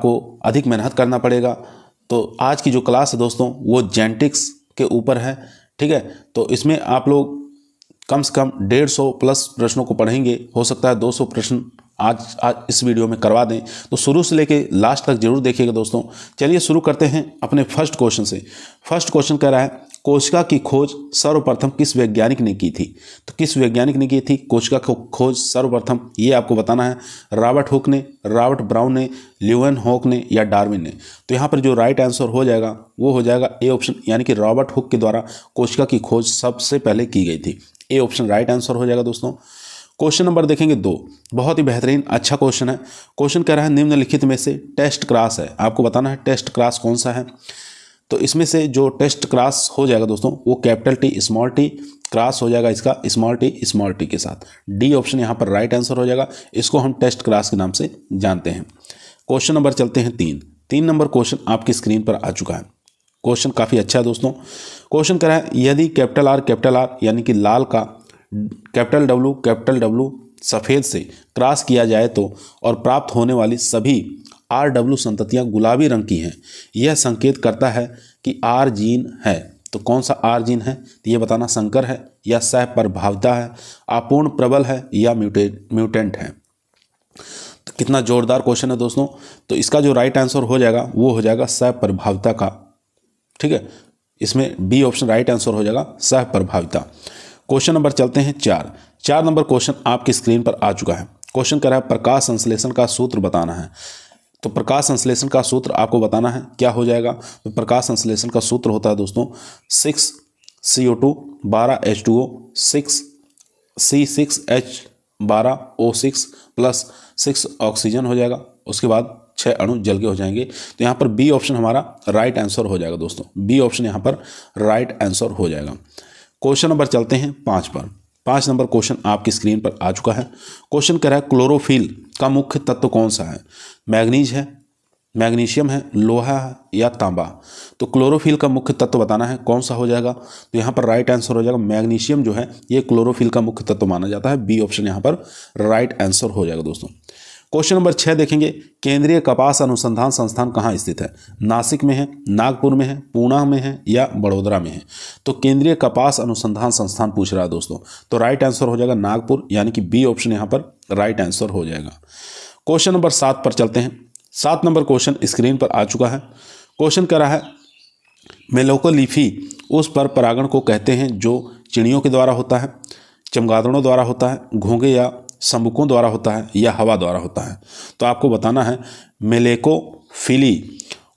आपको अधिक मेहनत करना पड़ेगा तो आज की जो क्लास है दोस्तों वो जेंटिक्स के ऊपर है ठीक है तो इसमें आप लोग कम से कम डेढ़ सौ प्लस प्रश्नों को पढ़ेंगे हो सकता है दो सौ प्रश्न आज आज इस वीडियो में करवा दें तो शुरू से लेके लास्ट तक जरूर देखिएगा दोस्तों चलिए शुरू करते हैं अपने फर्स्ट क्वेश्चन से फर्स्ट क्वेश्चन कह रहा है कोशिका की खोज सर्वप्रथम किस वैज्ञानिक ने की थी तो किस वैज्ञानिक ने की थी कोशिका को खोज सर्वप्रथम ये आपको बताना है रॉबर्ट हुक ने रॉबर्ट ब्राउन ने ल्यूवन होक ने या डार्विन ने तो यहाँ पर जो राइट आंसर हो जाएगा वो हो जाएगा ए ऑप्शन यानी कि रॉबर्ट हुक के द्वारा कोशिका की खोज सबसे पहले की गई थी ए ऑप्शन राइट आंसर हो जाएगा दोस्तों क्वेश्चन नंबर देखेंगे दो बहुत ही बेहतरीन अच्छा क्वेश्चन है क्वेश्चन कह रहा है निम्नलिखित में से टेस्ट क्रास है आपको बताना है टेस्ट क्रास कौन सा है तो इसमें से जो टेस्ट क्रॉस हो जाएगा दोस्तों वो capital T small T cross हो जाएगा इसका स्मॉल टी स्मॉल टी के साथ डी ऑप्शन यहाँ पर राइट आंसर हो जाएगा इसको हम टेस्ट क्रॉस के नाम से जानते हैं क्वेश्चन नंबर चलते हैं तीन तीन नंबर क्वेश्चन आपकी स्क्रीन पर आ चुका है क्वेश्चन काफ़ी अच्छा है दोस्तों क्वेश्चन करा है यदि कैपिटल आर कैपिटल आर यानी कि लाल का कैपिटल डब्लू कैपिटल डब्लू सफ़ेद से क्रॉस किया जाए तो और प्राप्त होने वाली सभी आर डब्ल्यू संततियाँ गुलाबी रंग की हैं यह संकेत करता है कि आर जीन है तो कौन सा आर जीन है तो ये बताना संकर है या सह प्रभावता है अपूर्ण प्रबल है या म्यूटेट म्यूटेंट है तो कितना जोरदार क्वेश्चन है दोस्तों तो इसका जो राइट आंसर हो जाएगा वो हो जाएगा सह प्रभावता का ठीक है इसमें बी ऑप्शन राइट आंसर हो जाएगा सह प्रभाविता क्वेश्चन नंबर चलते हैं चार चार नंबर क्वेश्चन आपकी स्क्रीन पर आ चुका है क्वेश्चन कह रहा है प्रकाश संश्लेषण का सूत्र बताना है तो प्रकाश संश्लेषण का सूत्र आपको बताना है क्या हो जाएगा तो प्रकाश संश्लेषण का सूत्र होता है दोस्तों सिक्स सी ओ टू बारह H two O six C six H बारह O six plus six oxygen हो जाएगा उसके बाद छः अणु जल के हो जाएंगे तो यहाँ पर बी ऑप्शन हमारा राइट आंसर हो जाएगा दोस्तों बी ऑप्शन यहाँ पर राइट आंसर हो जाएगा क्वेश्चन नंबर चलते हैं पाँच पर पांच नंबर क्वेश्चन आपकी स्क्रीन पर आ चुका है क्वेश्चन कह रहा है क्लोरोफिल का मुख्य तत्व कौन सा है मैग्नीज है मैग्नीशियम है लोहा है या तांबा तो क्लोरोफिल का मुख्य तत्व बताना है कौन सा हो जाएगा तो यहाँ पर राइट आंसर हो जाएगा मैग्नीशियम जो है ये क्लोरोफिल का मुख्य तत्व माना जाता है बी ऑप्शन यहाँ पर राइट आंसर हो जाएगा दोस्तों क्वेश्चन नंबर छः देखेंगे केंद्रीय कपास अनुसंधान संस्थान कहाँ स्थित है नासिक में है नागपुर में है पूना में है या बड़ोदरा में है तो केंद्रीय कपास अनुसंधान संस्थान पूछ रहा है दोस्तों तो राइट आंसर हो जाएगा नागपुर यानी कि बी ऑप्शन यहाँ पर राइट आंसर हो जाएगा क्वेश्चन नंबर सात पर चलते हैं सात नंबर क्वेश्चन स्क्रीन पर आ चुका है क्वेश्चन रहा है मेलोकोलिफी उस पर परागण को कहते हैं जो चिड़ियों के द्वारा होता है चमगादड़ों द्वारा होता है घोंगे या समुकों द्वारा होता है या हवा द्वारा होता है तो आपको बताना है मेलेको फिली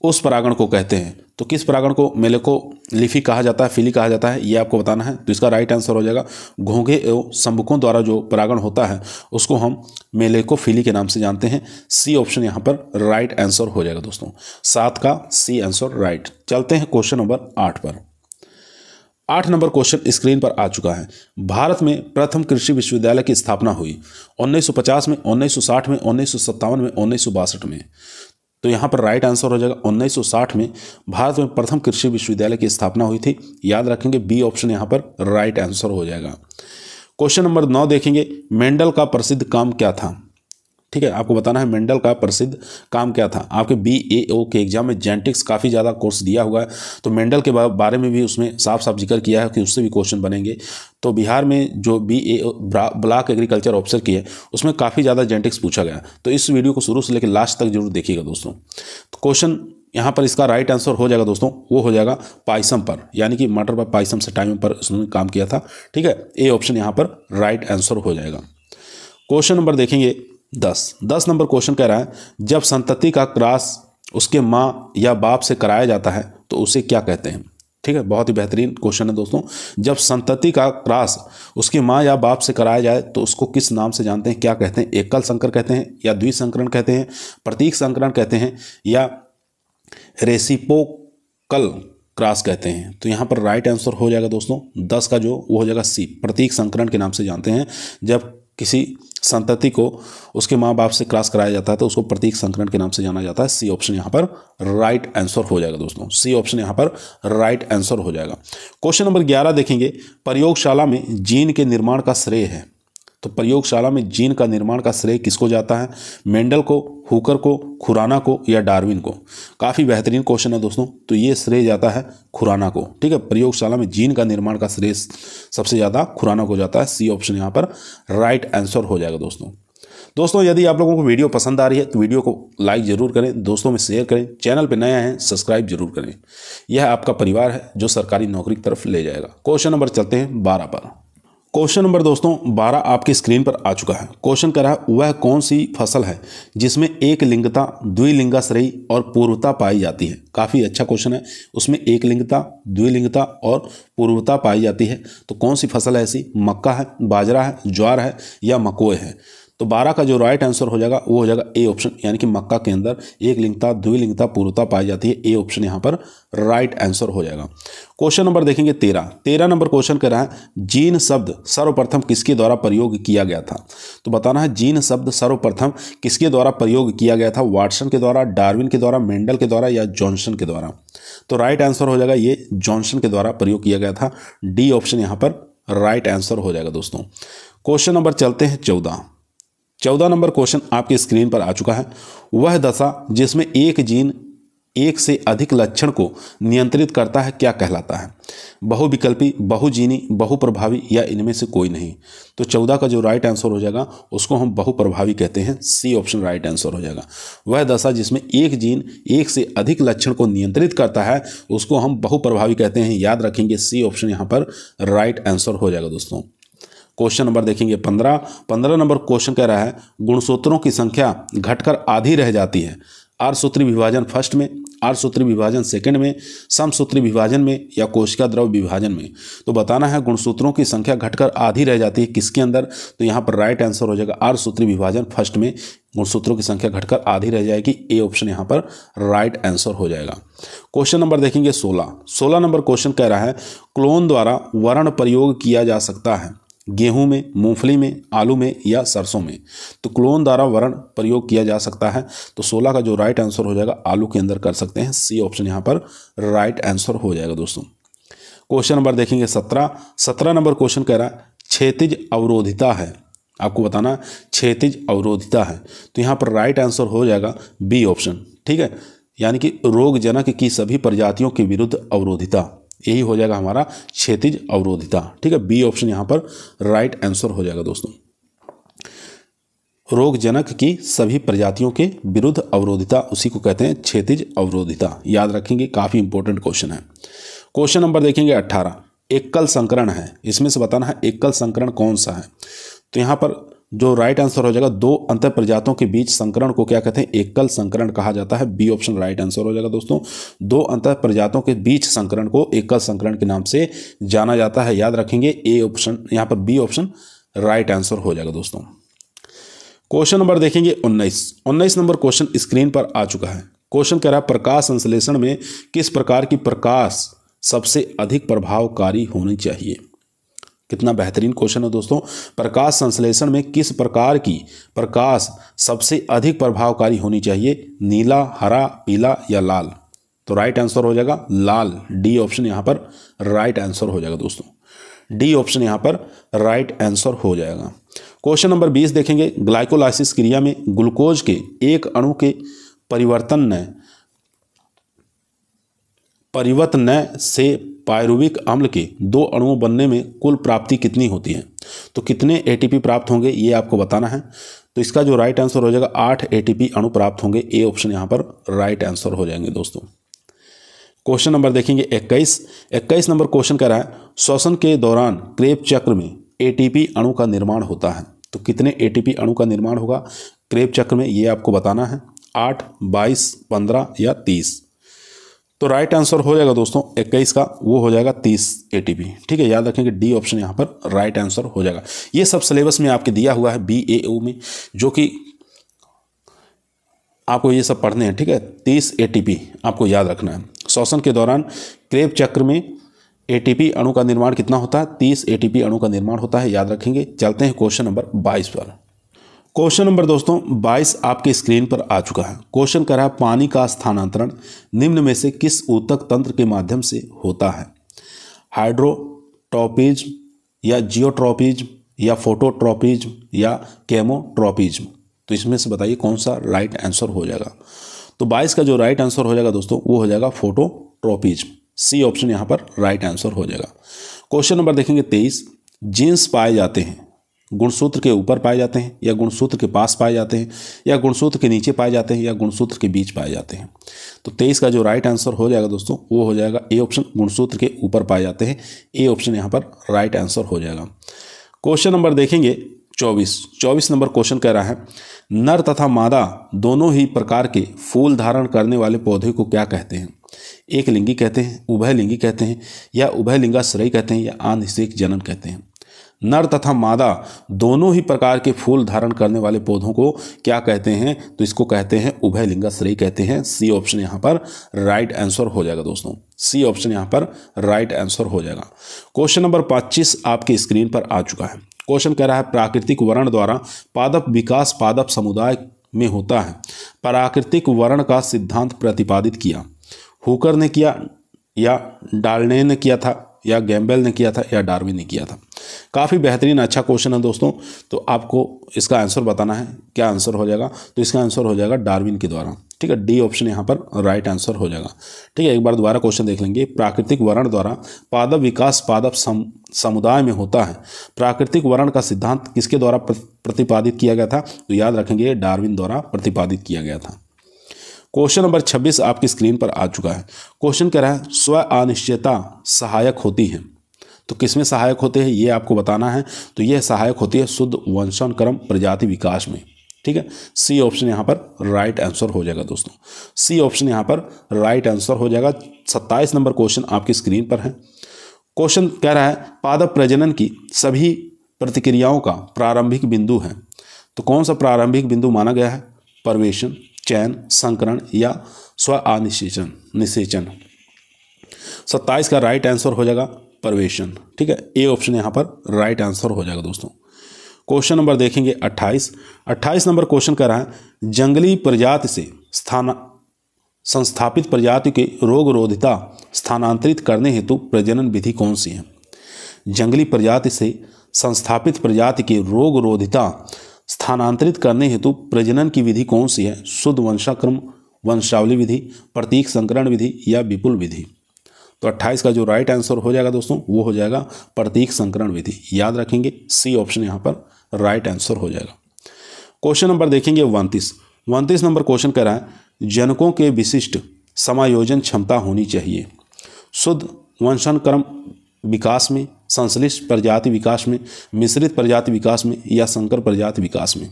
उस परागण को कहते हैं तो किस परागण को मेलेको लिफी कहा जाता है फिली कहा जाता है ये आपको बताना है तो इसका राइट आंसर हो जाएगा घोंघे एवं शंबुकों द्वारा जो परागण होता है उसको हम मेलेको फिली के नाम से जानते हैं सी ऑप्शन यहाँ पर राइट आंसर हो जाएगा दोस्तों सात का सी आंसर राइट चलते हैं क्वेश्चन नंबर आठ पर आठ नंबर क्वेश्चन स्क्रीन पर आ चुका है भारत में प्रथम कृषि विश्वविद्यालय की स्थापना हुई 1950 में 1960 में उन्नीस में उन्नीस में तो यहाँ पर राइट आंसर हो जाएगा 1960 में भारत में प्रथम कृषि विश्वविद्यालय की स्थापना हुई थी याद रखेंगे बी ऑप्शन यहाँ पर राइट आंसर हो जाएगा क्वेश्चन नंबर नौ देखेंगे मेंडल का प्रसिद्ध काम क्या था ठीक है आपको बताना है मेंडल का प्रसिद्ध काम क्या था आपके बी ए ओ के एग्जाम में जेनेटिक्स काफ़ी ज़्यादा कोर्स दिया हुआ है तो मेंडल के बारे में भी उसमें साफ साफ जिक्र किया है कि उससे भी क्वेश्चन बनेंगे तो बिहार में जो B A block agriculture officer की है उसमें काफ़ी ज़्यादा जेनेटिक्स पूछा गया तो इस वीडियो को शुरू से लेकर लास्ट तक जरूर देखिएगा दोस्तों तो क्वेश्चन यहाँ पर इसका राइट आंसर हो जाएगा दोस्तों वो हो जाएगा पाइसम पर यानी कि मटर पर पाइसम से टाइम पर उसने काम किया था ठीक है ए ऑप्शन यहाँ पर राइट आंसर हो जाएगा क्वेश्चन नंबर देखेंगे दस दस नंबर क्वेश्चन कह रहा है जब संतति का क्रास उसके माँ या बाप से कराया जाता है तो उसे क्या कहते हैं ठीक है बहुत ही बेहतरीन क्वेश्चन है दोस्तों जब संतति का क्रास उसकी माँ या बाप से कराया जाए तो उसको किस नाम से जानते हैं क्या कहते हैं एकल संकर कहते हैं या द्विसंकरण कहते हैं प्रतीक संकरण कहते हैं या रेसिपोकल क्रास कहते हैं तो यहाँ पर राइट आंसर हो जाएगा दोस्तों दस का जो वो हो जाएगा सी प्रतीक संकरण के नाम से जानते हैं जब किसी संतति को उसके माँ बाप से क्रॉस कराया जाता है तो उसको प्रतीक संकरण के नाम से जाना जाता है सी ऑप्शन यहाँ पर राइट आंसर हो जाएगा दोस्तों सी ऑप्शन यहाँ पर राइट आंसर हो जाएगा क्वेश्चन नंबर ग्यारह देखेंगे प्रयोगशाला में जीन के निर्माण का श्रेय है तो प्रयोगशाला में जीन का निर्माण का श्रेय किसको जाता है मेंडल को हुकर को खुराना को या डार्विन को काफ़ी बेहतरीन क्वेश्चन है दोस्तों तो ये श्रेय जाता है खुराना को ठीक है प्रयोगशाला में जीन का निर्माण का श्रेय सबसे ज़्यादा खुराना को जाता है सी ऑप्शन यहाँ पर राइट आंसर हो जाएगा दोस्तों दोस्तों यदि आप लोगों को वीडियो पसंद आ रही है तो वीडियो को लाइक ज़रूर करें दोस्तों में शेयर करें चैनल पर नया है सब्सक्राइब जरूर करें यह आपका परिवार है जो सरकारी नौकरी की तरफ ले जाएगा क्वेश्चन नंबर चलते हैं बारह पर क्वेश्चन नंबर दोस्तों बारह आपकी स्क्रीन पर आ चुका है क्वेश्चन कह रहा है वह कौन सी फसल है जिसमें एक लिंगता श्रेय और पूर्वता पाई जाती है काफ़ी अच्छा क्वेश्चन है उसमें एक लिंगता द्विलिंगता और पूर्वता पाई जाती है तो कौन सी फसल है ऐसी मक्का है बाजरा है ज्वार है या मकोए है तो बारह का जो राइट आंसर हो जाएगा वो हो जाएगा ए ऑप्शन यानी कि मक्का के अंदर एक लिंगता द्विलिंगता पूर्वता पाई जाती है ए ऑप्शन यहाँ पर राइट आंसर हो जाएगा क्वेश्चन नंबर देखेंगे तेरह तेरह नंबर क्वेश्चन कह रहा है जीन शब्द सर्वप्रथम किसके द्वारा प्रयोग किया गया था तो बताना है जीन शब्द सर्वप्रथम किसके द्वारा प्रयोग किया गया था वाटसन के द्वारा डार्विन के द्वारा मेंडल के द्वारा या जॉनसन के द्वारा तो राइट आंसर हो जाएगा ये जॉनसन के द्वारा प्रयोग किया गया था डी ऑप्शन यहाँ पर राइट आंसर हो जाएगा दोस्तों क्वेश्चन नंबर चलते हैं चौदह चौदह नंबर क्वेश्चन आपकी स्क्रीन पर आ चुका है वह दशा जिसमें एक जीन एक से अधिक लक्षण को नियंत्रित करता है क्या कहलाता है बहुविकल्पी बहुजीनी बहुप्रभावी या इनमें से कोई नहीं तो चौदह का जो राइट आंसर हो जाएगा उसको हम बहुप्रभावी कहते हैं सी ऑप्शन राइट आंसर हो जाएगा वह दशा जिसमें एक जीन एक से अधिक लक्षण को नियंत्रित करता है उसको हम बहुप्रभावी कहते हैं याद रखेंगे सी ऑप्शन यहाँ पर राइट आंसर हो जाएगा दोस्तों क्वेश्चन नंबर देखेंगे पंद्रह पंद्रह नंबर क्वेश्चन कह रहा है गुणसूत्रों की संख्या घटकर आधी रह जाती है आर सूत्री विभाजन फर्स्ट में आर सूत्री विभाजन सेकंड में समसूत्री विभाजन में या कोशिका द्रव विभाजन में तो बताना है गुणसूत्रों की संख्या घटकर आधी रह जाती है किसके अंदर तो यहाँ पर राइट आंसर हो जाएगा आर सूत्री विभाजन फर्स्ट में गुणसूत्रों की संख्या घटकर आधी रह जाएगी ए ऑप्शन यहाँ पर राइट आंसर हो जाएगा क्वेश्चन नंबर देखेंगे सोलह सोलह नंबर क्वेश्चन कह रहा है क्लोन द्वारा वर्ण प्रयोग किया जा सकता है गेहूं में मूंगफली में आलू में या सरसों में तो क्लोन द्वारा वर्ण प्रयोग किया जा सकता है तो 16 का जो राइट आंसर हो जाएगा आलू के अंदर कर सकते हैं सी ऑप्शन यहाँ पर राइट आंसर हो जाएगा दोस्तों क्वेश्चन नंबर देखेंगे सत्रह सत्रह नंबर क्वेश्चन कह रहा है क्षेत्रिज अवरोधिता है आपको बताना क्षेत्रिज अवरोधिता है तो यहाँ पर राइट आंसर हो जाएगा बी ऑप्शन ठीक है यानी कि रोगजनक की सभी प्रजातियों के विरुद्ध अवरोधिता यही हो जाएगा हमारा क्षेतिज अवरोधिता ठीक है बी ऑप्शन यहाँ पर राइट आंसर हो जाएगा दोस्तों रोगजनक की सभी प्रजातियों के विरुद्ध अवरोधिता उसी को कहते हैं क्षेत्रिज अवरोधिता याद रखेंगे काफ़ी इंपॉर्टेंट क्वेश्चन है क्वेश्चन नंबर देखेंगे अट्ठारह एकल संकरण है इसमें से बताना है एकल संकरण कौन सा है तो यहाँ पर जो राइट आंसर हो जाएगा दो अंतर प्रजातों के बीच संकरण को क्या कहते हैं एकल संकरण कहा जाता है बी ऑप्शन राइट आंसर हो जाएगा दोस्तों दो अंतर प्रजातों के बीच संकरण को एकल संकरण के नाम से जाना जाता है याद रखेंगे ए ऑप्शन यहां पर बी ऑप्शन राइट आंसर हो जाएगा दोस्तों क्वेश्चन नंबर देखेंगे उन्नीस उन्नीस नंबर क्वेश्चन स्क्रीन पर आ चुका है क्वेश्चन कह रहा है प्रकाश संश्लेषण में किस प्रकार की प्रकाश सबसे अधिक प्रभावकारी होनी चाहिए कितना बेहतरीन क्वेश्चन है दोस्तों प्रकाश संश्लेषण में किस प्रकार की प्रकाश सबसे अधिक प्रभावकारी होनी चाहिए नीला हरा पीला या लाल तो राइट आंसर हो जाएगा लाल डी ऑप्शन यहां पर राइट आंसर हो जाएगा दोस्तों डी ऑप्शन यहां पर राइट आंसर हो जाएगा क्वेश्चन नंबर बीस देखेंगे ग्लाइकोलाइसिस क्रिया में ग्लूकोज के एक अणु के परिवर्तन ने परिवर्तन से पायरुविक अम्ल के दो अणुओं बनने में कुल प्राप्ति कितनी होती है तो कितने एटीपी प्राप्त होंगे ये आपको बताना है तो इसका जो राइट आंसर हो जाएगा आठ एटीपी अणु प्राप्त होंगे ए ऑप्शन यहाँ पर राइट आंसर हो जाएंगे दोस्तों क्वेश्चन नंबर देखेंगे 21 21 नंबर क्वेश्चन कह रहा है श्वसन के दौरान क्रेप चक्र में ए अणु का निर्माण होता है तो कितने ए अणु का निर्माण होगा क्रेप चक्र में ये आपको बताना है आठ बाईस पंद्रह या तीस तो राइट आंसर हो जाएगा दोस्तों इक्कीस का वो हो जाएगा तीस ए ठीक है याद रखेंगे डी ऑप्शन यहाँ पर राइट आंसर हो जाएगा ये सब सिलेबस में आपके दिया हुआ है बी ए ओ में जो कि आपको ये सब पढ़ने हैं ठीक है तीस ए आपको याद रखना है शोषण के दौरान क्रेब चक्र में ए अणु का निर्माण कितना होता है तीस ए अणु का निर्माण होता है याद रखेंगे चलते हैं क्वेश्चन नंबर बाईस पर क्वेश्चन नंबर दोस्तों 22 आपके स्क्रीन पर आ चुका है क्वेश्चन कह रहा है पानी का स्थानांतरण निम्न में से किस ऊतक तंत्र के माध्यम से होता है हाइड्रोट्रोपिज या जियोट्रॉपिज या फोटोट्रॉपिज या केमोट्रॉपिज तो इसमें से बताइए कौन सा राइट आंसर हो जाएगा तो 22 का जो राइट आंसर हो जाएगा दोस्तों वो हो जाएगा फोटोट्रोपिज्म सी ऑप्शन यहाँ पर राइट आंसर हो जाएगा क्वेश्चन नंबर देखेंगे तेईस जीन्स पाए जाते हैं गुणसूत्र के ऊपर पाए जाते हैं या गुणसूत्र के पास पाए जाते हैं या गुणसूत्र के नीचे पाए जाते हैं या गुणसूत्र के बीच पाए जाते हैं तो तेईस का जो राइट आंसर हो जाएगा दोस्तों वो हो जाएगा ए ऑप्शन गुणसूत्र के ऊपर पाए जाते हैं ए ऑप्शन यहाँ पर राइट आंसर हो जाएगा क्वेश्चन नंबर देखेंगे चौबीस चौबीस नंबर क्वेश्चन कह रहा है नर तथा मादा दोनों ही प्रकार के फूल धारण करने वाले पौधे को क्या कहते हैं एक लिंगी कहते हैं उभय लिंगी कहते हैं या उभय लिंगाश्रय कहते हैं या आंधिक जनन कहते हैं नर तथा मादा दोनों ही प्रकार के फूल धारण करने वाले पौधों को क्या कहते हैं तो इसको कहते हैं उभय लिंगाश्रय कहते हैं सी ऑप्शन यहाँ पर राइट आंसर हो जाएगा दोस्तों सी ऑप्शन यहाँ पर राइट आंसर हो जाएगा क्वेश्चन नंबर पच्चीस आपके स्क्रीन पर आ चुका है क्वेश्चन कह रहा है प्राकृतिक वर्ण द्वारा पादप विकास पादप समुदाय में होता है प्राकृतिक वर्ण का सिद्धांत प्रतिपादित किया हुकर ने किया या डालने ने किया था या गैम्बेल ने किया था या डार्विन ने किया था काफ़ी बेहतरीन अच्छा क्वेश्चन है दोस्तों तो आपको इसका आंसर बताना है क्या आंसर हो जाएगा तो इसका आंसर हो जाएगा डार्विन के द्वारा ठीक है डी ऑप्शन यहाँ पर राइट आंसर हो जाएगा ठीक है एक बार दोबारा क्वेश्चन देख लेंगे प्राकृतिक वर्ण द्वारा पादप विकास पादप सम, समुदाय में होता है प्राकृतिक वर्ण का सिद्धांत किसके द्वारा प्रतिपादित किया गया था तो याद रखेंगे डार्विन द्वारा प्रतिपादित किया गया था क्वेश्चन नंबर 26 आपकी स्क्रीन पर आ चुका है क्वेश्चन कह रहा है स्व अनिश्चयता सहायक होती है तो किसमें सहायक होते हैं ये आपको बताना है तो यह सहायक होती है शुद्ध वंशन क्रम प्रजाति विकास में ठीक है सी ऑप्शन यहाँ पर राइट आंसर हो जाएगा दोस्तों सी ऑप्शन यहाँ पर राइट आंसर हो जाएगा सत्ताईस नंबर क्वेश्चन आपकी स्क्रीन पर है क्वेश्चन कह रहा है पादप प्रजनन की सभी प्रतिक्रियाओं का प्रारंभिक बिंदु है तो कौन सा प्रारंभिक बिंदु माना गया है परवेशन चयन संकरण या स्व आनिषेचन निषेचन सत्ताईस का राइट आंसर हो जाएगा परवेशन ठीक है ए ऑप्शन यहाँ पर राइट आंसर हो जाएगा दोस्तों क्वेश्चन नंबर देखेंगे अट्ठाईस अट्ठाईस नंबर क्वेश्चन कर रहा है जंगली प्रजाति से स्थान संस्थापित प्रजाति के रोग रोधिता स्थानांतरित करने हेतु प्रजनन विधि कौन सी है जंगली प्रजाति से संस्थापित प्रजाति के रोग रोधिता स्थानांतरित करने हेतु प्रजनन की विधि कौन सी है शुद्ध वंशाक्रम वंशावली विधि प्रतीक संकरण विधि या विपुल विधि तो 28 का जो राइट आंसर हो जाएगा दोस्तों वो हो जाएगा प्रतीक संकरण विधि याद रखेंगे सी ऑप्शन यहाँ पर राइट आंसर हो जाएगा क्वेश्चन नंबर देखेंगे उनतीस उनतीस नंबर क्वेश्चन कह रहा है जनकों के विशिष्ट समायोजन क्षमता होनी चाहिए शुद्ध क्रम विकास में संश्लिष्ट प्रजाति विकास में मिश्रित प्रजाति विकास में या संकर प्रजाति विकास में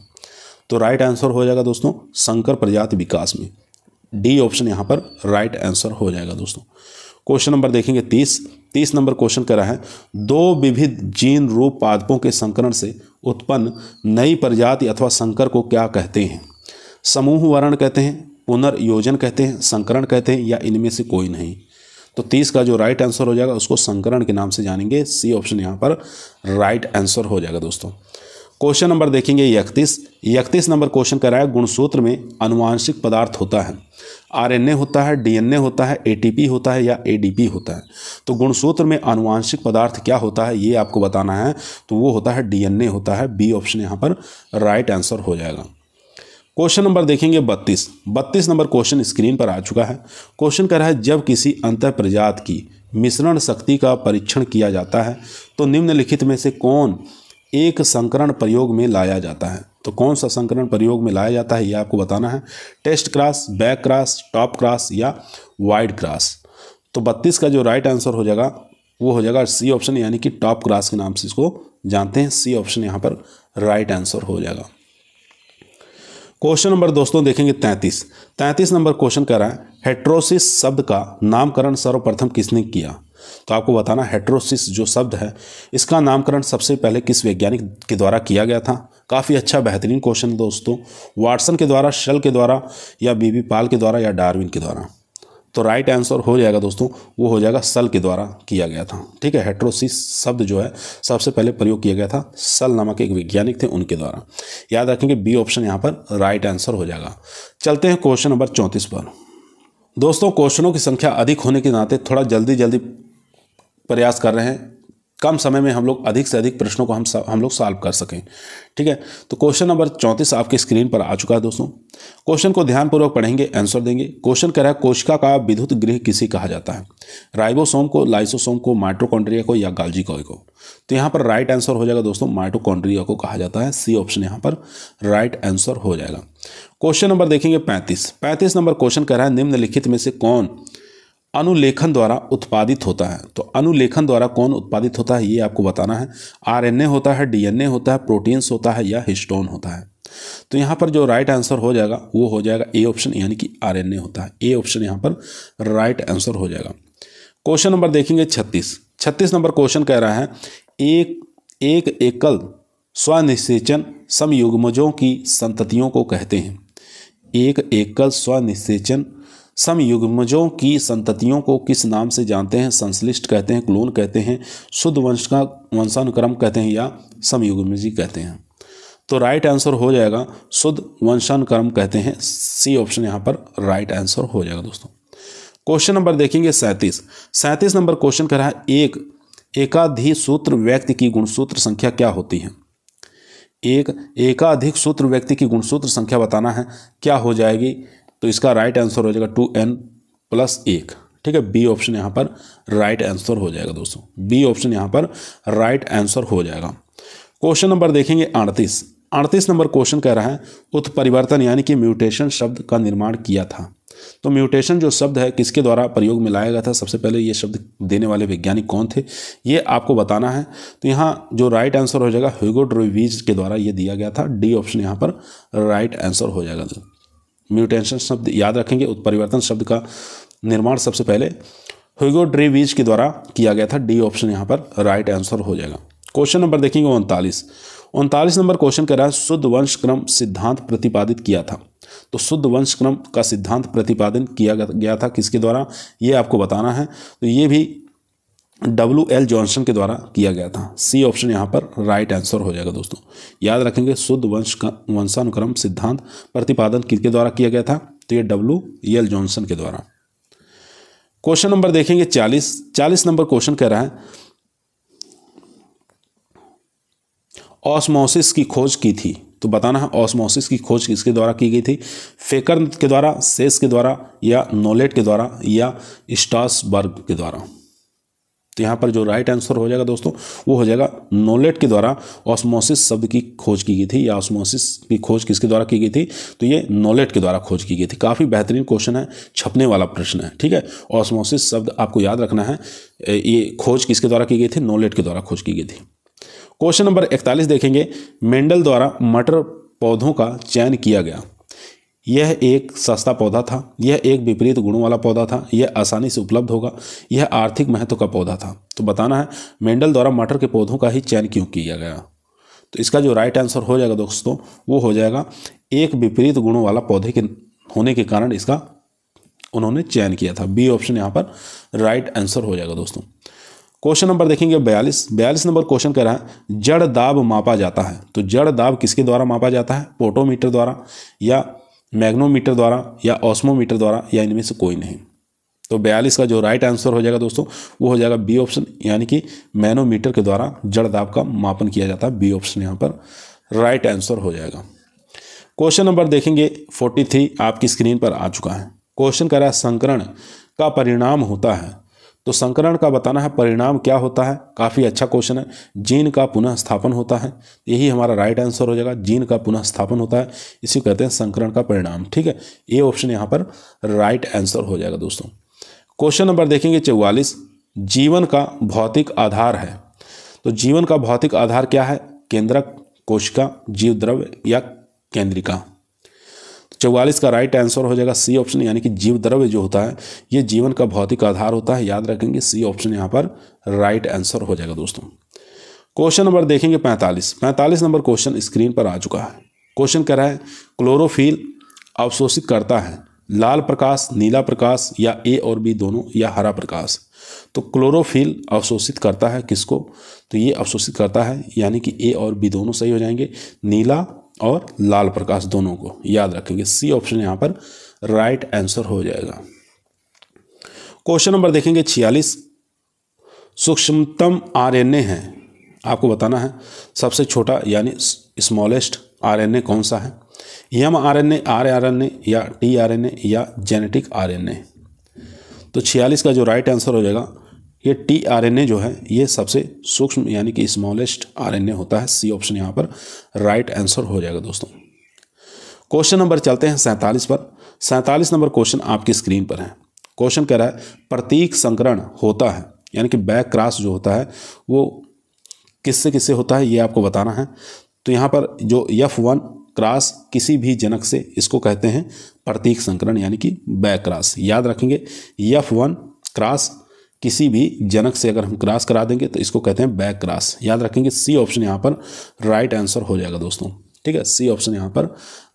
तो राइट आंसर हो जाएगा दोस्तों संकर प्रजाति विकास में डी ऑप्शन यहाँ पर राइट आंसर हो जाएगा दोस्तों क्वेश्चन नंबर देखेंगे तीस तीस नंबर क्वेश्चन कह रहा है दो विविध जीन रूप पादपों के संकरण से उत्पन्न नई प्रजाति अथवा संकर को क्या कहते हैं समूह वर्ण कहते हैं पुनर्योजन कहते हैं संकरण कहते हैं या इनमें से कोई नहीं तो तीस का जो राइट आंसर हो जाएगा उसको संकरण के नाम से जानेंगे सी ऑप्शन यहाँ पर राइट आंसर हो जाएगा दोस्तों क्वेश्चन नंबर देखेंगे इकतीस इकतीस नंबर क्वेश्चन कह रहा है गुणसूत्र में अनुवांशिक पदार्थ होता है आरएनए होता है डीएनए होता है एटीपी होता है या एडीपी होता है तो गुणसूत्र में अनुवांशिक पदार्थ क्या होता है ये आपको बताना है तो वो होता है डीएनए होता है बी ऑप्शन यहाँ पर राइट आंसर हो जाएगा क्वेश्चन नंबर देखेंगे बत्तीस बत्तीस नंबर क्वेश्चन स्क्रीन पर आ चुका है क्वेश्चन कह रहा है जब किसी अंतर प्रजात की मिश्रण शक्ति का परीक्षण किया जाता है तो निम्नलिखित में से कौन एक संकरण प्रयोग में लाया जाता है तो कौन सा संकरण प्रयोग में लाया जाता है ये आपको बताना है test cross back cross top cross या वाइड क्रास तो बत्तीस का जो राइट आंसर हो जाएगा वो हो जाएगा सी ऑप्शन यानी कि टॉप क्रास के नाम से इसको जानते हैं सी ऑप्शन यहाँ पर राइट आंसर हो जाएगा क्वेश्चन नंबर दोस्तों देखेंगे तैंतीस तैंतीस नंबर क्वेश्चन कह रहा है हेट्रोसिस शब्द का नामकरण सर्वप्रथम किसने किया तो आपको बताना हेट्रोसिस जो शब्द है इसका नामकरण सबसे पहले किस वैज्ञानिक के द्वारा किया गया था काफ़ी अच्छा बेहतरीन क्वेश्चन दोस्तों वाटसन के द्वारा शल के द्वारा या बीबी पाल के द्वारा या डार्विन के द्वारा तो राइट आंसर हो जाएगा दोस्तों वो हो जाएगा सल के द्वारा किया गया था ठीक है हेट्रोसिस शब्द जो है सबसे पहले प्रयोग किया गया था सल नामक एक वैज्ञानिक थे उनके द्वारा याद रखेंगे बी ऑप्शन यहाँ पर राइट आंसर हो जाएगा चलते हैं क्वेश्चन नंबर चौंतीस पर दोस्तों क्वेश्चनों की संख्या अधिक होने के नाते थोड़ा जल्दी जल्दी प्रयास कर रहे हैं कम समय में हम लोग अधिक से अधिक प्रश्नों को हम हम लोग सॉल्व कर सकें ठीक है तो क्वेश्चन नंबर चौंतीस आपके स्क्रीन पर आ चुका है दोस्तों क्वेश्चन को ध्यानपूर्वक पढ़ेंगे आंसर देंगे क्वेश्चन कह रहा है कोशिका का विद्युत गृह किसे कहा जाता है राइबोसोम को लाइसोसोम को माइट्रोकॉन्ड्रिया को या गालजी को तो यहाँ पर राइट आंसर हो जाएगा दोस्तों माइट्रोकॉन्ड्रिया को कहा जाता है सी ऑप्शन यहाँ पर राइट आंसर हो जाएगा क्वेश्चन नंबर देखेंगे पैंतीस पैंतीस नंबर क्वेश्चन कह रहा है निम्नलिखित में से कौन अनुलेखन द्वारा उत्पादित होता है तो अनुलेखन द्वारा कौन उत्पादित होता है ये आपको बताना है आरएनए होता है डीएनए होता है प्रोटीन्स होता है या हिस्टोन होता है तो यहाँ पर जो राइट आंसर हो जाएगा वो हो जाएगा ए ऑप्शन यानी कि आरएनए होता है ए ऑप्शन यहाँ पर राइट आंसर हो जाएगा क्वेश्चन नंबर देखेंगे छत्तीस छत्तीस नंबर क्वेश्चन कह रहा है एक एक एकल स्वनिषेचन समयुग्मजों की संततियों को कहते हैं एक एकल स्वनिषेचन समयुग्मजों की संततियों को किस नाम से जानते हैं संश्लिष्ट कहते हैं क्लोन कहते हैं शुद्ध वंश का वंशानुक्रम कहते हैं या समयुग्मजी कहते हैं तो राइट आंसर हो जाएगा शुद्ध वंशानुक्रम कहते हैं सी ऑप्शन यहाँ पर राइट आंसर हो जाएगा दोस्तों क्वेश्चन नंबर देखेंगे सैंतीस सैंतीस नंबर क्वेश्चन कह रहा है एक एकाधिक सूत्र व्यक्ति की गुणसूत्र संख्या क्या होती है एक एकाधिक सूत्र व्यक्ति की गुणसूत्र संख्या बताना है क्या हो जाएगी तो इसका राइट आंसर हो जाएगा टू एन प्लस एक ठीक है बी ऑप्शन यहाँ पर राइट आंसर हो जाएगा दोस्तों बी ऑप्शन यहाँ पर राइट आंसर हो जाएगा क्वेश्चन नंबर देखेंगे अड़तीस अड़तीस नंबर क्वेश्चन कह रहा है उत्परिवर्तन यानी कि म्यूटेशन शब्द का निर्माण किया था तो म्यूटेशन जो शब्द है किसके द्वारा प्रयोग में लाया गया था सबसे पहले ये शब्द देने वाले वैज्ञानिक कौन थे ये आपको बताना है तो यहाँ जो राइट आंसर हो जाएगा ह्यूगोड्रोविज के द्वारा ये दिया गया था डी ऑप्शन यहाँ पर राइट आंसर हो जाएगा म्यूटेशन शब्द याद रखेंगे उत्परिवर्तन शब्द का निर्माण सबसे पहले हुगो ड्रेवीज के द्वारा किया गया था डी ऑप्शन यहाँ पर राइट आंसर हो जाएगा क्वेश्चन नंबर देखेंगे उनतालीस उनतालीस नंबर क्वेश्चन कह रहा है शुद्ध वंश क्रम सिद्धांत प्रतिपादित किया था तो शुद्ध वंश क्रम का सिद्धांत प्रतिपादन किया गया था किसके द्वारा ये आपको बताना है तो ये भी डब्ल्यू एल जॉनसन के द्वारा किया गया था सी ऑप्शन यहाँ पर राइट आंसर हो जाएगा दोस्तों याद रखेंगे शुद्ध वंश का वंशानुक्रम सिद्धांत प्रतिपादन किसके द्वारा किया गया था तो ये डब्ल्यू एल जॉनसन के द्वारा क्वेश्चन नंबर देखेंगे चालीस चालीस नंबर क्वेश्चन कह रहा है ऑस्मोसिस की खोज की थी तो बताना है ऑस्मोसिस की खोज किसके द्वारा की गई थी फेकर के द्वारा सेस के द्वारा या नोलेट के द्वारा या स्टासबर्ग के द्वारा तो यहाँ पर जो राइट आंसर हो जाएगा दोस्तों वो हो जाएगा नोलेट के द्वारा ऑस्मोसिस शब्द की खोज की गई थी या ऑस्मोसिस की खोज किसके द्वारा की गई थी तो ये नोलेट के द्वारा खोज की गई थी काफ़ी बेहतरीन क्वेश्चन है छपने वाला प्रश्न है ठीक है ऑस्मोसिस शब्द आपको याद रखना है ये खोज किसके द्वारा की गई थी नोलेट के द्वारा खोज की गई थी क्वेश्चन नंबर इकतालीस देखेंगे मेंडल द्वारा मटर पौधों का चयन किया गया यह एक सस्ता पौधा था यह एक विपरीत गुणों वाला पौधा था यह आसानी से उपलब्ध होगा यह आर्थिक महत्व का पौधा था तो बताना है मेंडल द्वारा मटर के पौधों का ही चयन क्यों किया गया तो इसका जो राइट आंसर हो जाएगा दोस्तों वो हो जाएगा एक विपरीत गुणों वाला पौधे के होने के कारण इसका उन्होंने चयन किया था बी ऑप्शन यहाँ पर राइट आंसर हो जाएगा दोस्तों क्वेश्चन नंबर देखेंगे बयालीस बयालीस नंबर क्वेश्चन कह रहा है जड़ दाब मापा जाता है तो जड़ दाब किसके द्वारा मापा जाता है पोटोमीटर द्वारा या मैग्नोमीटर द्वारा या ऑस्मोमीटर द्वारा या इनमें से कोई नहीं तो बयालीस का जो राइट आंसर हो जाएगा दोस्तों वो हो जाएगा बी ऑप्शन यानी कि मैनोमीटर के द्वारा जड़ दाब का मापन किया जाता है बी ऑप्शन यहाँ पर राइट आंसर हो जाएगा क्वेश्चन नंबर देखेंगे 43 आपकी स्क्रीन पर आ चुका है क्वेश्चन कह रहा है संकरण का परिणाम होता है तो संकरण का बताना है परिणाम क्या होता है काफ़ी अच्छा क्वेश्चन है जीन का पुनः स्थापन होता है यही हमारा राइट आंसर हो जाएगा जीन का पुनः स्थापन होता है इसी कहते हैं संकरण का परिणाम ठीक है ये ऑप्शन यहाँ पर राइट आंसर हो जाएगा दोस्तों क्वेश्चन नंबर देखेंगे चौवालीस जीवन का भौतिक आधार है तो जीवन का भौतिक आधार क्या है केंद्रक कोशिका जीव द्रव्य या केंद्रिका चौवालीस का राइट आंसर हो जाएगा सी ऑप्शन यानी कि जीव द्रव्य जो होता है ये जीवन का भौतिक आधार होता है याद रखेंगे सी ऑप्शन यहाँ पर राइट आंसर हो जाएगा दोस्तों क्वेश्चन नंबर देखेंगे पैंतालीस पैंतालीस नंबर क्वेश्चन स्क्रीन पर आ चुका है क्वेश्चन कह रहा है क्लोरोफिल अवशोषित करता है लाल प्रकाश नीला प्रकाश या ए और बी दोनों या हरा प्रकाश तो क्लोरोफिल अवशोषित करता है किसको तो ये अवशोषित करता है यानी कि ए और बी दोनों सही हो जाएंगे नीला और लाल प्रकाश दोनों को याद रखेंगे सी ऑप्शन यहाँ पर राइट आंसर हो जाएगा क्वेश्चन नंबर देखेंगे छियालीस सूक्ष्मतम आरएनए है आपको बताना है सबसे छोटा यानी स्मॉलेस्ट आरएनए कौन सा है यम आरएनए आरआरएनए या टीआरएनए या जेनेटिक आरएनए तो छियालीस का जो राइट आंसर हो जाएगा ये टी आर एन ए जो है ये सबसे सूक्ष्म यानी कि स्मॉलेस्ट आर एन ए होता है सी ऑप्शन यहाँ पर राइट आंसर हो जाएगा दोस्तों क्वेश्चन नंबर चलते हैं सैंतालीस पर सैंतालीस नंबर क्वेश्चन आपकी स्क्रीन पर है क्वेश्चन कह रहा है प्रतीक संकरण होता है यानी कि बैक क्रॉस जो होता है वो किससे किससे होता है ये आपको बताना है तो यहाँ पर जो यफ वन क्रॉस किसी भी जनक से इसको कहते हैं प्रतीक संकरण यानी कि बैक क्रॉस याद रखेंगे यफ वन क्रॉस किसी भी जनक से अगर हम क्रॉस करा देंगे तो इसको कहते हैं बैक क्रॉस याद रखेंगे सी ऑप्शन यहाँ पर राइट आंसर हो जाएगा दोस्तों ठीक है सी ऑप्शन यहाँ पर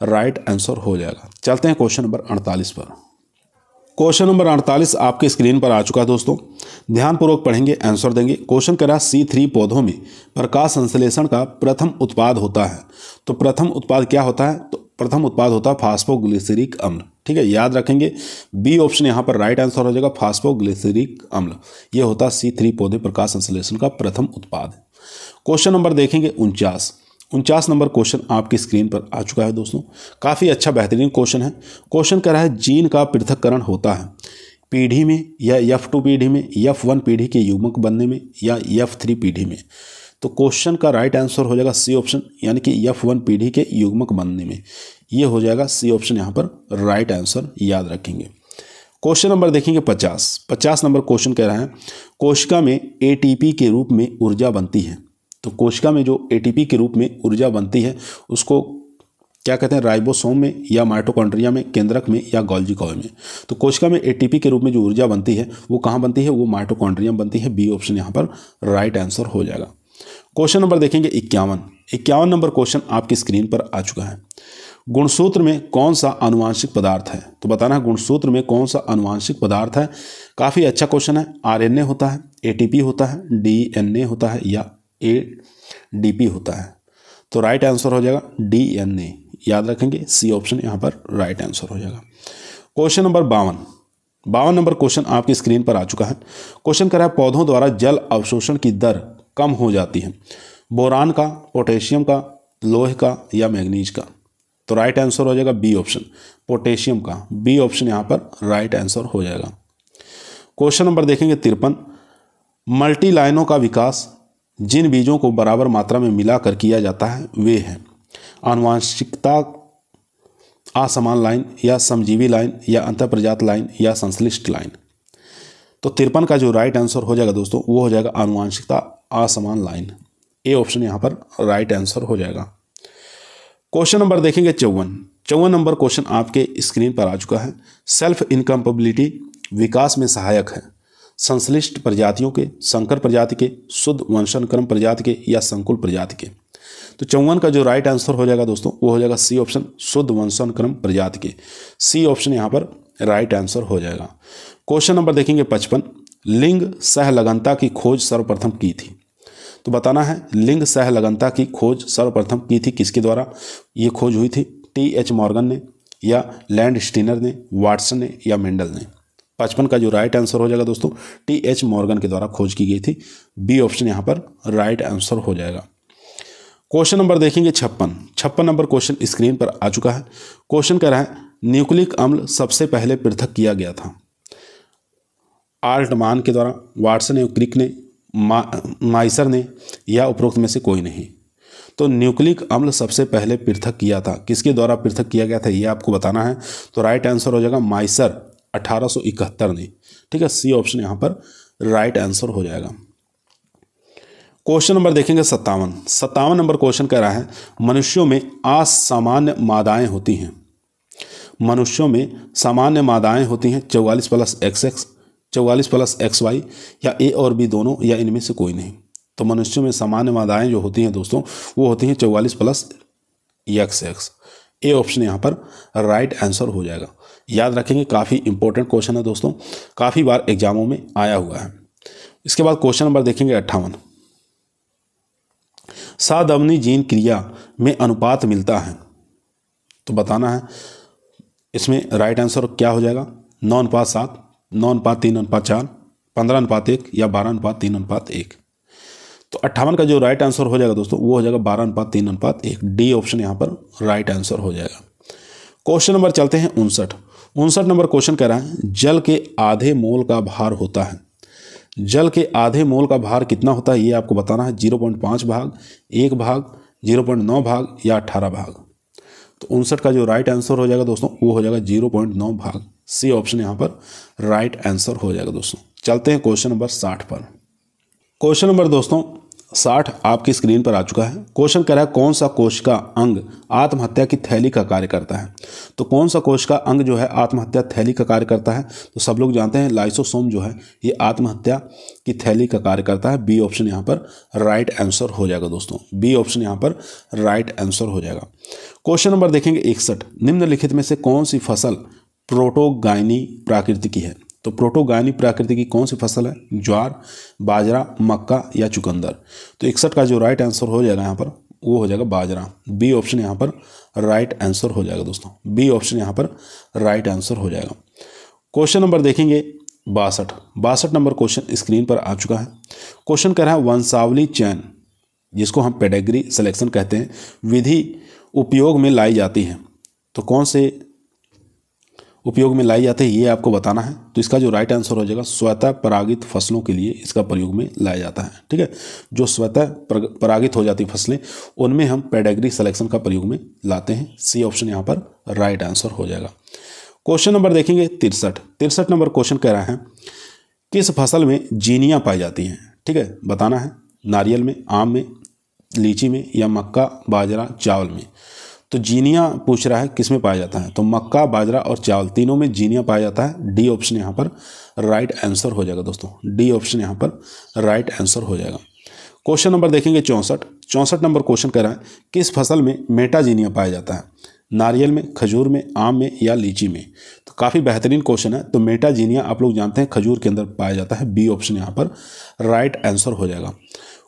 राइट आंसर हो जाएगा चलते हैं क्वेश्चन नंबर अड़तालीस पर क्वेश्चन नंबर अड़तालीस आपके स्क्रीन पर आ चुका है दोस्तों ध्यानपूर्वक पढ़ेंगे आंसर देंगे क्वेश्चन कह रहा है सी थ्री पौधों में प्रकाश संश्लेषण का प्रथम उत्पाद होता है तो प्रथम उत्पाद क्या होता है तो प्रथम उत्पाद होता है फास्फोग्लिसरिक अम्ल ठीक है याद रखेंगे बी ऑप्शन यहाँ पर राइट आंसर हो जाएगा फास्फोग्लिसरिक अम्ल ये होता सी थ्री पौधे प्रकाश संश्लेषण का प्रथम उत्पाद क्वेश्चन नंबर देखेंगे उनचास उनचास नंबर क्वेश्चन आपकी स्क्रीन पर आ चुका है दोस्तों काफ़ी अच्छा बेहतरीन क्वेश्चन है क्वेश्चन कह रहा है जीन का पृथककरण होता है पीढ़ी में या यफ टू पीढ़ी में यफ वन पीढ़ी के युवक बनने में या यफ थ्री पीढ़ी में तो क्वेश्चन का राइट आंसर हो जाएगा सी ऑप्शन यानी कि यफ वन पीढ़ी के युगमक बनने में ये हो जाएगा सी ऑप्शन यहाँ पर राइट आंसर याद रखेंगे क्वेश्चन नंबर देखेंगे पचास पचास नंबर क्वेश्चन कह रहा है कोशिका में एटीपी के रूप में ऊर्जा बनती है तो कोशिका में जो एटीपी के रूप में ऊर्जा बनती है उसको क्या कहते हैं राइबोसोम में या माइटोकॉन्ड्रिया में केंद्रक में या गोल्जी कॉय में तो कोशिका में एटीपी के रूप में जो ऊर्जा बनती है वो कहाँ बनती है वो माइटोकॉन्ड्रिया में बनती है बी ऑप्शन यहाँ पर राइट आंसर हो जाएगा क्वेश्चन नंबर देखेंगे इक्यावन इक्यावन नंबर क्वेश्चन आपकी स्क्रीन पर आ चुका है गुणसूत्र में कौन सा अनुवांशिक पदार्थ है तो बताना है गुणसूत्र में कौन सा अनुवांशिक पदार्थ है काफ़ी अच्छा क्वेश्चन है आरएनए होता है एटीपी होता है डीएनए होता है या पी होता है तो राइट आंसर हो जाएगा डीएनए याद रखेंगे सी ऑप्शन यहाँ पर राइट आंसर हो जाएगा क्वेश्चन नंबर बावन बावन नंबर क्वेश्चन आपकी स्क्रीन पर आ चुका है क्वेश्चन करा है पौधों द्वारा जल अवशोषण की दर कम हो जाती है बोरान का पोटेशियम का लोहे का या मैग्नीज का तो राइट आंसर हो जाएगा बी ऑप्शन पोटेशियम का बी ऑप्शन यहाँ पर राइट आंसर हो जाएगा क्वेश्चन नंबर देखेंगे तिरपन मल्टी लाइनों का विकास जिन बीजों को बराबर मात्रा में मिलाकर किया जाता है वे हैं आनुवांशिकता असमान लाइन या समजीवी लाइन या प्रजात लाइन या संश्लिष्ट लाइन तो तिरपन का जो राइट आंसर हो जाएगा दोस्तों वो हो जाएगा आनुवांशिकता असमान लाइन ए ऑप्शन यहाँ पर राइट आंसर हो जाएगा क्वेश्चन नंबर देखेंगे चौवन चौवन नंबर क्वेश्चन आपके स्क्रीन पर आ चुका है सेल्फ इनकम्पबिलिटी विकास में सहायक है संश्लिष्ट प्रजातियों के संकर प्रजाति के शुद्ध वंशन क्रम प्रजाति के या संकुल प्रजाति के तो चौवन का जो राइट आंसर हो जाएगा दोस्तों वो हो जाएगा सी ऑप्शन शुद्ध वंशन क्रम प्रजाति के सी ऑप्शन यहाँ पर राइट आंसर हो जाएगा क्वेश्चन नंबर देखेंगे पचपन लिंग सहलगनता की खोज सर्वप्रथम की थी तो बताना है लिंग सहलगनता की खोज सर्वप्रथम की थी किसके द्वारा ये खोज हुई थी टी एच मॉर्गन ने या लैंड स्टीनर ने वाटसन ने या मेंडल ने पचपन का जो राइट आंसर हो जाएगा दोस्तों टी एच मॉर्गन के द्वारा खोज की गई थी बी ऑप्शन यहाँ पर राइट आंसर हो जाएगा क्वेश्चन नंबर देखेंगे छप्पन छप्पन नंबर क्वेश्चन स्क्रीन पर आ चुका है क्वेश्चन कह रहा है न्यूक्लिक अम्ल सबसे पहले पृथक किया गया था आर्टमान के द्वारा वाटसन एवं क्रिक ने मा माइसर ने या उपरोक्त में से कोई नहीं तो न्यूक्लिक अम्ल सबसे पहले पृथक किया था किसके द्वारा पृथक किया गया था ये आपको बताना है तो राइट आंसर हो जाएगा माइसर 1871 ने ठीक है सी ऑप्शन यहाँ पर राइट आंसर हो जाएगा क्वेश्चन नंबर देखेंगे सत्तावन सत्तावन नंबर क्वेश्चन कह रहा है मनुष्यों में असामान्य मादाएँ होती हैं मनुष्यों में सामान्य मादाएँ होती हैं चौवालीस प्लस एक्स एक्स चौवालीस प्लस एक्स वाई या ए और बी दोनों या इनमें से कोई नहीं तो मनुष्यों में सामान्य मादाएँ जो होती हैं दोस्तों वो होती हैं चौवालीस plus X X A option यहाँ पर राइट आंसर हो जाएगा याद रखेंगे काफ़ी इंपॉर्टेंट क्वेश्चन है दोस्तों काफ़ी बार एग्जामों में आया हुआ है इसके बाद क्वेश्चन नंबर देखेंगे अट्ठावन साधवनी जीन क्रिया में अनुपात मिलता है तो बताना है इसमें राइट आंसर क्या हो जाएगा नौ अनुपात सात नौ अनुपात तीन अनुपात चार पंद्रह अनुपात एक या बारह अनुपात तीन अनुपात एक तो अट्ठावन का जो राइट आंसर हो जाएगा दोस्तों वो हो जाएगा बारह अनुपात तीन अनुपात एक डी ऑप्शन यहाँ पर राइट आंसर हो जाएगा क्वेश्चन नंबर चलते हैं उनसठ उनसठ नंबर क्वेश्चन कह रहा है जल के आधे मोल का भार होता है जल के आधे मोल का भार कितना होता है ये आपको बताना है जीरो पॉइंट पाँच भाग एक भाग जीरो पॉइंट नौ भाग या अट्ठारह भाग तो उनसठ का जो राइट आंसर हो जाएगा दोस्तों वो हो जाएगा जीरो पॉइंट नौ भाग सी ऑप्शन यहाँ पर राइट आंसर हो जाएगा दोस्तों चलते हैं क्वेश्चन नंबर साठ पर क्वेश्चन नंबर दोस्तों साठ आपकी स्क्रीन पर आ चुका है क्वेश्चन कह रहा है कौन सा कोश का अंग आत्महत्या की थैली का कार्य करता है तो कौन सा कोश का अंग जो है आत्महत्या थैली का कार्य करता है तो सब लोग जानते हैं लाइसोसोम जो है ये आत्महत्या की थैली का कार्य करता है बी ऑप्शन यहाँ पर राइट आंसर हो जाएगा दोस्तों बी ऑप्शन यहाँ पर राइट आंसर हो जाएगा क्वेश्चन नंबर देखेंगे इकसठ निम्नलिखित में से कौन सी फसल प्रोटोगायनी प्राकृति की है तो प्रोटोगायनी प्राकृति की कौन सी फसल है ज्वार बाजरा मक्का या चुकंदर तो इकसठ का जो राइट आंसर हो जाएगा यहाँ पर वो हो जाएगा बाजरा बी ऑप्शन यहाँ पर राइट आंसर हो जाएगा दोस्तों बी ऑप्शन यहाँ पर राइट आंसर हो जाएगा क्वेश्चन नंबर देखेंगे बासठ बासठ नंबर क्वेश्चन स्क्रीन पर आ चुका है क्वेश्चन कह रहा है वंशावली चैन जिसको हम पेडेग्री सिलेक्शन कहते हैं विधि उपयोग में लाई जाती है तो कौन से उपयोग में लाई जाते हैं ये आपको बताना है तो इसका जो राइट आंसर हो जाएगा स्वतः परागित फसलों के लिए इसका प्रयोग में लाया जाता है ठीक है जो स्वतः परागित हो जाती फसलें उनमें हम पेडेग्री सिलेक्शन का प्रयोग में लाते हैं सी ऑप्शन यहाँ पर राइट आंसर हो जाएगा क्वेश्चन नंबर देखेंगे तिरसठ तिरसठ नंबर क्वेश्चन कह रहा है किस फसल में जीनियाँ पाई जाती हैं ठीक है बताना है नारियल में आम में लीची में या मक्का बाजरा चावल में तो जीनिया पूछ रहा है किस में पाया जाता है तो मक्का बाजरा और चावल तीनों में जीनिया पाया जाता है डी ऑप्शन यहाँ पर राइट आंसर हो जाएगा दोस्तों डी ऑप्शन यहाँ पर राइट आंसर हो जाएगा क्वेश्चन नंबर देखेंगे चौंसठ चौंसठ नंबर क्वेश्चन कह रहा है किस फसल में मेटाजीनिया पाया जाता है नारियल में खजूर में आम में या लीची में तो काफ़ी बेहतरीन क्वेश्चन है तो मेटाजीनिया आप लोग जानते हैं खजूर के अंदर पाया जाता है बी ऑप्शन यहाँ पर राइट आंसर हो जाएगा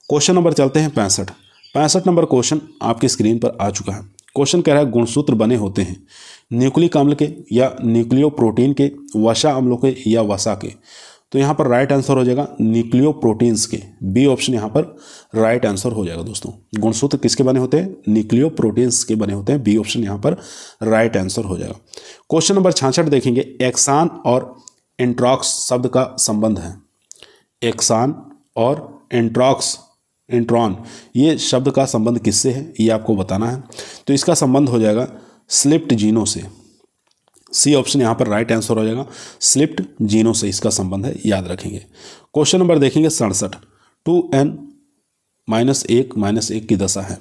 क्वेश्चन नंबर चलते हैं पैंसठ पैंसठ नंबर क्वेश्चन आपकी स्क्रीन पर आ चुका है क्वेश्चन कह रहा है गुणसूत्र बने होते हैं न्यूक्लिक अम्ल के या न्यूक्लियो प्रोटीन के वसा अम्लों के या वसा के तो यहाँ पर राइट आंसर हो जाएगा न्यूक्लियो प्रोटीन्स के बी ऑप्शन यहाँ पर राइट आंसर हो जाएगा दोस्तों गुणसूत्र किसके बने होते हैं न्यूक्लियो प्रोटीन्स के बने होते हैं बी ऑप्शन यहाँ पर राइट आंसर हो जाएगा क्वेश्चन नंबर छाछठ देखेंगे एक्सान और एंट्रॉक्स शब्द का संबंध है एक्सान और एंट्रॉक्स इंट्रॉन ये शब्द का संबंध किससे है ये आपको बताना है तो इसका संबंध हो जाएगा स्लिप्ट जीनों से सी ऑप्शन यहाँ पर राइट आंसर हो जाएगा स्लिप्ट जीनों से इसका संबंध है याद रखेंगे क्वेश्चन नंबर देखेंगे सड़सठ टू एन माइनस एक माइनस एक की दशा है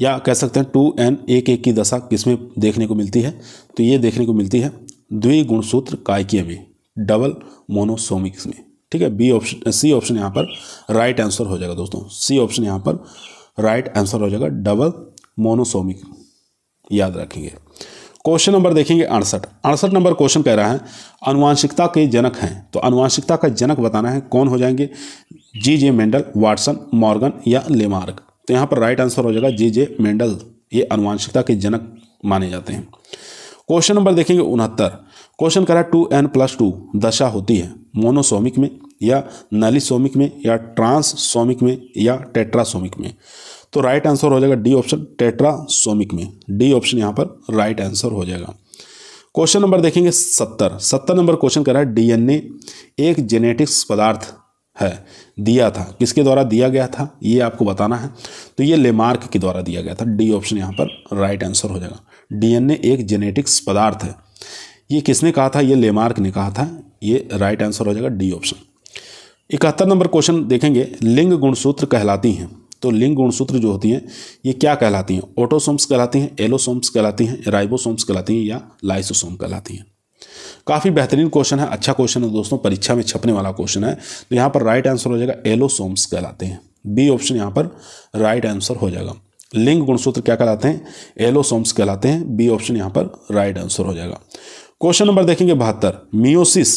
या कह सकते हैं टू एन एक एक की दशा किसमें देखने को मिलती है तो ये देखने को मिलती है द्विगुणसूत्र कायकीय में डबल मोनोसोमिक्स में ठीक है बी ऑप्शन सी ऑप्शन यहाँ पर राइट आंसर हो जाएगा दोस्तों सी ऑप्शन यहाँ पर राइट आंसर हो जाएगा डबल मोनोसोमिक याद रखेंगे क्वेश्चन नंबर देखेंगे अड़सठ अड़सठ नंबर क्वेश्चन कह रहा है अनुवांशिकता के जनक हैं तो अनुवांशिकता का जनक बताना है कौन हो जाएंगे G J Mendel Watson Morgan या लेमार्क तो यहाँ पर राइट आंसर हो जाएगा जी जे मेंडल ये अनुवांशिकता के जनक माने जाते हैं क्वेश्चन नंबर देखेंगे उनहत्तर क्वेश्चन करा टू एन प्लस टू दशा होती है मोनोसोमिक में या नलिसोमिक में या ट्रांसोमिक में या टेट्रासोमिक में तो राइट आंसर हो जाएगा डी ऑप्शन टेट्रासोमिक में डी ऑप्शन यहाँ पर राइट आंसर हो जाएगा क्वेश्चन नंबर देखेंगे सत्तर सत्तर नंबर क्वेश्चन कह रहा है डीएनए एक जेनेटिक्स पदार्थ है दिया था किसके द्वारा दिया गया था ये आपको बताना है तो ये लेमार्क के द्वारा दिया गया था डी ऑप्शन यहाँ पर राइट आंसर हो जाएगा डीएनए एक जेनेटिक्स पदार्थ है ये किसने कहा था ये लेमार्क ने कहा था ये राइट आंसर हो जाएगा डी ऑप्शन इकहत्तर नंबर क्वेश्चन देखेंगे लिंग गुणसूत्र कहलाती हैं तो लिंग गुणसूत्र जो होती हैं ये क्या कहलाती हैं ऑटोसोम्स कहलाती हैं एलोसोम्स कहलाती हैं राइबोसोम्स कहलाती हैं या लाइसोसोम कहलाती हैं काफ़ी बेहतरीन क्वेश्चन है अच्छा क्वेश्चन है दोस्तों परीक्षा में छपने वाला क्वेश्चन है तो यहाँ पर राइट आंसर हो जाएगा एलोसोम्स कहलाते हैं बी ऑप्शन यहाँ पर राइट आंसर हो जाएगा लिंग गुणसूत्र क्या कहलाते हैं एलोसोम्स कहलाते हैं बी ऑप्शन यहाँ पर राइट आंसर हो जाएगा क्वेश्चन नंबर देखेंगे बहत्तर मियोसिस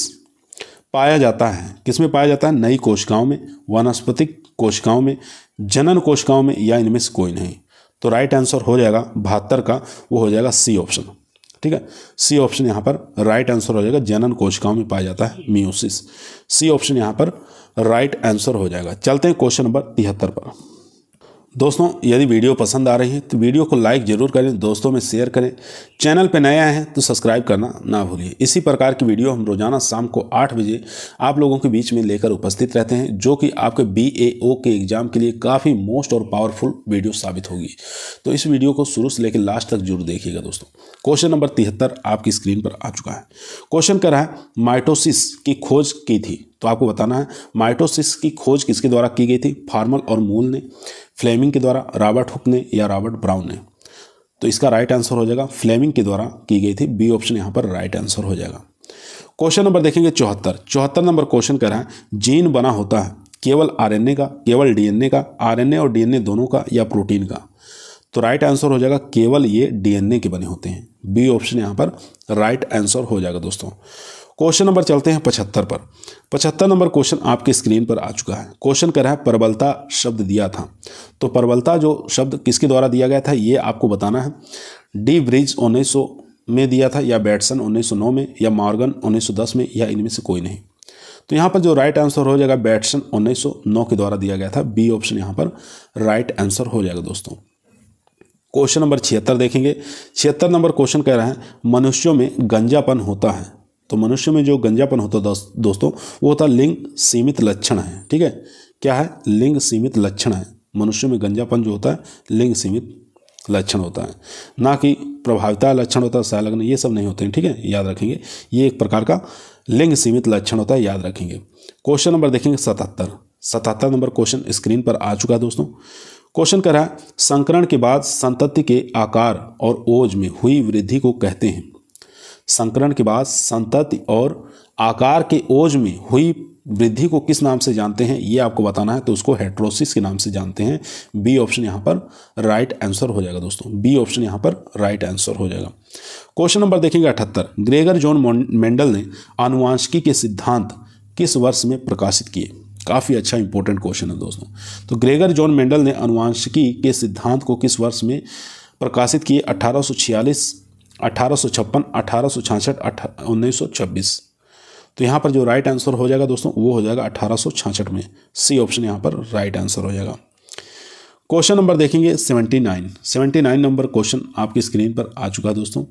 पाया जाता है किसमें पाया जाता है नई कोशिकाओं में वनस्पतिक कोशिकाओं में जनन कोशिकाओं में या इनमें से कोई नहीं तो राइट आंसर हो जाएगा बहत्तर का वो हो जाएगा सी ऑप्शन ठीक है सी ऑप्शन यहाँ पर राइट आंसर हो जाएगा जनन कोशिकाओं में पाया जाता है मियोसिस सी ऑप्शन यहाँ पर राइट आंसर हो जाएगा चलते हैं क्वेश्चन नंबर तिहत्तर पर दोस्तों यदि वीडियो पसंद आ रही है तो वीडियो को लाइक ज़रूर करें दोस्तों में शेयर करें चैनल पर नए आए हैं तो सब्सक्राइब करना ना भूलिए इसी प्रकार की वीडियो हम रोज़ाना शाम को आठ बजे आप लोगों के बीच में लेकर उपस्थित रहते हैं जो कि आपके बी के एग्ज़ाम के लिए काफ़ी मोस्ट और पावरफुल वीडियो साबित होगी तो इस वीडियो को शुरू से लेकर लास्ट तक जरूर देखिएगा दोस्तों क्वेश्चन नंबर तिहत्तर आपकी स्क्रीन पर आ चुका है क्वेश्चन कह रहा है माइटोसिस की खोज की थी तो आपको बताना है माइटोसिस की खोज किसके द्वारा की गई थी फार्मल और मूल ने फ्लेमिंग के द्वारा रॉबर्ट हुक ने या रॉबर्ट ब्राउन ने तो इसका राइट आंसर हो जाएगा फ्लेमिंग के द्वारा की गई थी बी ऑप्शन यहाँ पर राइट आंसर हो जाएगा क्वेश्चन नंबर देखेंगे चौहत्तर चौहत्तर नंबर क्वेश्चन कह रहा है जीन बना होता है केवल आरएनए का केवल डीएनए का आरएनए और डीएनए दोनों का या प्रोटीन का तो राइट आंसर हो जाएगा केवल ये डीएनए के बने होते हैं बी ऑप्शन यहाँ पर राइट आंसर हो जाएगा दोस्तों क्वेश्चन नंबर चलते हैं पचहत्तर पर पचहत्तर नंबर क्वेश्चन आपके स्क्रीन पर आ चुका है क्वेश्चन कह रहा है प्रबलता शब्द दिया था तो प्रबलता जो शब्द किसके द्वारा दिया गया था ये आपको बताना है डी ब्रिज उन्नीस में दिया था या बैटसन 1909 में या मॉर्गन 1910 में या इनमें से कोई नहीं तो यहाँ पर जो राइट आंसर हो जाएगा बैटसन 1909 के द्वारा दिया गया था बी ऑप्शन यहाँ पर राइट आंसर हो जाएगा दोस्तों क्वेश्चन नंबर छिहत्तर देखेंगे छिहत्तर नंबर क्वेश्चन कह रहा है मनुष्यों में गंजापन होता है तो मनुष्य में जो गंजापन होता दोस्त, दोस्तों वो होता लिंग सीमित लक्षण है ठीक है क्या है लिंग सीमित लक्षण है मनुष्य में गंजापन जो होता है लिंग सीमित लक्षण होता है ना कि प्रभाविता लक्षण होता है संलग्न ये सब नहीं होते हैं ठीक है याद रखेंगे ये एक प्रकार का लिंग सीमित लक्षण होता है याद रखेंगे क्वेश्चन नंबर देखेंगे सतहत्तर सतहत्तर नंबर क्वेश्चन स्क्रीन पर आ चुका है दोस्तों क्वेश्चन कह रहा है संकरण के बाद संतति के आकार और ओज में हुई वृद्धि को कहते हैं संकरण के बाद संतति और आकार के ओज में हुई वृद्धि को किस नाम से जानते हैं ये आपको बताना है तो उसको हेट्रोसिस के नाम से जानते हैं बी ऑप्शन यहाँ पर राइट आंसर हो जाएगा दोस्तों बी ऑप्शन यहाँ पर राइट आंसर हो जाएगा क्वेश्चन नंबर देखेंगे अठहत्तर ग्रेगर जॉन मेंडल ने आनुवांशिकी के सिद्धांत किस वर्ष में प्रकाशित किए काफ़ी अच्छा इंपॉर्टेंट क्वेश्चन है दोस्तों तो ग्रेगर जॉन मेंडल ने अनुवांशिकी के सिद्धांत को किस वर्ष में प्रकाशित किए अठारह अठारह सौ छप्पन अठारह सौ उन्नीस सौ छब्बीस तो यहाँ पर जो राइट आंसर हो जाएगा दोस्तों वो हो जाएगा अठारह सौ में सी ऑप्शन यहाँ पर राइट आंसर हो जाएगा क्वेश्चन नंबर देखेंगे 79 नाइन नाइन नंबर क्वेश्चन आपकी स्क्रीन पर आ चुका है दोस्तों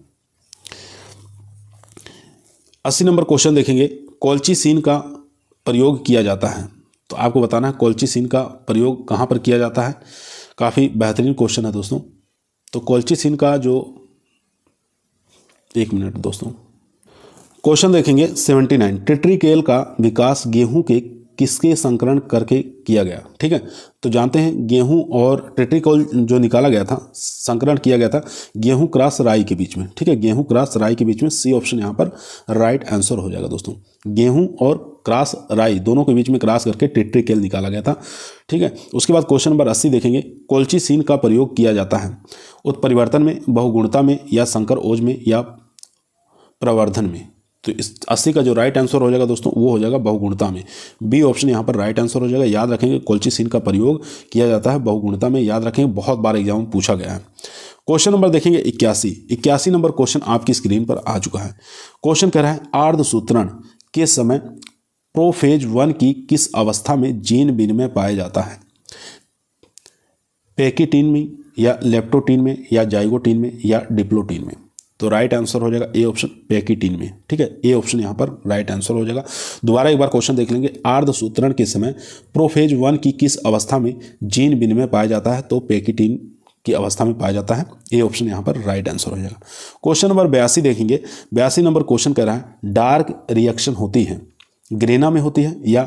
अस्सी नंबर क्वेश्चन देखेंगे कोल्ची सीन का प्रयोग किया जाता है तो आपको बताना है कोल्ची सीन का प्रयोग कहाँ पर किया जाता है काफ़ी बेहतरीन क्वेश्चन है दोस्तों तो कोल्ची सीन का जो एक मिनट दोस्तों क्वेश्चन देखेंगे 79 टिट्रिकेल का विकास गेहूं के किसके संकरण करके किया गया ठीक है तो जानते हैं गेहूं और टेट्रिकोल जो निकाला गया था संकरण किया गया था गेहूं क्रॉस राई के बीच में ठीक है गेहूं क्रॉस राई के बीच में सी ऑप्शन यहां पर राइट आंसर हो जाएगा दोस्तों गेहूं और क्रॉस राई दोनों के बीच में क्रॉस करके केल निकाला गया था ठीक है उसके बाद क्वेश्चन नंबर अस्सी देखेंगे कोल्ची सीन का प्रयोग किया जाता है उत्परिवर्तन में बहुगुणता में या संकर ओज में या प्रवर्धन में तो इस अस्सी का जो राइट आंसर हो जाएगा दोस्तों वो हो जाएगा बहुगुणता में बी ऑप्शन यहाँ पर राइट आंसर हो जाएगा याद रखेंगे कोल्ची सीन का प्रयोग किया जाता है बहुगुणता में याद रखेंगे बहुत बार एग्जाम में पूछा गया है क्वेश्चन नंबर देखेंगे इक्यासी इक्यासी नंबर क्वेश्चन आपकी स्क्रीन पर आ चुका है क्वेश्चन कह रहा है आर्ध सूत्रण के समय प्रोफेज वन की किस अवस्था में जीन बिन में पाया जाता है पेकिटीन में या लेप्टोटीन में या जाइगोटीन में या डिप्लोटीन में तो राइट आंसर हो जाएगा ए ऑप्शन पैकिटीन में ठीक है ए ऑप्शन यहाँ पर राइट आंसर हो जाएगा दोबारा एक बार क्वेश्चन देख लेंगे आर्ध सूत्रण के समय प्रोफेज वन की किस अवस्था में जीन बिन में पाया जाता है तो पैकिटीन की अवस्था में पाया जाता है ए ऑप्शन यहाँ पर राइट आंसर हो जाएगा क्वेश्चन नंबर बयासी देखेंगे बयासी नंबर क्वेश्चन कह रहा है डार्क रिएक्शन होती है ग्रेना में होती है या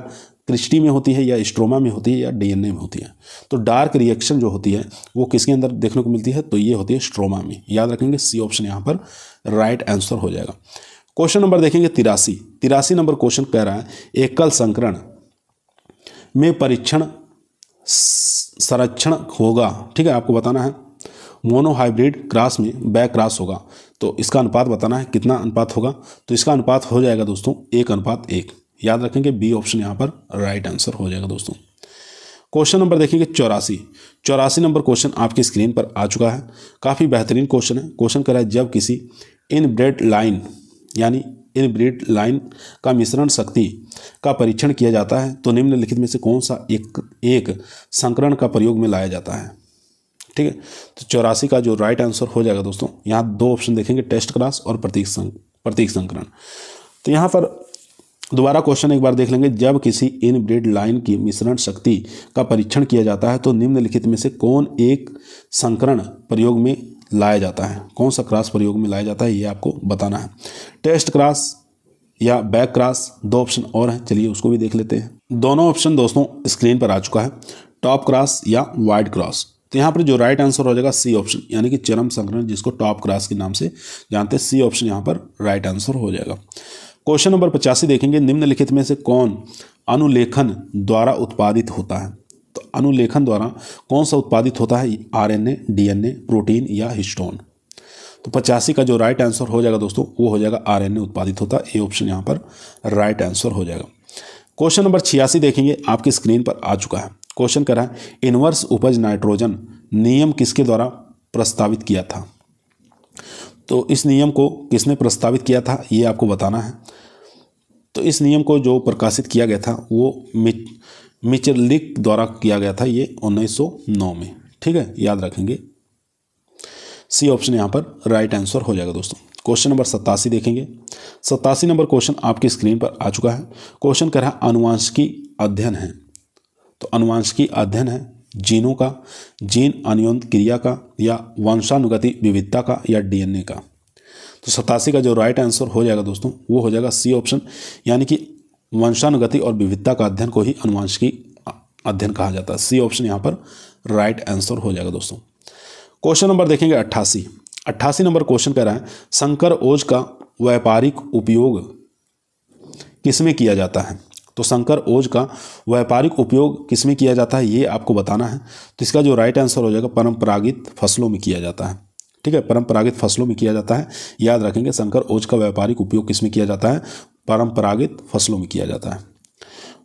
क्रिस्टी में होती है या स्ट्रोमा में होती है या डीएनए में होती है तो डार्क रिएक्शन जो होती है वो किसके अंदर देखने को मिलती है तो ये होती है स्ट्रोमा में याद रखेंगे सी ऑप्शन यहाँ पर राइट आंसर हो जाएगा क्वेश्चन नंबर देखेंगे तिरासी तिरासी नंबर क्वेश्चन कह रहा है एकल संकरण में परीक्षण संरक्षण होगा ठीक है आपको बताना है मोनोहाइब्रिड क्रॉस में बैक क्रॉस होगा तो इसका अनुपात बताना है कितना अनुपात होगा तो इसका अनुपात हो जाएगा दोस्तों एक अनुपात एक याद रखें कि बी ऑप्शन यहाँ पर राइट आंसर हो जाएगा दोस्तों क्वेश्चन नंबर देखेंगे चौरासी चौरासी नंबर क्वेश्चन आपकी स्क्रीन पर आ चुका है काफ़ी बेहतरीन क्वेश्चन है क्वेश्चन करा है जब किसी इनब्रेड लाइन यानी इनब्रेड लाइन का मिश्रण शक्ति का परीक्षण किया जाता है तो निम्नलिखित में से कौन सा एक एक संकरण का प्रयोग में लाया जाता है ठीक है तो चौरासी का जो राइट आंसर हो जाएगा दोस्तों यहाँ दो ऑप्शन देखेंगे टेस्ट क्लास और प्रतीक संक प्रतीक संकरण तो यहाँ पर दोबारा क्वेश्चन एक बार देख लेंगे जब किसी ब्रेड लाइन की मिश्रण शक्ति का परीक्षण किया जाता है तो निम्नलिखित में से कौन एक संकरण प्रयोग में लाया जाता है कौन सा क्रॉस प्रयोग में लाया जाता है ये आपको बताना है टेस्ट क्रॉस या बैक क्रॉस दो ऑप्शन और हैं चलिए उसको भी देख लेते हैं दोनों ऑप्शन दोस्तों स्क्रीन पर आ चुका है टॉप क्रॉस या वाइड क्रॉस तो यहाँ पर जो राइट आंसर हो जाएगा सी ऑप्शन यानी कि चरम संकरण जिसको टॉप क्रॉस के नाम से जानते हैं सी ऑप्शन यहाँ पर राइट आंसर हो जाएगा क्वेश्चन नंबर पचासी देखेंगे निम्नलिखित में से कौन अनुलेखन द्वारा उत्पादित होता है तो अनुलेखन द्वारा कौन सा उत्पादित होता है आरएनए डीएनए प्रोटीन या हिस्टोन तो पचासी का जो राइट आंसर हो जाएगा दोस्तों वो हो जाएगा आरएनए उत्पादित होता है ए ऑप्शन यहाँ पर राइट आंसर हो जाएगा क्वेश्चन नंबर छियासी देखेंगे आपकी स्क्रीन पर आ चुका है क्वेश्चन करा है इनवर्स उपज नाइट्रोजन नियम किसके द्वारा प्रस्तावित किया था तो इस नियम को किसने प्रस्तावित किया था ये आपको बताना है तो इस नियम को जो प्रकाशित किया गया था वो मिच मिचलिक द्वारा किया गया था ये 1909 में ठीक है याद रखेंगे सी ऑप्शन यहाँ पर राइट आंसर हो जाएगा दोस्तों क्वेश्चन नंबर सत्तासी देखेंगे सत्तासी नंबर क्वेश्चन आपकी स्क्रीन पर आ चुका है क्वेश्चन कह रहा अनुवांशिकी अध्ययन है तो अनुवांशिकी अध्ययन है जीनों का जीन अनियोन क्रिया का या वंशानुगति विविधता का या डीएनए का तो सतासी का जो राइट आंसर हो जाएगा दोस्तों वो हो जाएगा सी ऑप्शन यानी कि वंशानुगति और विविधता का अध्ययन को ही अनुवांशिकी अध्ययन कहा जाता है सी ऑप्शन यहाँ पर राइट आंसर हो जाएगा दोस्तों क्वेश्चन नंबर देखेंगे अट्ठासी अट्ठासी नंबर क्वेश्चन कह रहा है संकर ओज का व्यापारिक उपयोग किसमें किया जाता है तो संकर ओज का व्यापारिक उपयोग किस में किया जाता है ये आपको बताना है तो इसका जो राइट आंसर हो जाएगा परंपरागत फसलों में किया जाता है ठीक है परंपरागत फसलों में किया जाता है याद रखेंगे शंकर ओज का व्यापारिक उपयोग किसमें किया जाता है परंपरागत फसलों में किया जाता है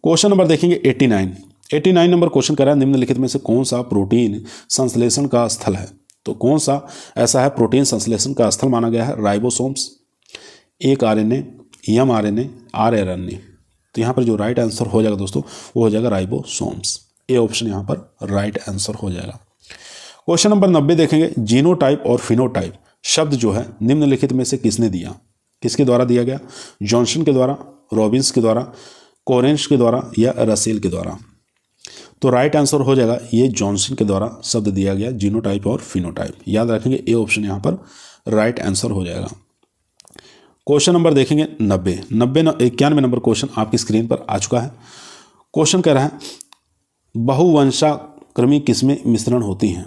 क्वेश्चन नंबर देखेंगे eighty nine eighty nine number question कह रहा है निम्नलिखित में से कौन सा प्रोटीन संश्लेषण का स्थल है तो कौन सा ऐसा है प्रोटीन संश्लेषण का स्थल माना गया है राइबोसोम्स एक R N A m R N A R R N A तो यहाँ पर जो राइट आंसर हो जाएगा दोस्तों वो हो जाएगा राइबोसोम्स ए ऑप्शन यहाँ पर राइट आंसर हो जाएगा क्वेश्चन नंबर नब्बे देखेंगे जीनोटाइप और फिनोटाइप शब्द जो है निम्नलिखित में से किसने दिया किसके द्वारा दिया गया जॉनसन के द्वारा रॉबिन्स के द्वारा कोरेंश के द्वारा या रसेल के द्वारा तो राइट आंसर हो जाएगा ये जॉनसन के द्वारा शब्द दिया गया जीनोटाइप और फिनोटाइप याद रखेंगे ए ऑप्शन यहाँ पर राइट आंसर हो जाएगा क्वेश्चन नंबर देखेंगे नब्बे नब्बे इक्यानवे नंबर क्वेश्चन आपकी स्क्रीन पर आ चुका है क्वेश्चन कह रहा है बहुवंशाक्रमी किस्में मिश्रण होती हैं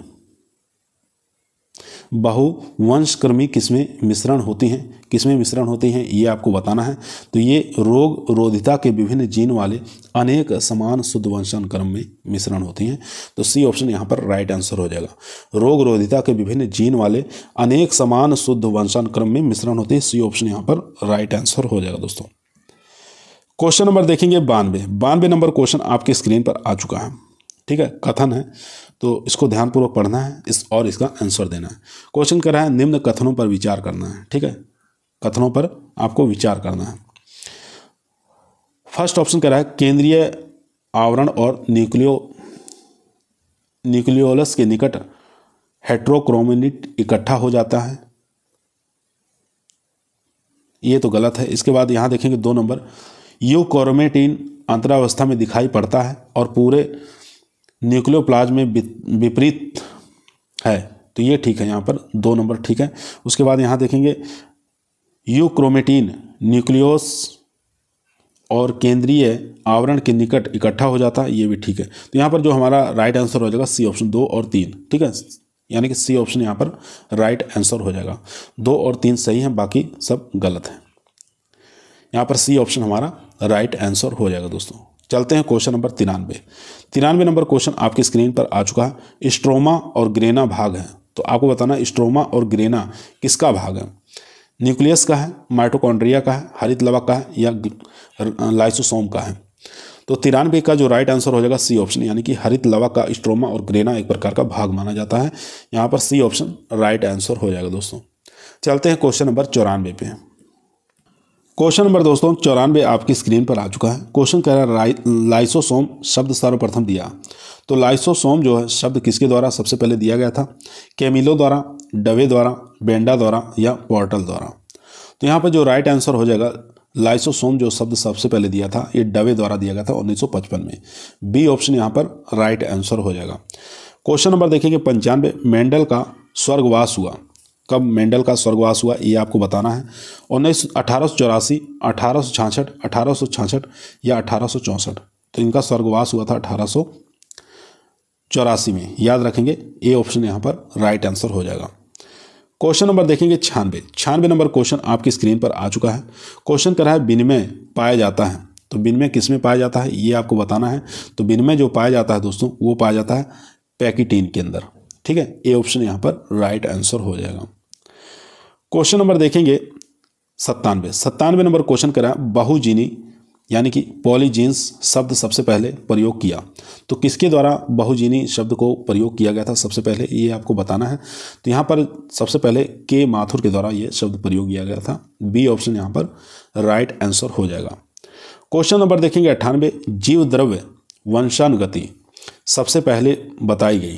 बहुवंशक्रमी किस्में मिश्रण होती हैं किसमें मिश्रण होते हैं ये आपको बताना है तो ये रोग रोधिता के विभिन्न जीन वाले अनेक समान शुद्ध वंशन क्रम में मिश्रण होती हैं तो सी ऑप्शन यहाँ पर राइट आंसर हो जाएगा रोग रोधिता के विभिन्न जीन वाले अनेक समान शुद्ध वंशन क्रम में मिश्रण होते हैं सी ऑप्शन यहाँ पर राइट आंसर हो जाएगा दोस्तों क्वेश्चन नंबर देखेंगे बानवे बानवे नंबर क्वेश्चन आपके स्क्रीन पर आ चुका है ठीक है कथन है तो इसको ध्यानपूर्वक पढ़ना है इस और इसका आंसर देना है क्वेश्चन कह रहा है निम्न कथनों पर विचार करना है ठीक है कथनों पर आपको विचार करना है फर्स्ट ऑप्शन कह रहा है केंद्रीय आवरण और न्यूक्लियो न्यूक्लियोलस के निकट हेट्रोक्रोमिनिट इकट्ठा हो जाता है ये तो गलत है इसके बाद यहां देखेंगे दो नंबर यूकोरोमेटिन अंतरावस्था में दिखाई पड़ता है और पूरे न्यूक्लियोप्लाज में विपरीत है तो ये ठीक है यहाँ पर दो नंबर ठीक है उसके बाद यहाँ देखेंगे यूक्रोमेटीन न्यूक्लियोस और केंद्रीय आवरण के निकट इकट्ठा हो जाता है ये भी ठीक है तो यहाँ पर जो हमारा राइट आंसर हो जाएगा सी ऑप्शन दो और तीन ठीक है यानी कि सी ऑप्शन यहाँ पर राइट आंसर हो जाएगा दो और तीन सही हैं बाकी सब गलत हैं यहाँ पर सी ऑप्शन हमारा राइट आंसर हो जाएगा दोस्तों चलते हैं क्वेश्चन नंबर तिरानवे तिरानवे नंबर क्वेश्चन आपकी स्क्रीन पर आ चुका है स्ट्रोमा और ग्रेना भाग है तो आपको बताना स्ट्रोमा और ग्रेना किसका भाग है न्यूक्लियस का है माइटोकॉन्ड्रिया का है हरित लवा का है या लाइसोसोम का है तो तिरानवे का जो राइट आंसर हो जाएगा सी ऑप्शन यानी कि हरित लवक का स्ट्रोमा और ग्रेना एक प्रकार का भाग माना जाता है यहाँ पर सी ऑप्शन राइट आंसर हो जाएगा दोस्तों चलते हैं क्वेश्चन नंबर चौरानवे पे क्वेश्चन नंबर दोस्तों चौरानवे आपकी स्क्रीन पर आ चुका है क्वेश्चन कह रहा है लाइसोसोम शब्द सर्वप्रथम दिया तो लाइसोसोम जो है शब्द किसके द्वारा सबसे पहले दिया गया था केमिलो द्वारा डवे द्वारा बेंडा द्वारा या पोर्टल द्वारा तो यहाँ पर जो राइट आंसर हो जाएगा लाइसोसोम जो शब्द सबसे पहले दिया था ये डवे द्वारा दिया गया था 1955 में बी ऑप्शन यहाँ पर राइट आंसर हो जाएगा क्वेश्चन नंबर देखेंगे पंचानवे मेंडल का स्वर्गवास हुआ कब मेंडल का स्वर्गवास हुआ ये आपको बताना है उन्नीस अठारह सौ चौरासी अठारह सौ छाछठ अठारह सौ छाछठ या अठारह सौ चौंसठ तो इनका स्वर्गवास हुआ था अठारह सौ चौरासी में याद रखेंगे ए ऑप्शन यहाँ पर राइट आंसर हो जाएगा क्वेश्चन नंबर देखेंगे छियानवे छियानवे नंबर क्वेश्चन आपकी स्क्रीन पर आ चुका है क्वेश्चन कर रहा है विनिमय पाया जाता है तो विनिमय किस में पाया जाता है ये आपको बताना है तो विनिमय जो पाया जाता है दोस्तों वो पाया जाता है पैकेटीन के अंदर ठीक है ए ऑप्शन यहाँ पर राइट आंसर हो जाएगा क्वेश्चन नंबर देखेंगे सत्तानवे सत्तानवे नंबर क्वेश्चन करा बहुजीनी यानी कि पॉलीजींस शब्द सबसे पहले प्रयोग किया तो किसके द्वारा बहुजीनी शब्द को प्रयोग किया गया था सबसे पहले ये आपको बताना है तो यहाँ पर सबसे पहले के माथुर के द्वारा ये शब्द प्रयोग किया गया था बी ऑप्शन यहाँ पर राइट आंसर हो जाएगा क्वेश्चन नंबर देखेंगे अट्ठानवे जीव द्रव्य वंशानुगति सबसे पहले बताई गई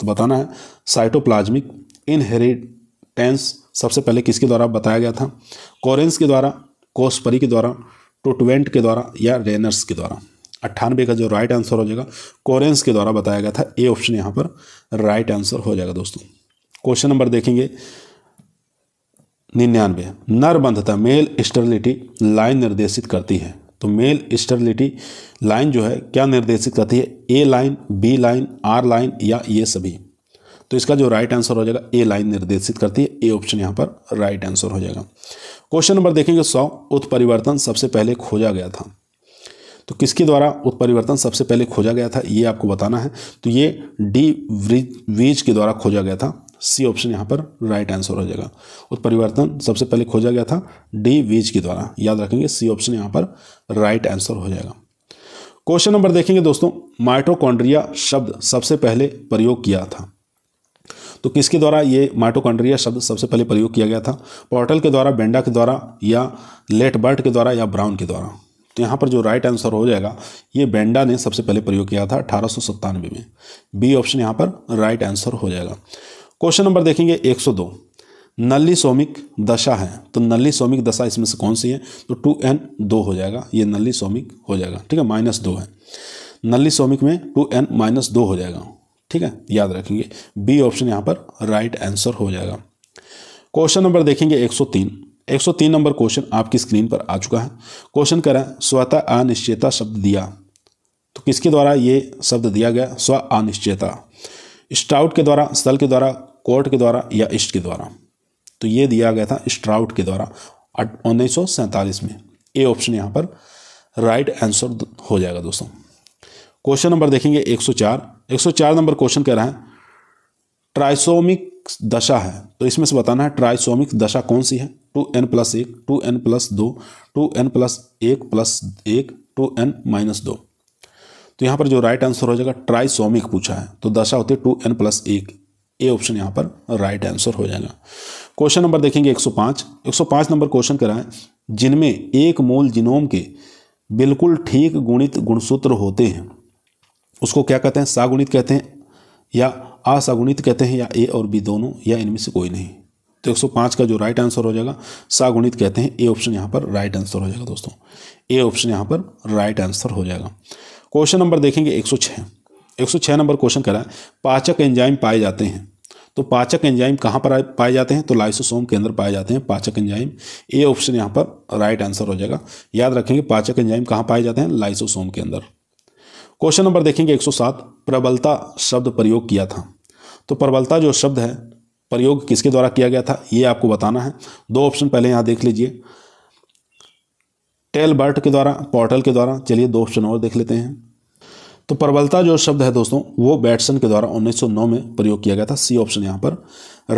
तो बताना है साइटोप्लाज्मिक इनहेरिटेंस सबसे पहले किसके द्वारा बताया गया था कोरेंस के द्वारा कोस्परी के द्वारा टोटवेंट के द्वारा या रेनर्स के द्वारा अट्ठानवे का जो राइट आंसर हो जाएगा कोरेंस के द्वारा बताया गया था ए ऑप्शन यहाँ पर राइट आंसर हो जाएगा दोस्तों क्वेश्चन नंबर देखेंगे निन्यानवे नर बंधता मेल स्टर्लिटी लाइन निर्देशित करती है तो मेल स्टर्लिटी लाइन जो है क्या निर्देशित करती है A line B line R line या ये सभी तो इसका जो राइट आंसर हो जाएगा ए लाइन निर्देशित करती है ए ऑप्शन यहाँ पर राइट आंसर हो जाएगा क्वेश्चन नंबर देखेंगे सौ उत्परिवर्तन सबसे पहले खोजा गया था तो किसके द्वारा उत्परिवर्तन सबसे पहले खोजा गया था ये आपको बताना है तो ये डी वीज के द्वारा खोजा गया था सी ऑप्शन यहाँ पर राइट आंसर हो जाएगा उत्परिवर्तन सबसे पहले खोजा गया था डी वीज के द्वारा याद रखेंगे सी ऑप्शन यहाँ पर राइट आंसर हो जाएगा क्वेश्चन नंबर देखेंगे दोस्तों माइटोकॉन्ड्रिया शब्द सबसे पहले प्रयोग किया था तो किसके द्वारा ये माइटोकॉन्ड्रिया शब्द सबसे पहले प्रयोग किया गया था पोर्टल के द्वारा बेंडा के द्वारा या लेटबर्ट के द्वारा या ब्राउन के द्वारा तो यहाँ पर जो राइट आंसर हो जाएगा ये बेंडा ने सबसे पहले प्रयोग किया था अठारह में बी ऑप्शन यहाँ पर राइट आंसर हो जाएगा क्वेश्चन नंबर देखेंगे एक नली सोमिक दशा है तो नली सोमिक दशा इसमें से कौन सी है तो टू एन दो हो जाएगा ये नली सोमिक हो जाएगा ठीक है माइनस दो है नली सोमिक में टू एन माइनस दो हो जाएगा ठीक है याद रखेंगे बी ऑप्शन यहाँ पर राइट right आंसर हो जाएगा क्वेश्चन नंबर देखेंगे 103 103 नंबर क्वेश्चन आपकी स्क्रीन पर आ चुका है क्वेश्चन करें स्वतः अनिश्चयता शब्द दिया तो किसके द्वारा ये शब्द दिया गया स्व अनिश्चयता स्ट्राउट के द्वारा स्थल के द्वारा कोर्ट के द्वारा या इष्ट के द्वारा तो ये दिया गया था स्ट्राउट के द्वारा उन्नीस में ए ऑप्शन यहाँ पर राइट आंसर हो जाएगा दोस्तों क्वेश्चन नंबर देखेंगे 104 104 नंबर क्वेश्चन कह रहा है ट्राइसोमिक दशा है तो इसमें से बताना है ट्राइसोमिक दशा कौन सी है टू एन प्लस एक टू एन प्लस दो टू एन प्लस एक प्लस एक टू एन माइनस दो तो यहाँ पर जो राइट आंसर हो जाएगा ट्राइसोमिक पूछा है तो दशा होती है टू एन प्लस एक ए ऑप्शन यहाँ पर राइट आंसर हो जाएगा क्वेश्चन नंबर देखेंगे 105 105 नंबर क्वेश्चन है जिनमें एक मूल जिनोम के बिल्कुल ठीक गुणित गुणसूत्र होते हैं उसको क्या कहते हैं सागुणित कहते हैं या असागुणित कहते हैं या ए और बी दोनों या इनमें से कोई नहीं तो एक का जो राइट आंसर हो जाएगा सागुणित कहते हैं ए ऑप्शन यहाँ पर राइट आंसर हो जाएगा दोस्तों ए ऑप्शन यहाँ पर राइट आंसर हो जाएगा क्वेश्चन नंबर देखेंगे सौ 106 नंबर क्वेश्चन करा है पाचक एंजाइम पाए जाते हैं तो पाचक एंजाइम कहाँ पर पाए जाते हैं तो लाइसोसोम के अंदर पाए जाते हैं पाचक एंजाइम ए ऑप्शन यहाँ पर राइट आंसर हो जाएगा याद रखेंगे पाचक एंजाइम कहाँ पाए जाते हैं लाइसोसोम के अंदर क्वेश्चन नंबर देखेंगे 107 प्रबलता शब्द प्रयोग किया था तो प्रबलता जो शब्द है प्रयोग किसके द्वारा किया गया था ये आपको बताना है दो ऑप्शन पहले यहाँ देख लीजिए टेलबर्ट के द्वारा पोर्टल के द्वारा चलिए दो ऑप्शन और देख लेते हैं तो प्रबलता जो शब्द है दोस्तों वो बैटसन के द्वारा 1909 में प्रयोग किया गया था सी ऑप्शन यहाँ पर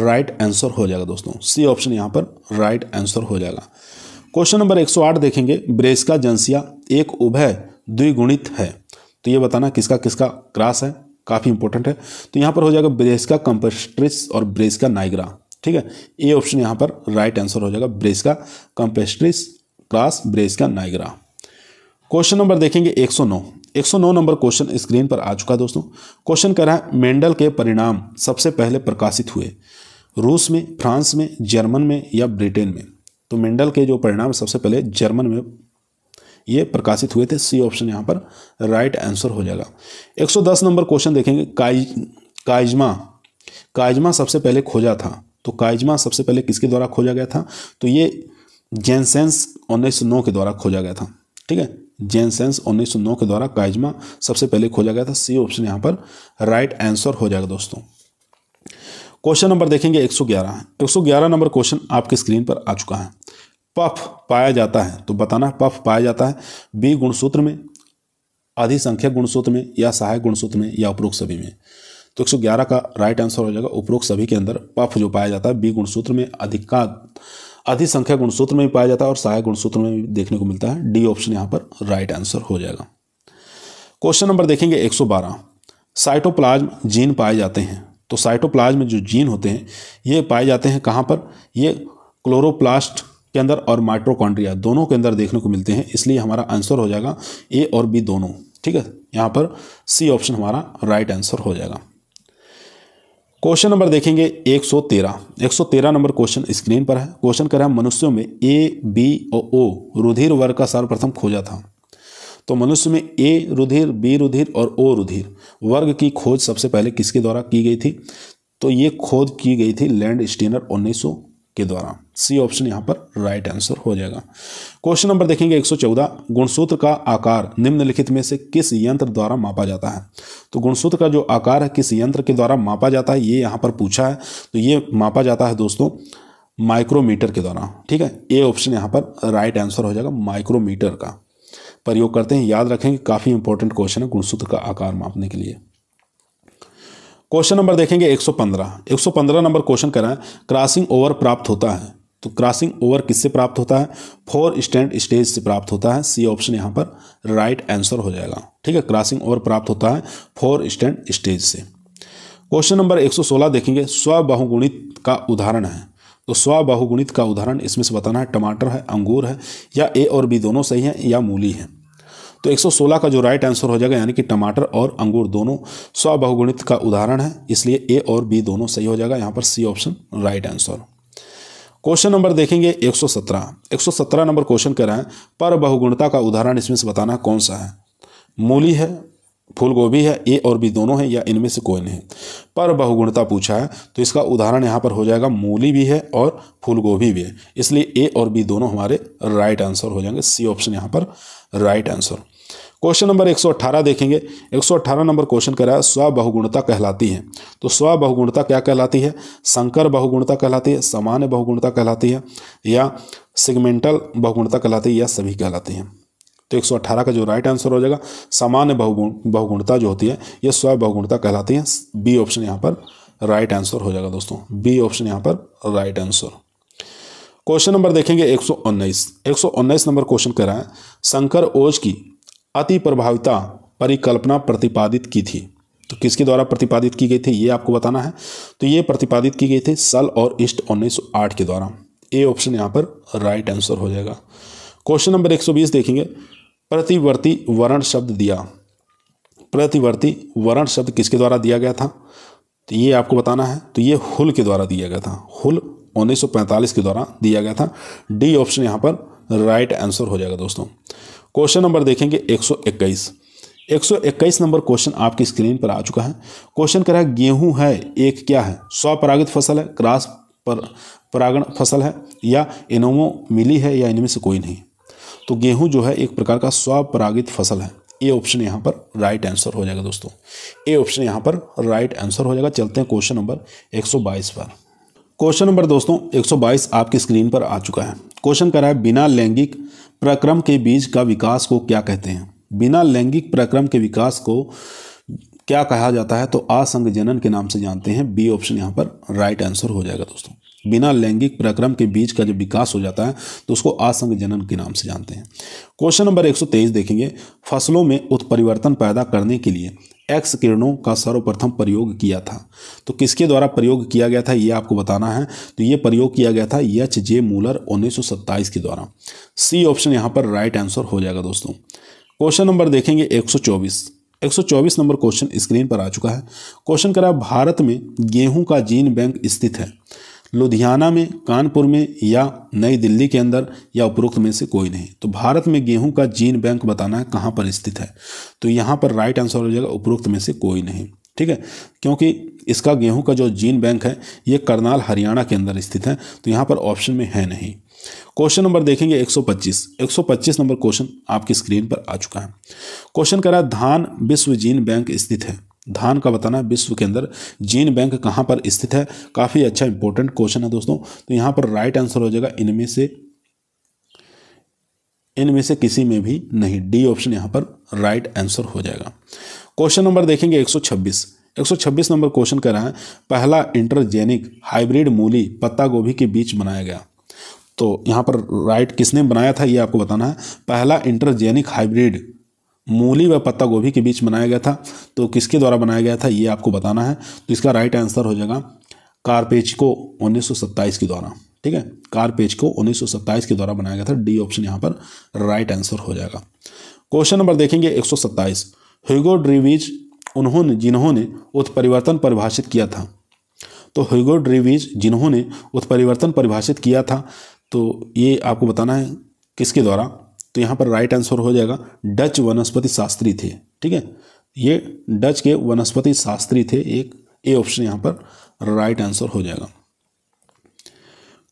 राइट आंसर हो जाएगा दोस्तों सी ऑप्शन यहाँ पर राइट आंसर हो जाएगा क्वेश्चन नंबर 108 देखेंगे ब्रेस्का जनसिया एक उभय द्विगुणित है तो ये बताना किसका किसका क्रास है काफ़ी इंपॉर्टेंट है तो यहाँ पर हो जाएगा ब्रेस्का कंपेस्ट्रिस और ब्रेस्का नाइग्रा ठीक है ए ऑप्शन यहाँ पर राइट आंसर हो जाएगा Brassica campestris cross Brassica nigra question number देखेंगे 109 109 नंबर क्वेश्चन स्क्रीन पर आ चुका दोस्तों क्वेश्चन कह रहा है मेंडल के परिणाम सबसे पहले प्रकाशित हुए रूस में फ्रांस में जर्मन में या ब्रिटेन में तो मेंडल के जो परिणाम सबसे पहले जर्मन में ये प्रकाशित हुए थे सी ऑप्शन यहाँ पर राइट आंसर हो जाएगा 110 नंबर क्वेश्चन देखेंगे काइज काइजमा काइजमा सबसे पहले खोजा था तो काइजमा सबसे पहले किसके द्वारा खोजा गया था तो ये जेनसेंस उन्नीस के द्वारा खोजा गया था ठीक है जेनसेंस उन्नीस के द्वारा काइजमा सबसे पहले खोजा गया था सी ऑप्शन यहाँ पर राइट आंसर हो जाएगा दोस्तों क्वेश्चन नंबर देखेंगे 111 111 नंबर क्वेश्चन आपके स्क्रीन पर आ चुका है पफ पाया जाता है तो बताना पफ पाया जाता है बी गुणसूत्र में अधिसंख्यक गुणसूत्र में या सहायक गुणसूत्र में या उपरोक्त सभी में तो 111 का राइट आंसर हो जाएगा उपरोक्त सभी के अंदर पफ जो पाया जाता है बी गुणसूत्र में अधिका अधिसंख्यक गुणसूत्र में भी पाया जाता है और सहायक गुणसूत्र में भी देखने को मिलता है डी ऑप्शन यहाँ पर राइट आंसर हो जाएगा क्वेश्चन नंबर देखेंगे एक साइटोप्लाज्म जीन पाए जाते हैं तो साइटोप्लाज्म जो जीन होते हैं ये पाए जाते हैं कहाँ पर ये क्लोरोप्लास्ट के अंदर और माइट्रोकॉन्ड्रिया दोनों के अंदर देखने को मिलते हैं इसलिए हमारा आंसर हो जाएगा ए और बी दोनों ठीक है यहाँ पर सी ऑप्शन हमारा राइट आंसर हो जाएगा क्वेश्चन नंबर देखेंगे 113 113 नंबर क्वेश्चन स्क्रीन पर है क्वेश्चन कह रहा है मनुष्यों में ए बी और ओ रुधिर वर्ग का सर्वप्रथम खोजा था तो मनुष्य में ए रुधिर बी रुधिर और ओ रुधिर वर्ग की खोज सबसे पहले किसके द्वारा की गई थी तो ये खोज की गई थी लैंड स्टीनर उन्नीस के द्वारा सी ऑप्शन यहाँ पर राइट आंसर हो जाएगा क्वेश्चन नंबर देखेंगे 114 गुणसूत्र का आकार निम्नलिखित में से किस यंत्र द्वारा मापा जाता है तो गुणसूत्र का जो आकार है किस यंत्र के द्वारा मापा जाता है ये यहाँ पर पूछा है तो ये मापा जाता है दोस्तों माइक्रोमीटर के द्वारा ठीक है ए ऑप्शन यहाँ पर राइट आंसर हो जाएगा माइक्रोमीटर का प्रयोग करते हैं याद रखेंगे काफ़ी इंपॉर्टेंट क्वेश्चन है गुणसूत्र का आकार मापने के लिए क्वेश्चन नंबर देखेंगे 115 115 नंबर क्वेश्चन कह रहा है क्रॉसिंग ओवर प्राप्त होता है तो क्रॉसिंग ओवर किससे प्राप्त होता है फोर स्टैंड स्टेज से प्राप्त होता है सी ऑप्शन यहाँ पर राइट आंसर हो जाएगा ठीक है क्रॉसिंग ओवर प्राप्त होता है फोर स्टैंड स्टेज से क्वेश्चन नंबर 116 देखेंगे स्वबहुगुणित का उदाहरण है तो स्वबहुगुणित का उदाहरण इसमें से बताना है टमाटर है अंगूर है या ए और बी दोनों सही हैं या मूली है तो 116 का जो राइट आंसर हो जाएगा यानी कि टमाटर और अंगूर दोनों स्वबहुगुणित का उदाहरण है इसलिए ए और बी दोनों सही हो जाएगा यहाँ पर C option right answer question number देखेंगे 117 117 नंबर क्वेश्चन कह रहा है पर बहुगुणता का उदाहरण इसमें से बताना कौन सा है मूली है फूल गोभी है ए और बी दोनों है या इनमें से कोई नहीं पर बहुगुणता पूछा है तो इसका उदाहरण यहाँ पर हो जाएगा मूली भी है और फूल गोभी भी है इसलिए ए और बी दोनों हमारे राइट आंसर हो जाएंगे सी ऑप्शन यहाँ पर राइट आंसर क्वेश्चन नंबर 118 देखेंगे 118 नंबर क्वेश्चन कह रहा है स्व बहुगुणता कहलाती है तो स्व बहुगुणता क्या कहलाती है संकर बहुगुणता कहलाती है सामान्य बहुगुणता कहलाती है या सिगमेंटल बहुगुणता कहलाती है या सभी कहलाती है तो 118 का जो राइट आंसर हो जाएगा सामान्य बहुगुण बहुगुणता जो होती है यह बहुगुणता कहलाती है बी ऑप्शन यहाँ पर राइट आंसर हो जाएगा दोस्तों बी ऑप्शन यहाँ पर राइट आंसर क्वेश्चन नंबर देखेंगे 119 119 नंबर क्वेश्चन कह रहा है संकर ओज की अति प्रभाविता परिकल्पना प्रतिपादित की थी तो किसके द्वारा प्रतिपादित की गई थी ये आपको बताना है तो ये प्रतिपादित की गई थी सल और इष्ट 1908 के द्वारा ए ऑप्शन यहाँ पर राइट आंसर हो जाएगा क्वेश्चन नंबर 120 देखेंगे प्रतिवर्ती वर्ण शब्द दिया प्रतिवर्ती वर्ण शब्द किसके द्वारा दिया गया था तो ये आपको बताना है तो ये हुल के द्वारा दिया गया था हुल 1945 के द्वारा दिया गया था डी ऑप्शन यहाँ पर राइट आंसर हो जाएगा दोस्तों क्वेश्चन नंबर देखेंगे 121 121 नंबर क्वेश्चन आपकी स्क्रीन पर आ चुका है क्वेश्चन कह रहा है गेहूं है एक क्या है स्वपरागित फसल है क्रास पर परागण फसल है या इनोमो मिली है या इनमें से कोई नहीं तो गेहूं जो है एक प्रकार का स्वपरागित फसल है ए ऑप्शन यहाँ पर राइट आंसर हो जाएगा दोस्तों ए ऑप्शन यहाँ पर राइट आंसर हो जाएगा चलते हैं क्वेश्चन नंबर 122 पर क्वेश्चन नंबर दोस्तों 122 आपकी स्क्रीन पर आ चुका है क्वेश्चन रहा है बिना लैंगिक प्रक्रम के बीज का विकास को क्या कहते हैं बिना लैंगिक प्रक्रम के विकास को क्या कहा जाता है तो असंग जनन के नाम से जानते हैं बी ऑप्शन यहाँ पर राइट आंसर हो जाएगा दोस्तों बिना लैंगिक प्रक्रम के बीज का जब विकास हो जाता है तो उसको असंग जनन के नाम से जानते हैं क्वेश्चन नंबर 123 देखेंगे फसलों में उत्परिवर्तन पैदा करने के लिए एक्स किरणों का सर्वप्रथम प्रयोग किया था तो किसके द्वारा प्रयोग किया गया था ये आपको बताना है तो ये प्रयोग किया गया था एच जे मूलर उन्नीस के द्वारा सी ऑप्शन यहाँ पर राइट आंसर हो जाएगा दोस्तों क्वेश्चन नंबर देखेंगे 124 124 नंबर क्वेश्चन स्क्रीन पर आ चुका है क्वेश्चन करा भारत में गेहूं का जीन बैंक स्थित है लुधियाना में कानपुर में या नई दिल्ली के अंदर या उपरोक्त में से कोई नहीं तो भारत में गेहूं का जीन बैंक बताना है कहाँ पर स्थित है तो यहाँ पर राइट आंसर हो जाएगा उपरोक्त में से कोई नहीं ठीक है क्योंकि इसका गेहूं का जो जीन बैंक है ये करनाल हरियाणा के अंदर स्थित है तो यहाँ पर ऑप्शन में है नहीं क्वेश्चन नंबर देखेंगे 125 125 नंबर क्वेश्चन आपकी स्क्रीन पर आ चुका है क्वेश्चन रहा है धान विश्व जीन बैंक स्थित है धान का बताना विश्व के अंदर जीन बैंक कहाँ पर स्थित है काफ़ी अच्छा इंपॉर्टेंट क्वेश्चन है दोस्तों तो यहाँ पर राइट आंसर हो जाएगा इनमें से इनमें से किसी में भी नहीं डी ऑप्शन यहाँ पर राइट आंसर हो जाएगा क्वेश्चन नंबर देखेंगे 126 126 नंबर क्वेश्चन कह रहा है पहला इंटरजेनिक हाइब्रिड मूली पत्ता गोभी के बीच बनाया गया तो यहाँ पर राइट किसने बनाया था ये आपको बताना है पहला इंटरजेनिक हाइब्रिड मूली व पत्ता गोभी के बीच बनाया गया था तो किसके द्वारा बनाया गया था ये आपको बताना है तो इसका राइट आंसर हो जाएगा कारपेचको उन्नीस के द्वारा ठीक है कारपेचको उन्नीस के द्वारा बनाया गया था डी ऑप्शन यहाँ पर राइट आंसर हो जाएगा क्वेश्चन नंबर देखेंगे एक ह्यूगो ड्रीविज उन्होंने जिन्होंने उत्परिवर्तन परिभाषित किया था तो ह्यूगो ड्रीविज जिन्होंने उत्परिवर्तन परिभाषित किया था तो ये आपको बताना है किसके द्वारा तो यहाँ पर राइट आंसर हो जाएगा डच वनस्पति शास्त्री थे ठीक है ये डच के वनस्पति शास्त्री थे एक ए ऑप्शन यहाँ पर राइट आंसर हो जाएगा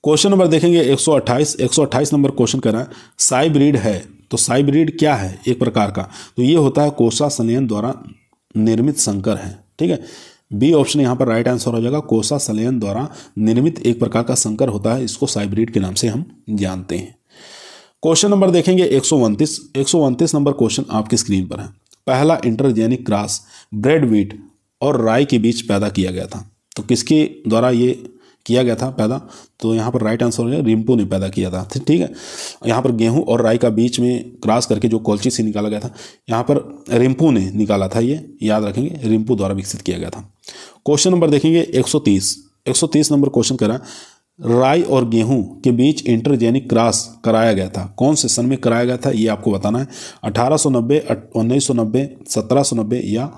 क्वेश्चन नंबर देखेंगे 128 128 नंबर क्वेश्चन करा साइब्रीड है तो साइब्रीड क्या है एक प्रकार का तो ये होता है कोसा सलयन द्वारा निर्मित संकर है ठीक है बी ऑप्शन यहाँ पर राइट आंसर हो जाएगा कोसा सलयन द्वारा निर्मित एक प्रकार का संकर होता है इसको साइब्रीड के नाम से हम जानते हैं क्वेश्चन नंबर देखेंगे एक सौ नंबर क्वेश्चन आपकी स्क्रीन पर है पहला इंटरजेनिक क्रास ब्रेड व्हीट और राय के बीच पैदा किया गया था तो किसके द्वारा ये किया गया था पैदा तो यहाँ पर राइट आंसर हो गया रिम्पू ने पैदा किया था ठीक है यहाँ पर गेहूं और राई का बीच में क्रॉस करके जो कोलची से निकाला गया था यहाँ पर रिम्पू ने निकाला था ये याद रखेंगे रिम्पू द्वारा विकसित किया गया था क्वेश्चन नंबर देखेंगे 130 130 नंबर क्वेश्चन कह रहा राय और गेहूं के बीच इंटरजेनिक क्रॉस कराया गया था कौन से सन में कराया गया था ये आपको बताना है 1890, 1990, 1790 या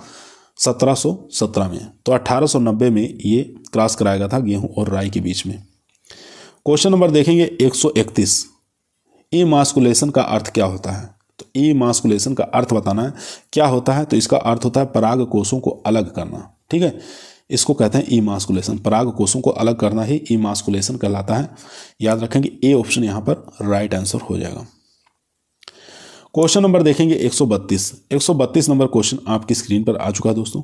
1717 में तो 1890 में ये क्रॉस कराया गया था गेहूं और राय के बीच में क्वेश्चन नंबर देखेंगे 131 ई मास्कुलेशन का अर्थ क्या होता है तो ई मास्कुलेशन का अर्थ बताना है क्या होता है तो इसका अर्थ होता है पराग कोषों को अलग करना ठीक है इसको कहते हैं ई मास्कुलेशन पराग कोषों को अलग करना ही ई मास्कुलेशन कहलाता है याद रखेंगे ए ऑप्शन यहाँ पर राइट आंसर हो जाएगा क्वेश्चन नंबर देखेंगे 132 132 नंबर क्वेश्चन आपकी स्क्रीन पर आ चुका है दोस्तों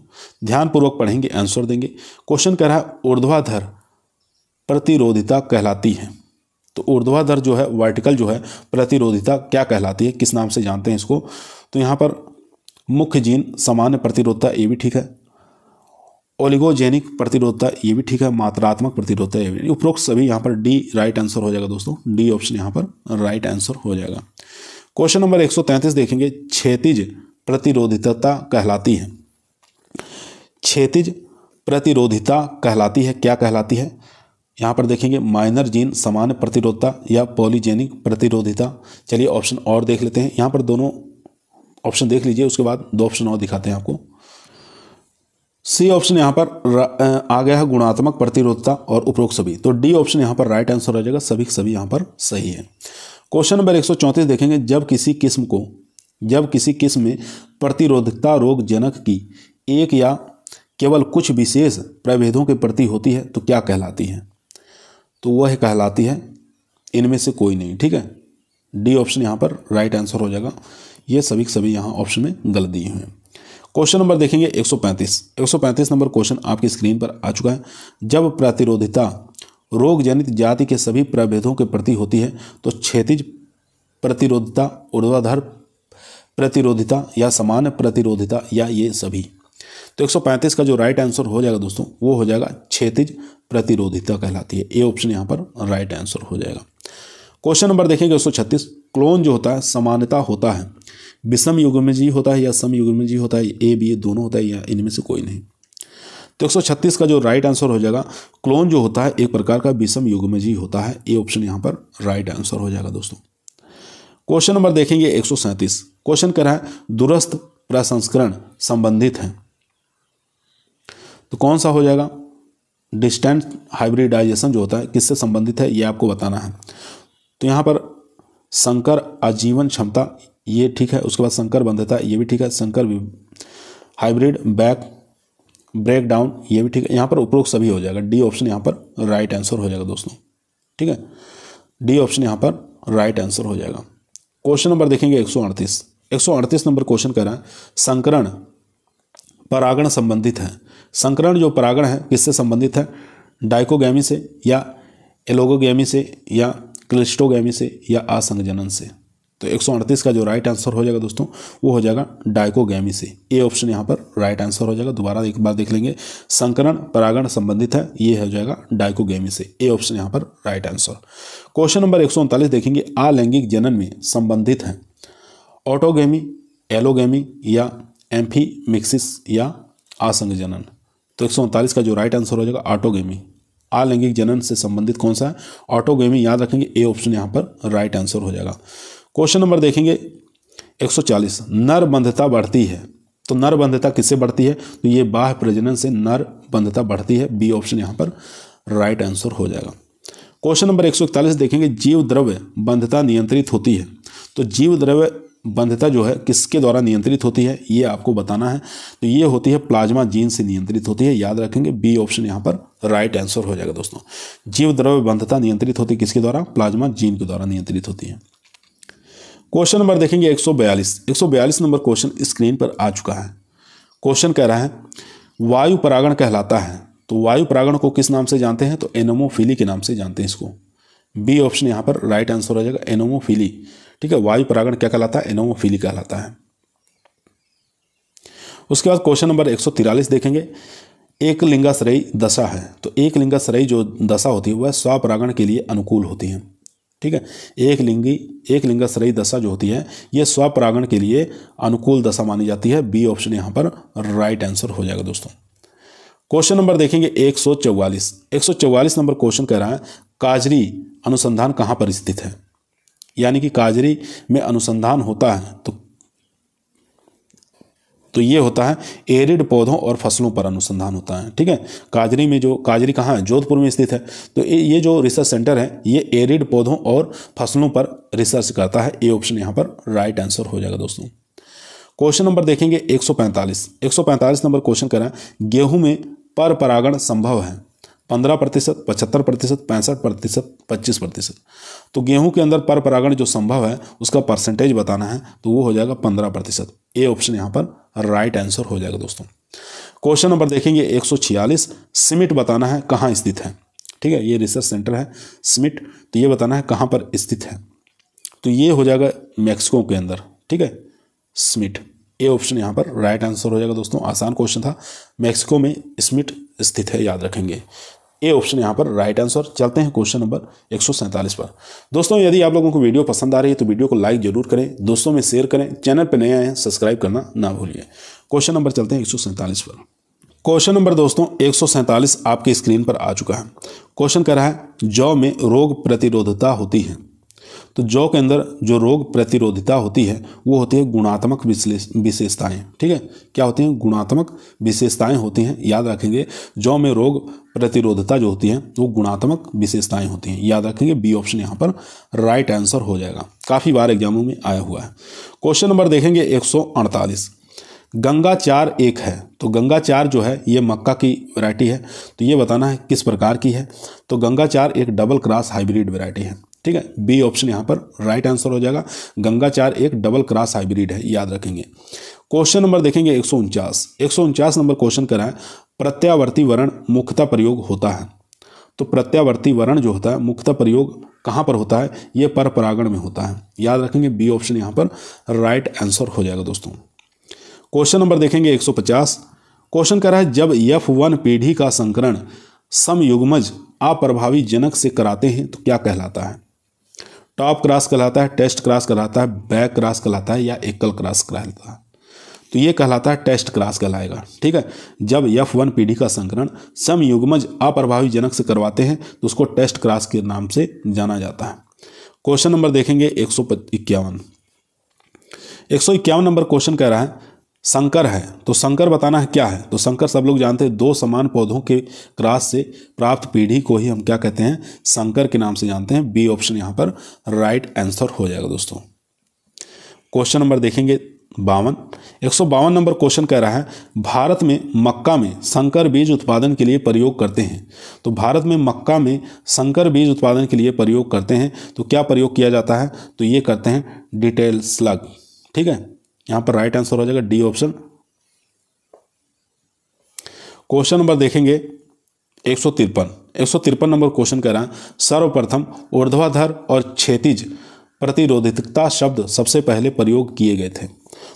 ध्यानपूर्वक पढ़ेंगे आंसर देंगे क्वेश्चन कह रहा है ऊर्ध्वाधर प्रतिरोधिता कहलाती है तो ऊर्ध्वाधर जो है वर्टिकल जो है प्रतिरोधिता क्या कहलाती है किस नाम से जानते हैं इसको तो यहाँ पर मुख्य जीन सामान्य प्रतिरोधता ये भी ठीक है ओलिगोजेनिक प्रतिरोधता ये भी ठीक है मात्रात्मक प्रतिरोधता ये भी उपरोक्त सभी यहाँ पर डी राइट आंसर हो जाएगा दोस्तों डी ऑप्शन यहाँ पर राइट आंसर हो जाएगा क्वेश्चन नंबर 133 देखेंगे क्षेतिज प्रतिरोधिता कहलाती है क्षेतिज प्रतिरोधिता कहलाती है क्या कहलाती है यहाँ पर देखेंगे माइनर जीन सामान्य प्रतिरोधता या पॉलीजेनिक प्रतिरोधिता चलिए ऑप्शन और देख लेते हैं यहाँ पर दोनों ऑप्शन देख लीजिए उसके बाद दो ऑप्शन और दिखाते हैं आपको सी ऑप्शन यहाँ पर आ गया है गुणात्मक प्रतिरोधता और उपरोक्त सभी तो डी ऑप्शन यहाँ पर राइट आंसर हो जाएगा सभी सभी यहाँ पर सही है क्वेश्चन नंबर एक देखेंगे जब किसी किस्म को जब किसी किस्म में प्रतिरोधकता रोग जनक की एक या केवल कुछ विशेष प्रभेदों के प्रति होती है तो क्या कहलाती है तो वह कहलाती है इनमें से कोई नहीं ठीक है डी ऑप्शन यहाँ पर राइट आंसर हो जाएगा ये सभी सभी यहाँ ऑप्शन में गलत दिए हुए हैं क्वेश्चन नंबर देखेंगे 135 135 नंबर क्वेश्चन आपकी स्क्रीन पर आ चुका है जब प्रतिरोधिता रोग जनित जाति के सभी प्रभेदों के प्रति होती है तो क्षैतिज प्रतिरोधिता ऊर्ध्वाधर प्रतिरोधिता या सामान्य प्रतिरोधिता या ये सभी तो 135 का जो राइट आंसर हो जाएगा दोस्तों वो हो जाएगा क्षैतिज प्रतिरोधिता कहलाती है ए ऑप्शन यहाँ पर राइट आंसर हो जाएगा क्वेश्चन नंबर देखेंगे 136 क्लोन जो होता है समानता होता है विषम युग में जी होता है या सम युग में जी होता है ए बी ए दोनों होता है या इनमें से कोई नहीं तो एक का जो राइट आंसर हो जाएगा क्लोन जो होता है एक प्रकार का विषम युग में जी होता है ए ऑप्शन यहाँ पर राइट आंसर हो जाएगा दोस्तों क्वेश्चन नंबर देखेंगे एक क्वेश्चन कह रहा है दूरस्थ प्रसंस्करण संबंधित है तो कौन सा हो जाएगा डिस्टेंस हाइब्रिडाइजेशन जो होता है किससे संबंधित है ये आपको बताना है तो यहाँ पर संकर आजीवन क्षमता ये ठीक है उसके बाद संकर बंधता ये भी ठीक है संकर हाइब्रिड बैक ब्रेक डाउन ये भी ठीक है यहाँ पर उपरोक्त सभी हो जाएगा डी ऑप्शन यहाँ पर राइट आंसर हो जाएगा दोस्तों ठीक है डी ऑप्शन यहाँ पर राइट आंसर हो जाएगा क्वेश्चन नंबर देखेंगे एक सौ अड़तीस एक सौ अड़तीस नंबर क्वेश्चन कह रहा है संकरण परागण संबंधित है संकरण जो परागण है किससे संबंधित है डाइकोगैमी से या एलोगोगैमी से या क्लिस्टोगैमी से या असंजनन से तो 138 का जो राइट आंसर हो जाएगा दोस्तों वो हो जाएगा डायकोगैमी से ए ऑप्शन यहाँ पर राइट आंसर हो जाएगा दोबारा एक बार देख लेंगे संकरण परागण संबंधित है ये हो जाएगा डायकोगैमी से ए ऑप्शन यहाँ पर राइट आंसर क्वेश्चन नंबर एक देखेंगे अलैंगिक जनन में संबंधित हैं ऑटोगेमी एलोगेमी या एम्फी मिक्सिस या आसंग जनन तो एक का जो राइट आंसर हो जाएगा ऑटोगेमी अलैंगिक जनन से संबंधित कौन सा है ऑटोगेमी याद रखेंगे ए ऑप्शन यहाँ पर राइट आंसर हो जाएगा क्वेश्चन नंबर देखेंगे 140 नर बंधता बढ़ती है तो नर बंधता किससे बढ़ती है तो ये बाह्य प्रजनन से नर बंधता बढ़ती है बी ऑप्शन यहाँ पर राइट आंसर हो जाएगा क्वेश्चन नंबर 141 देखेंगे जीव द्रव्य बंधता नियंत्रित होती है तो जीव द्रव्य बंधता जो है किसके द्वारा नियंत्रित होती है ये आपको बताना है तो ये होती है प्लाज्मा जीन से नियंत्रित होती है याद रखेंगे बी ऑप्शन यहाँ पर राइट आंसर हो जाएगा दोस्तों जीव द्रव्य बंधता नियंत्रित होती है किसके द्वारा प्लाज्मा जीन के द्वारा नियंत्रित होती है क्वेश्चन नंबर देखेंगे 142 142 नंबर क्वेश्चन स्क्रीन पर आ चुका है क्वेश्चन कह रहा है वायु परागण कहलाता है तो वायु परागण को किस नाम से जानते हैं तो एनोमोफिली के नाम से जानते हैं इसको बी ऑप्शन यहाँ पर राइट आंसर हो जाएगा एनोमोफिली ठीक है वायु परागण क्या कहलाता है एनोमोफिली कहलाता है उसके बाद क्वेश्चन नंबर एक देखेंगे एक लिंगाश्रयी दशा है तो एक लिंगाश्रयी जो दशा होती है वह स्वपरागण के लिए अनुकूल होती है ठीक है एक लिंगी एक लिंगाश्रयी दशा जो होती है ये स्वपरागण के लिए अनुकूल दशा मानी जाती है बी ऑप्शन यहाँ पर राइट आंसर हो जाएगा दोस्तों क्वेश्चन नंबर देखेंगे 144 144 नंबर क्वेश्चन कह रहा है काजरी अनुसंधान कहाँ पर स्थित है यानी कि काजरी में अनुसंधान होता है तो तो ये होता है एरिड पौधों और फसलों पर अनुसंधान होता है ठीक है काजरी में जो काजरी कहाँ है जोधपुर में स्थित है तो ये जो रिसर्च सेंटर है ये एरिड पौधों और फसलों पर रिसर्च करता है ए ऑप्शन यहाँ पर राइट आंसर हो जाएगा दोस्तों क्वेश्चन नंबर देखेंगे 145 145 नंबर क्वेश्चन करें गेहूं में पर परागण संभव है पंद्रह प्रतिशत पचहत्तर प्रतिशत पैंसठ प्रतिशत पच्चीस प्रतिशत तो गेहूं के अंदर पर परागण जो संभव है उसका परसेंटेज बताना है तो वो हो जाएगा पंद्रह प्रतिशत ए ऑप्शन यहाँ पर राइट आंसर हो जाएगा दोस्तों क्वेश्चन नंबर देखेंगे एक सौ छियालीस सिमिट बताना है कहाँ स्थित है ठीक है ये रिसर्च सेंटर है सिमिट तो ये बताना है कहाँ पर स्थित है तो ये हो जाएगा मैक्सिको के अंदर ठीक है स्मिट ए ऑप्शन यहाँ पर राइट आंसर हो जाएगा दोस्तों आसान क्वेश्चन था मैक्सिको में स्मिट स्थित है याद रखेंगे ए ऑप्शन यहाँ पर राइट आंसर चलते हैं क्वेश्चन नंबर एक पर दोस्तों यदि आप लोगों को वीडियो पसंद आ रही है तो वीडियो को लाइक जरूर करें दोस्तों में शेयर करें चैनल पर नए आए सब्सक्राइब करना ना भूलिए क्वेश्चन नंबर चलते हैं एक पर क्वेश्चन नंबर दोस्तों एक आपके स्क्रीन पर आ चुका है क्वेश्चन कह रहा है जौ में रोग प्रतिरोधता होती है तो जौ के अंदर जो रोग प्रतिरोधिता होती है वो होती है गुणात्मक विशेषताएं ठीक है क्या होती हैं गुणात्मक विशेषताएं होती हैं याद रखेंगे जौ में रोग प्रतिरोधता जो होती है वो गुणात्मक विशेषताएं होती हैं याद रखेंगे बी ऑप्शन यहाँ पर राइट आंसर हो जाएगा काफ़ी बार एग्जामों में आया हुआ है क्वेश्चन नंबर देखेंगे एक गंगा चार एक है तो गंगा चार जो है ये मक्का की वैरायटी है तो ये बताना है किस प्रकार की है तो गंगा चार एक डबल क्रास हाइब्रिड वैरायटी है ठीक है बी ऑप्शन यहाँ पर राइट आंसर हो जाएगा गंगाचार एक डबल क्रॉस हाइब्रिड है याद रखेंगे क्वेश्चन नंबर देखेंगे एक सौ नंबर क्वेश्चन कराएं प्रत्यावर्ती वर्ण मुख्यता प्रयोग होता है तो प्रत्यावर्ती वर्ण जो होता है मुख्यतः प्रयोग कहाँ पर होता है ये पर परागण में होता है याद रखेंगे बी ऑप्शन यहाँ पर राइट आंसर हो जाएगा दोस्तों क्वेश्चन नंबर देखेंगे 150 क्वेश्चन कह रहा है जब यफ वन पीढ़ी का संकरण समयुग्मज अप्रभावी जनक से कराते हैं तो क्या कहलाता है टॉप क्रॉस कहलाता है टेस्ट क्रॉस कहलाता है बैक क्रॉस कहलाता है या एकल क्रॉस कहलाता है तो ये कहलाता है टेस्ट क्रॉस कहलाएगा ठीक है जब यफ वन पीढ़ी का संकरण समयुग्मज अप्रभावी जनक से करवाते हैं तो उसको टेस्ट क्रॉस के नाम से जाना जाता है क्वेश्चन नंबर देखेंगे एक सौ इक्यावन एक सौ इक्यावन नंबर क्वेश्चन कह रहा है संकर है तो संकर बताना है क्या है तो संकर सब लोग जानते हैं दो समान पौधों के क्रास से प्राप्त पीढ़ी को ही हम क्या कहते हैं संकर के नाम से जानते हैं बी ऑप्शन यहाँ पर राइट आंसर हो जाएगा दोस्तों क्वेश्चन नंबर देखेंगे बावन एक नंबर क्वेश्चन कह रहा है भारत में मक्का में संकर बीज उत्पादन के लिए प्रयोग करते हैं तो भारत में मक्का में संकर बीज उत्पादन के लिए प्रयोग करते हैं तो क्या प्रयोग किया जाता है तो ये करते हैं डिटेल स्लग ठीक है यहां पर राइट आंसर हो जाएगा डी ऑप्शन क्वेश्चन नंबर देखेंगे एक सौ तिरपन एक सौ तिरपन नंबर क्वेश्चन कह रहा है सर्वप्रथम ऊर्ध्वाधर और क्षैतिज प्रतिरोधितता शब्द सबसे पहले प्रयोग किए गए थे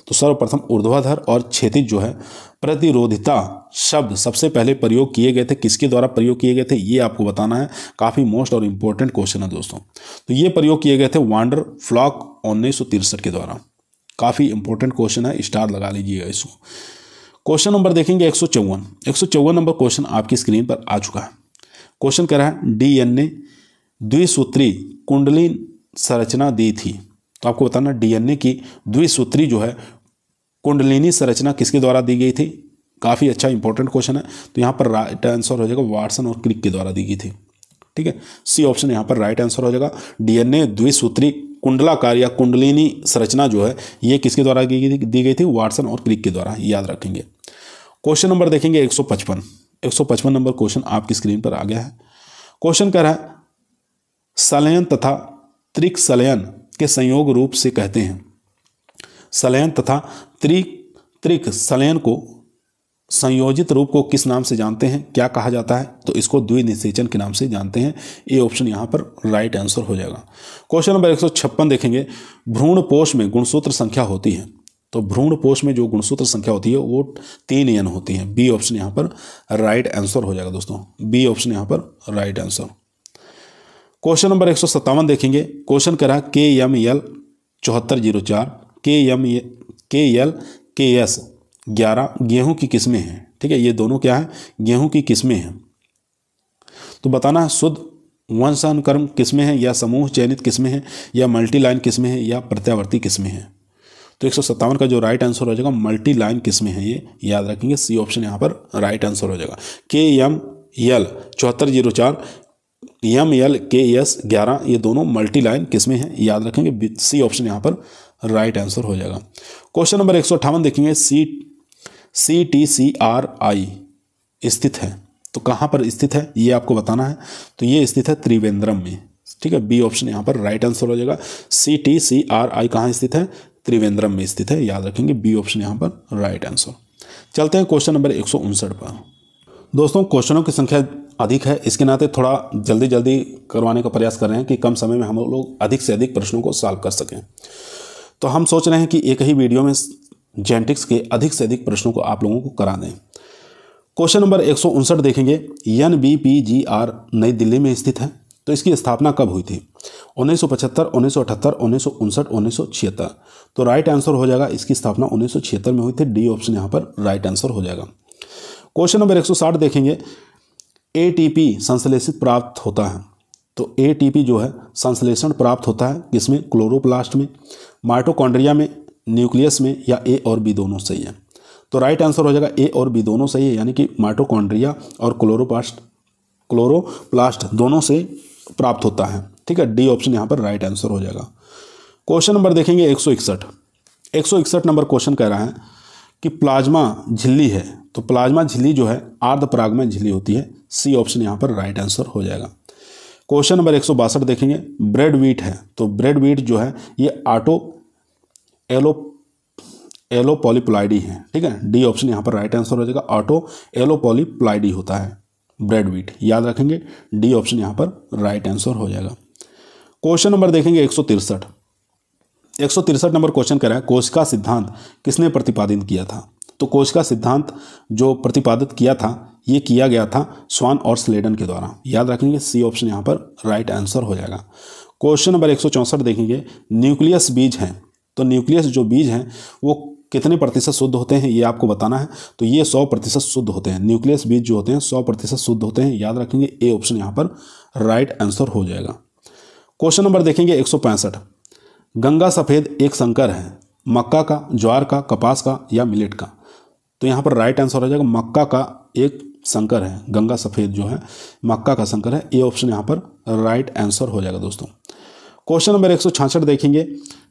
तो सर्वप्रथम ऊर्ध्वाधर और क्षैतिज जो है प्रतिरोधिता शब्द सबसे पहले प्रयोग किए गए थे किसके द्वारा प्रयोग किए गए थे ये आपको बताना है काफ़ी मोस्ट और इम्पोर्टेंट क्वेश्चन है दोस्तों तो ये प्रयोग किए गए थे वांडर फ्लॉक उन्नीस के द्वारा काफ़ी इंपॉर्टेंट क्वेश्चन है स्टार लगा लीजिएगा इसको क्वेश्चन नंबर देखेंगे एक सौ चौवन एक सौ चौवन नंबर क्वेश्चन आपकी स्क्रीन पर आ चुका है क्वेश्चन कह रहा है डी एन ए द्विसूत्री कुंडली संरचना दी थी तो आपको बताना डीएनए की द्विसूत्री जो है कुंडलिनी संरचना किसके द्वारा दी गई थी काफ़ी अच्छा इंपॉर्टेंट क्वेश्चन है तो यहाँ पर राइट आंसर हो जाएगा वाटसन और क्रिक के द्वारा दी गई थी ठीक है सी ऑप्शन यहाँ पर राइट आंसर हो जाएगा डीएनए द्विसूत्री कुंडलाकार या कुंडलिनी संरचना जो है ये किसके द्वारा दी गई थी वाटसन और क्रिक के द्वारा याद रखेंगे क्वेश्चन नंबर देखेंगे 155 155 नंबर क्वेश्चन आपकी स्क्रीन पर आ गया है क्वेश्चन कह रहा है सलयन तथा त्रिक सलयन के संयोग रूप से कहते हैं सलयन तथा त्रिक त्रिक सलयन को संयोजित रूप को किस नाम से जानते हैं क्या कहा जाता है तो इसको द्विनिषेचन के नाम से जानते हैं ए ऑप्शन यहाँ पर राइट आंसर हो जाएगा क्वेश्चन नंबर एक देखेंगे भ्रूण पोष में गुणसूत्र संख्या होती है तो भ्रूण पोष में जो गुणसूत्र संख्या होती है वो तीन एन होती है बी ऑप्शन यहाँ पर राइट आंसर हो जाएगा दोस्तों बी ऑप्शन यहाँ पर राइट आंसर क्वेश्चन नंबर एक देखेंगे क्वेश्चन करा के एम एल चौहत्तर जीरो चार के एम के एल के एस ग्यारह गेहूं की किस्में हैं ठीक है ये दोनों क्या है गेहूं की किस्में हैं तो बताना है शुद्ध वंश अनुक्रम किस्में हैं या समूह चयनित किस्में हैं या मल्टी लाइन किस्में हैं या प्रत्यावर्ती किस्में हैं तो एक का जो राइट आंसर हो जाएगा मल्टी लाइन किस्में हैं ये याद रखेंगे सी ऑप्शन यहाँ पर राइट आंसर हो जाएगा के एम यल चौहत्तर जीरो चार एम एल के एस ग्यारह ये दोनों मल्टी लाइन किस्में हैं याद रखेंगे सी ऑप्शन यहाँ पर राइट आंसर हो जाएगा क्वेश्चन नंबर एक देखेंगे सी सी टी सी आर आई स्थित है तो कहाँ पर स्थित है ये आपको बताना है तो ये स्थित है त्रिवेंद्रम में ठीक है बी ऑप्शन यहाँ पर राइट आंसर हो जाएगा सी टी सी आर आई कहाँ स्थित है त्रिवेंद्रम में स्थित है याद रखेंगे बी ऑप्शन यहाँ पर राइट आंसर चलते हैं क्वेश्चन नंबर एक पर दोस्तों क्वेश्चनों की संख्या अधिक है इसके नाते थोड़ा जल्दी जल्दी करवाने का प्रयास कर रहे हैं कि कम समय में हम लोग अधिक से अधिक प्रश्नों को सॉल्व कर सकें तो हम सोच रहे हैं कि एक ही वीडियो में जेनेटिक्स के अधिक से अधिक प्रश्नों को आप लोगों को करा दें क्वेश्चन नंबर एक देखेंगे N B P G R New Delhi में स्थित है तो इसकी स्थापना कब हुई थी 1975, 1978, 1959, 1976 तो राइट आंसर हो जाएगा इसकी स्थापना 1976 में हुई थी डी ऑप्शन यहाँ पर राइट आंसर हो जाएगा क्वेश्चन नंबर 160 देखेंगे एटीपी संश्लेषित प्राप्त होता है तो एटीपी जो है संश्लेषण प्राप्त होता है किसमें क्लोरोप्लास्ट में माइटोकॉन्ड्रिया में न्यूक्लियस में या ए और बी दोनों सही है तो राइट आंसर हो जाएगा ए और बी दोनों सही है यानी कि माइटोकॉन्ड्रिया और क्लोरोप्लास्ट क्लोरोप्लास्ट दोनों से प्राप्त होता है ठीक है डी ऑप्शन यहाँ पर राइट आंसर हो जाएगा क्वेश्चन नंबर देखेंगे एक सौ नंबर क्वेश्चन कह रहा है कि प्लाज्मा झिल्ली है तो प्लाज्मा झिल्ली जो है आर्ध प्राग में झिल्ली होती है सी ऑप्शन यहाँ पर राइट आंसर हो जाएगा क्वेश्चन नंबर एक देखेंगे ब्रेड वीट है तो ब्रेड वीट जो है ये आटो एलो एलो पॉलीप्लाइडी है ठीक है डी ऑप्शन यहाँ पर राइट आंसर हो जाएगा ऑटो एलो पॉलीप्लाइडी होता है ब्रेड वीट याद रखेंगे डी ऑप्शन यहाँ पर राइट आंसर हो जाएगा क्वेश्चन नंबर देखेंगे एक सौ तिरसठ एक सौ तिरसठ नंबर क्वेश्चन कह रहा है कोशिका सिद्धांत किसने प्रतिपादित किया था तो कोशिका सिद्धांत जो प्रतिपादित किया था ये किया गया था स्वान और स्लेडन के द्वारा याद रखेंगे सी ऑप्शन यहाँ पर राइट आंसर हो जाएगा क्वेश्चन नंबर एक देखेंगे न्यूक्लियस बीज है तो न्यूक्लियस जो बीज हैं वो कितने प्रतिशत शुद्ध होते हैं ये आपको बताना है तो ये सौ प्रतिशत शुद्ध होते हैं न्यूक्लियस बीज जो होते हैं सौ प्रतिशत शुद्ध होते हैं याद रखेंगे ए ऑप्शन यहाँ पर राइट आंसर हो जाएगा क्वेश्चन नंबर देखेंगे एक गंगा सफ़ेद एक संकर है मक्का का ज्वार का कपास का या मिलेट का तो यहाँ पर राइट आंसर हो जाएगा मक्का का एक संकर है गंगा सफ़ेद जो है मक्का का संकर है ए ऑप्शन यहाँ पर राइट आंसर हो जाएगा दोस्तों क्वेश्चन नंबर एक देखेंगे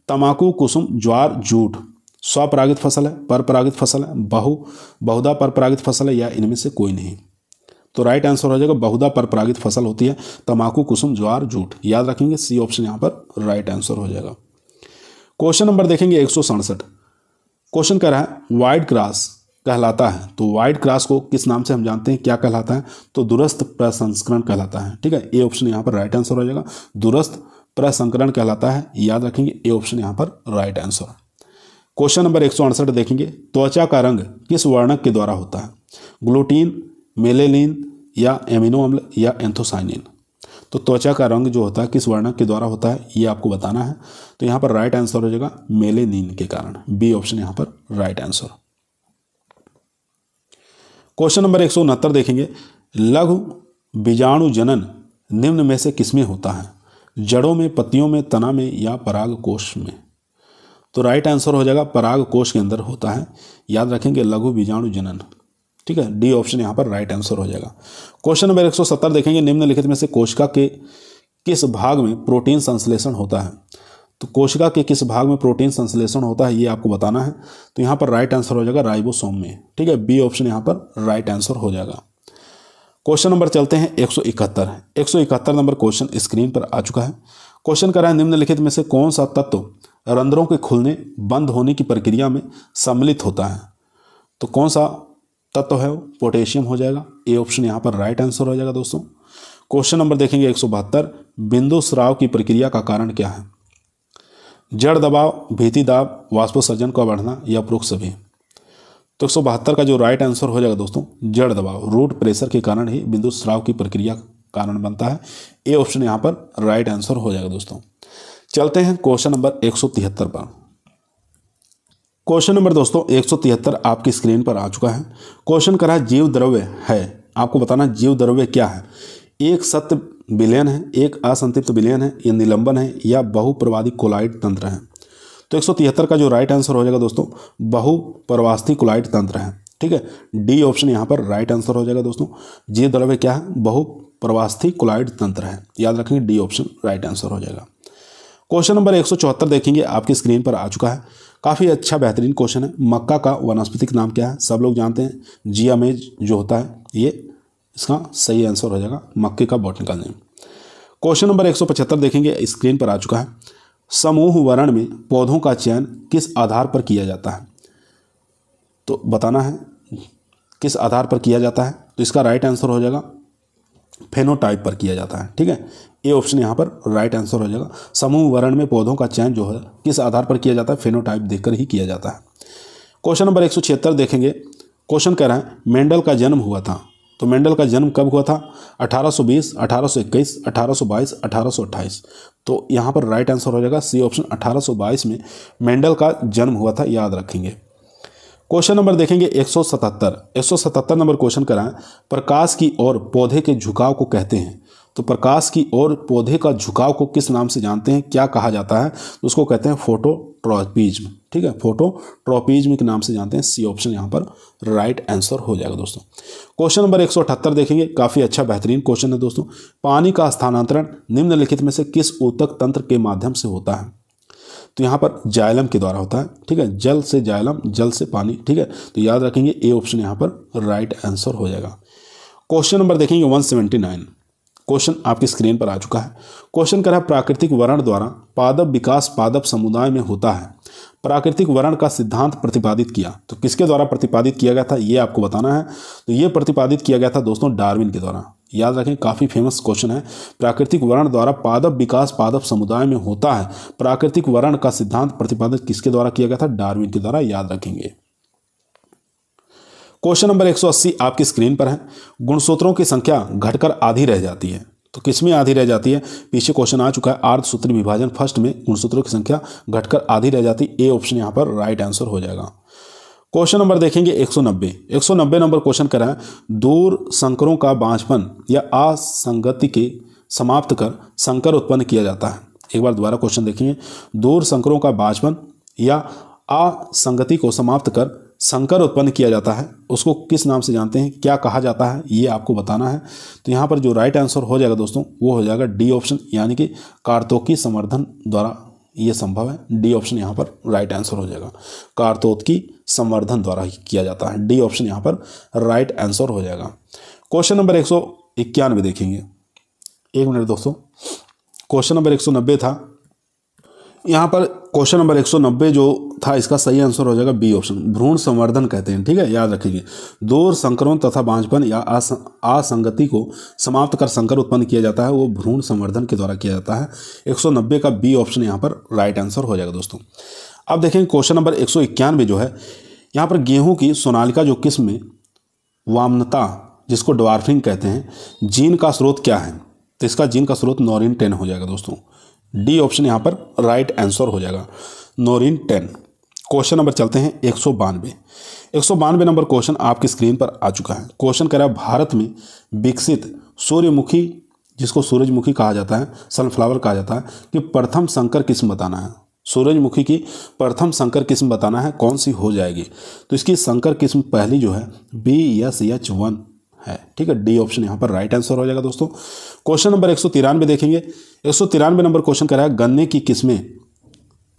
तमाकू कुसुम ज्वार जूट स्वपरागित फसल है परपरागित फसल है बहु बहुधा परपरागित फसल है या इनमें से कोई नहीं तो राइट आंसर हो जाएगा बहुधा परपरागित फसल होती है तमाकू कुसुम ज्वार जूट याद रखेंगे सी ऑप्शन यहाँ पर राइट आंसर हो जाएगा क्वेश्चन नंबर देखेंगे एक क्वेश्चन कह रहा है वाइट क्रास कहलाता है तो वाइट क्रास को किस नाम से हम जानते हैं क्या कहलाता है तो दुरस्त प्रसंस्करण कहलाता है ठीक है ए ऑप्शन यहाँ पर राइट आंसर हो जाएगा दुरस्त प्रसंकरण कहलाता है याद रखेंगे ए ऑप्शन यहाँ पर राइट आंसर क्वेश्चन नंबर एक देखेंगे त्वचा का रंग किस वर्णक के द्वारा होता है ग्लूटीन मेलेलिन या एमिनो अम्ल या एंथोसाइनिन तो त्वचा का रंग जो होता है किस वर्णक के द्वारा होता है ये आपको बताना है तो यहाँ पर राइट आंसर हो जाएगा मेलेनिन के कारण बी ऑप्शन यहाँ पर राइट आंसर क्वेश्चन नंबर एक देखेंगे लघु बीजाणु जनन निम्न में से किसमें होता है जड़ों में पत्तियों में तना में या पराग कोश में तो राइट आंसर हो जाएगा पराग कोश के अंदर होता है याद रखेंगे लघु बीजाणु जनन ठीक है डी ऑप्शन यहाँ पर राइट आंसर हो जाएगा क्वेश्चन नंबर एक देखेंगे निम्नलिखित में से कोशिका के किस भाग में प्रोटीन संश्लेषण होता है तो कोशिका के किस भाग में प्रोटीन संश्लेषण होता है ये आपको बताना है तो यहाँ पर राइट आंसर हो जाएगा राइबोसोम में ठीक है बी ऑप्शन यहाँ पर राइट आंसर हो जाएगा क्वेश्चन नंबर चलते हैं एक सौ इकहत्तर एक सौ इकहत्तर नंबर क्वेश्चन स्क्रीन पर आ चुका है क्वेश्चन रहा है निम्नलिखित में से कौन सा तत्व रंध्रों के खुलने बंद होने की प्रक्रिया में सम्मिलित होता है तो कौन सा तत्व है वो पोटेशियम हो जाएगा ए ऑप्शन यहाँ पर राइट आंसर हो जाएगा दोस्तों क्वेश्चन नंबर देखेंगे एक बिंदु स्राव की प्रक्रिया का कारण क्या है जड़ दबाव भीती दाब वाष्पोसर्जन का बढ़ना या प्रोक्ष सभी तो एक का जो राइट आंसर हो जाएगा दोस्तों जड़ दबाव रूट प्रेशर के कारण ही बिंदु श्राव की प्रक्रिया कारण बनता है ए ऑप्शन यहाँ पर राइट आंसर हो जाएगा दोस्तों चलते हैं क्वेश्चन नंबर एक पर क्वेश्चन नंबर दोस्तों एक आपकी स्क्रीन पर आ चुका है क्वेश्चन करा जीव द्रव्य है आपको बताना जीव द्रव्य क्या है एक सत्य विलयन है एक असंतृप्त विलयन है या निलंबन है या बहुप्रवादी कोलाइड तंत्र है तो एक का जो राइट आंसर हो जाएगा दोस्तों बहुपरवास्ती कुलाइट तंत्र है ठीक है डी ऑप्शन यहाँ पर राइट आंसर हो जाएगा दोस्तों जी द्रव्य क्या है बहुप्रवास्थी कुलाइट तंत्र है याद रखेंगे डी ऑप्शन राइट आंसर हो जाएगा क्वेश्चन नंबर एक देखेंगे आपकी स्क्रीन पर आ चुका है काफ़ी अच्छा बेहतरीन क्वेश्चन है मक्का का वनस्पतिक नाम क्या है सब लोग जानते हैं जियामेज जो होता है ये इसका सही आंसर हो जाएगा मक्के का बॉटनिकल नेम क्वेश्चन नंबर 175 देखेंगे स्क्रीन पर आ चुका है समूह वर्ण में पौधों का चयन किस आधार पर किया जाता है तो बताना है किस आधार पर किया जाता है तो इसका राइट आंसर हो जाएगा फेनोटाइप पर किया जाता है ठीक है ए ऑप्शन यहाँ पर राइट आंसर हो जाएगा समूह वर्ण में पौधों का चयन जो है किस आधार पर किया जाता है फेनोटाइप देखकर ही किया जाता है क्वेश्चन नंबर एक देखेंगे क्वेश्चन कह रहा है मेंडल का जन्म हुआ था तो मेंडल का जन्म कब हुआ था 1820, 1821, 1822, 1828 तो यहाँ पर राइट आंसर हो जाएगा सी ऑप्शन 1822 में मेंडल का जन्म हुआ था याद रखेंगे क्वेश्चन नंबर देखेंगे 177 177 नंबर क्वेश्चन कराएं प्रकाश की ओर पौधे के झुकाव को कहते हैं तो प्रकाश की ओर पौधे का झुकाव को किस नाम से जानते हैं क्या कहा जाता है उसको कहते हैं फोटो ट्रॉपिज्म ठीक है फोटो ट्रॉपिज्म के नाम से जानते हैं सी ऑप्शन यहाँ पर राइट आंसर हो जाएगा दोस्तों क्वेश्चन नंबर एक देखेंगे काफ़ी अच्छा बेहतरीन क्वेश्चन है दोस्तों पानी का स्थानांतरण निम्नलिखित में से किस ऊतक तंत्र के माध्यम से होता है तो यहाँ पर जायलम के द्वारा होता है ठीक है जल से जायलम जल से पानी ठीक है तो याद रखेंगे ए ऑप्शन यहाँ पर राइट आंसर हो जाएगा क्वेश्चन नंबर देखेंगे नाइन क्वेश्चन आपकी स्क्रीन पर आ चुका है क्वेश्चन करा प्राकृतिक वर्ण द्वारा पादप विकास पादप समुदाय में होता है प्राकृतिक वर्ण का सिद्धांत प्रतिपादित किया तो किसके द्वारा प्रतिपादित किया गया था ये आपको बताना है तो ये प्रतिपादित किया गया था दोस्तों डार्विन के द्वारा याद रखें काफ़ी फेमस क्वेश्चन है प्राकृतिक वर्ण द्वारा पादप विकास पादप समुदाय में होता है प्राकृतिक वर्ण का सिद्धांत प्रतिपादित किसके द्वारा किया गया था डार्विन के द्वारा याद रखेंगे क्वेश्चन नंबर 180 आपकी स्क्रीन पर है गुणसूत्रों की संख्या घटकर आधी रह जाती है तो किसमें आधी रह जाती है पीछे क्वेश्चन आ चुका है आर्ध सूत्र विभाजन फर्स्ट में गुणसूत्रों की संख्या घटकर आधी रह जाती ए ऑप्शन यहाँ पर राइट आंसर हो जाएगा क्वेश्चन नंबर देखेंगे 190 190 नंबर क्वेश्चन रहा है दूर संकरों का बांझपन या असंगति के समाप्त कर संकर उत्पन्न किया जाता है एक बार दोबारा क्वेश्चन देखेंगे दूर संकरों का बांझपन या असंगति को समाप्त कर संकर उत्पन्न किया जाता है उसको किस नाम से जानते हैं क्या कहा जाता है ये आपको बताना है तो यहाँ पर जो राइट आंसर हो जाएगा दोस्तों वो हो जाएगा डी ऑप्शन यानी कि कार्तोकी संवर्धन द्वारा ये संभव है डी ऑप्शन यहाँ पर राइट आंसर हो जाएगा कार्तोत की संवर्धन द्वारा किया जाता है डी ऑप्शन यहाँ पर राइट आंसर हो जाएगा क्वेश्चन नंबर एक सौ देखेंगे एक मिनट दोस्तों क्वेश्चन नंबर एक सौ नब्बे था यहाँ पर क्वेश्चन नंबर 190 जो था इसका सही आंसर हो जाएगा बी ऑप्शन भ्रूण संवर्धन कहते हैं ठीक है याद रखेंगे दो संकरों तथा बांझपन या असंगति आसंगति को समाप्त कर संकर उत्पन्न किया जाता है वो भ्रूण संवर्धन के द्वारा किया जाता है 190 का बी ऑप्शन यहाँ पर राइट आंसर हो जाएगा दोस्तों अब देखेंगे क्वेश्चन नंबर एक जो है यहाँ पर गेहूँ की सोनालिका जो किस्म में वामनता जिसको डॉर्फिंग कहते हैं जीन का स्रोत क्या है तो इसका जीन का स्रोत नॉरिन टेन हो जाएगा दोस्तों डी ऑप्शन यहाँ पर राइट आंसर हो जाएगा नोरिन टेन क्वेश्चन नंबर चलते हैं एक सौ बानवे एक सौ बानवे नंबर क्वेश्चन आपकी स्क्रीन पर आ चुका है क्वेश्चन कह रहा है भारत में विकसित सूर्यमुखी जिसको सूरजमुखी कहा जाता है सनफ्लावर कहा जाता है कि प्रथम संकर किस्म बताना है सूरजमुखी की प्रथम संकर किस्म बताना है कौन सी हो जाएगी तो इसकी संकर किस्म पहली जो है बी एस एच वन है ठीक है डी ऑप्शन यहाँ पर राइट आंसर हो जाएगा दोस्तों क्वेश्चन नंबर एक सौ तिरानवे देखेंगे एक सौ तिरानवे नंबर क्वेश्चन कह रहा है गन्ने की किस्में